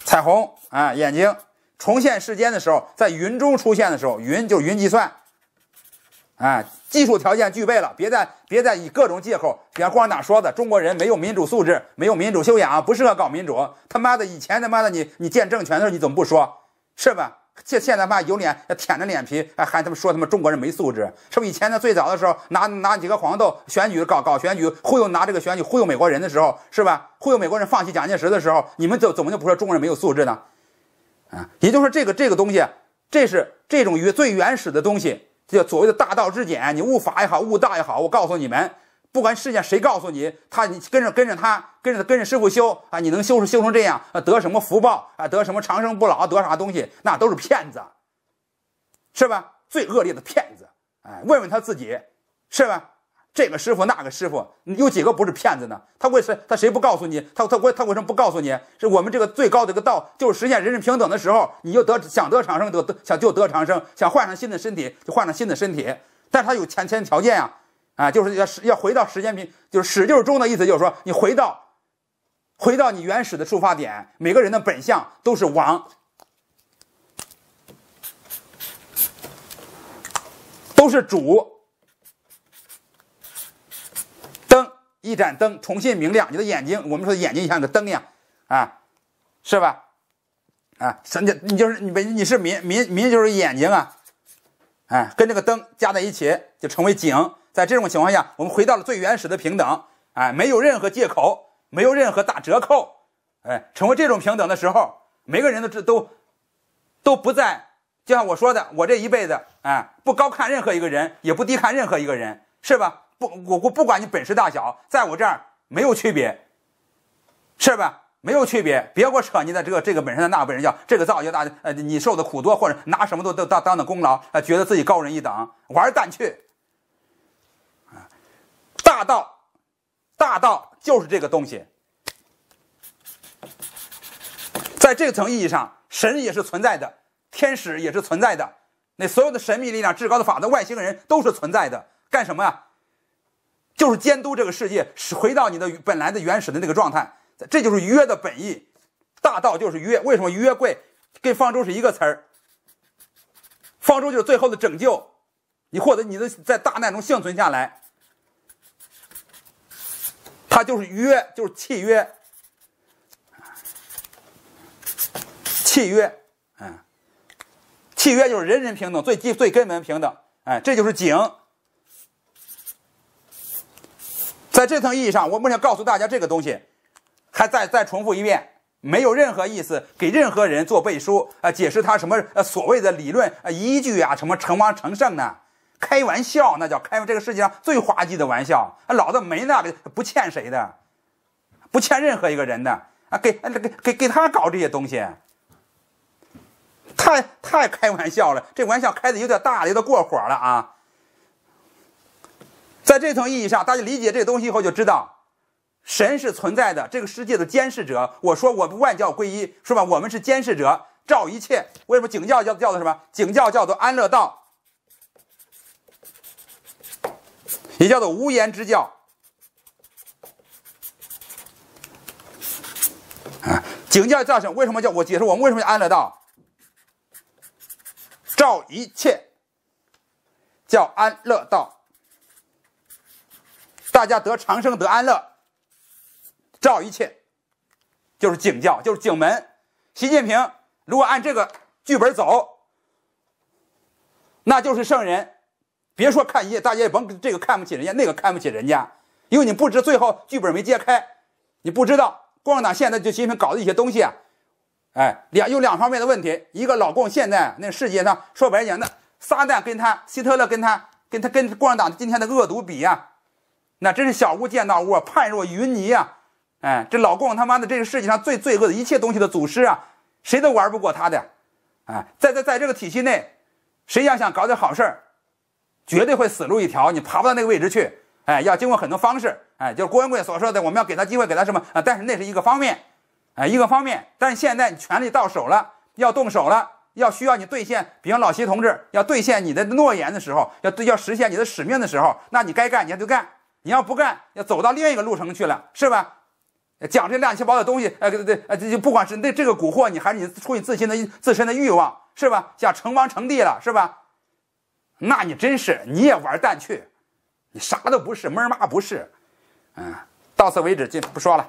彩虹，啊，眼睛重现世间的时候，在云中出现的时候，云就云计算。哎，技术条件具备了，别再别再以各种借口，别共产党说的，中国人没有民主素质，没有民主修养，不适合搞民主。他妈的，以前他妈的你你见政权的时候你怎么不说是吧？现现在嘛，有脸要舔着脸皮，还还他们说他们中国人没素质，是不？以前呢，最早的时候拿拿几个黄豆选举搞搞选举，忽悠拿这个选举忽悠美国人的时候，是吧？忽悠美国人放弃蒋介石的时候，你们怎怎么就不说中国人没有素质呢？啊，也就是说这个这个东西，这是这种于最原始的东西，叫所谓的大道至简。你悟法也好，悟道也好，我告诉你们。不管世间谁告诉你，他你跟着跟着他，跟着跟着师傅修啊，你能修修成这样，啊，得什么福报啊，得什么长生不老，得啥东西，那都是骗子，是吧？最恶劣的骗子，哎，问问他自己，是吧？这个师傅那个师傅，有几个不是骗子呢？他为什他谁不告诉你？他他为他为什么不告诉你？是我们这个最高的一个道，就是实现人人平等的时候，你就得想得长生，得得想就得长生，想换上新的身体就换上新的身体，但是他有前前条件呀。啊，就是要要回到时间平，就是始就是终的意思，就是说你回到，回到你原始的出发点，每个人的本相都是王，都是主。灯一盏灯重新明亮，你的眼睛，我们说眼睛像个灯一样，啊，是吧？啊，神你你就是你本你是民民民就是眼睛啊，哎，跟这个灯加在一起就成为景。在这种情况下，我们回到了最原始的平等，哎，没有任何借口，没有任何打折扣，哎，成为这种平等的时候，每个人都这都都不在。就像我说的，我这一辈子，哎，不高看任何一个人，也不低看任何一个人，是吧？不，我我不管你本事大小，在我这儿没有区别，是吧？没有区别，别给我扯你的这个这个本事的那本事叫这个造就大，呃，你受的苦多或者拿什么都都当当的功劳，呃，觉得自己高人一等，玩蛋去。大道，大道就是这个东西。在这层意义上，神也是存在的，天使也是存在的，那所有的神秘力量、至高的法则、外星人都是存在的。干什么呀？就是监督这个世界，回到你的本来的原始的那个状态。这就是约的本意。大道就是约，为什么约柜跟方舟是一个词儿？方舟就是最后的拯救，你获得你的在大难中幸存下来。它就是约，就是契约，契约，嗯，契约就是人人平等，最基最根本平等，哎，这就是井。在这层意义上，我们想告诉大家这个东西，还再再重复一遍，没有任何意思，给任何人做背书啊，解释他什么呃所谓的理论依据啊，什么成王成圣呢？开玩笑，那叫开这个世界上最滑稽的玩笑。老子没那个不欠谁的，不欠任何一个人的啊！给给给给他搞这些东西，太太开玩笑了，这玩笑开的有点大，了，有点过火了啊！在这层意义上，大家理解这东西以后就知道，神是存在的，这个世界的监视者。我说我们万教归一是吧？我们是监视者，照一切。为什么警教叫叫做什么？警教叫做安乐道？也叫做无言之教啊，警教叫什为什么叫？我解释，我们为什么安乐道？照一切叫安乐道，大家得长生得安乐，照一切就是警教，就是警门。习近平如果按这个剧本走，那就是圣人。别说看戏，大家也甭这个看不起人家，那个看不起人家，因为你不知最后剧本没揭开，你不知道共产党现在就近平搞的一些东西啊，哎，两有两方面的问题，一个老共现在那世界上说白了讲，那撒旦跟他、希特勒跟他、跟他跟共产党今天的恶毒比呀，那真是小巫见大巫，判若云泥呀，哎，这老共他妈的这个世界上最罪恶的一切东西的祖师啊，谁都玩不过他的，哎，在在在这个体系内，谁要想搞点好事儿。绝对会死路一条，你爬不到那个位置去，哎，要经过很多方式，哎，就是郭文贵所说的，我们要给他机会，给他什么？啊，但是那是一个方面，哎，一个方面。但是现在你权力到手了，要动手了，要需要你兑现，比如老习同志要兑现你的诺言的时候，要对要实现你的使命的时候，那你该干你还得干，你要不干要走到另一个路程去了，是吧？讲这乱七八糟的东西，哎，对对对，哎，这就不管是那这个蛊惑你，还是你出于自身的自身的欲望，是吧？想成王成帝了，是吧？那你真是，你也玩蛋去，你啥都不是，闷儿妈不是，嗯，到此为止，就不说了。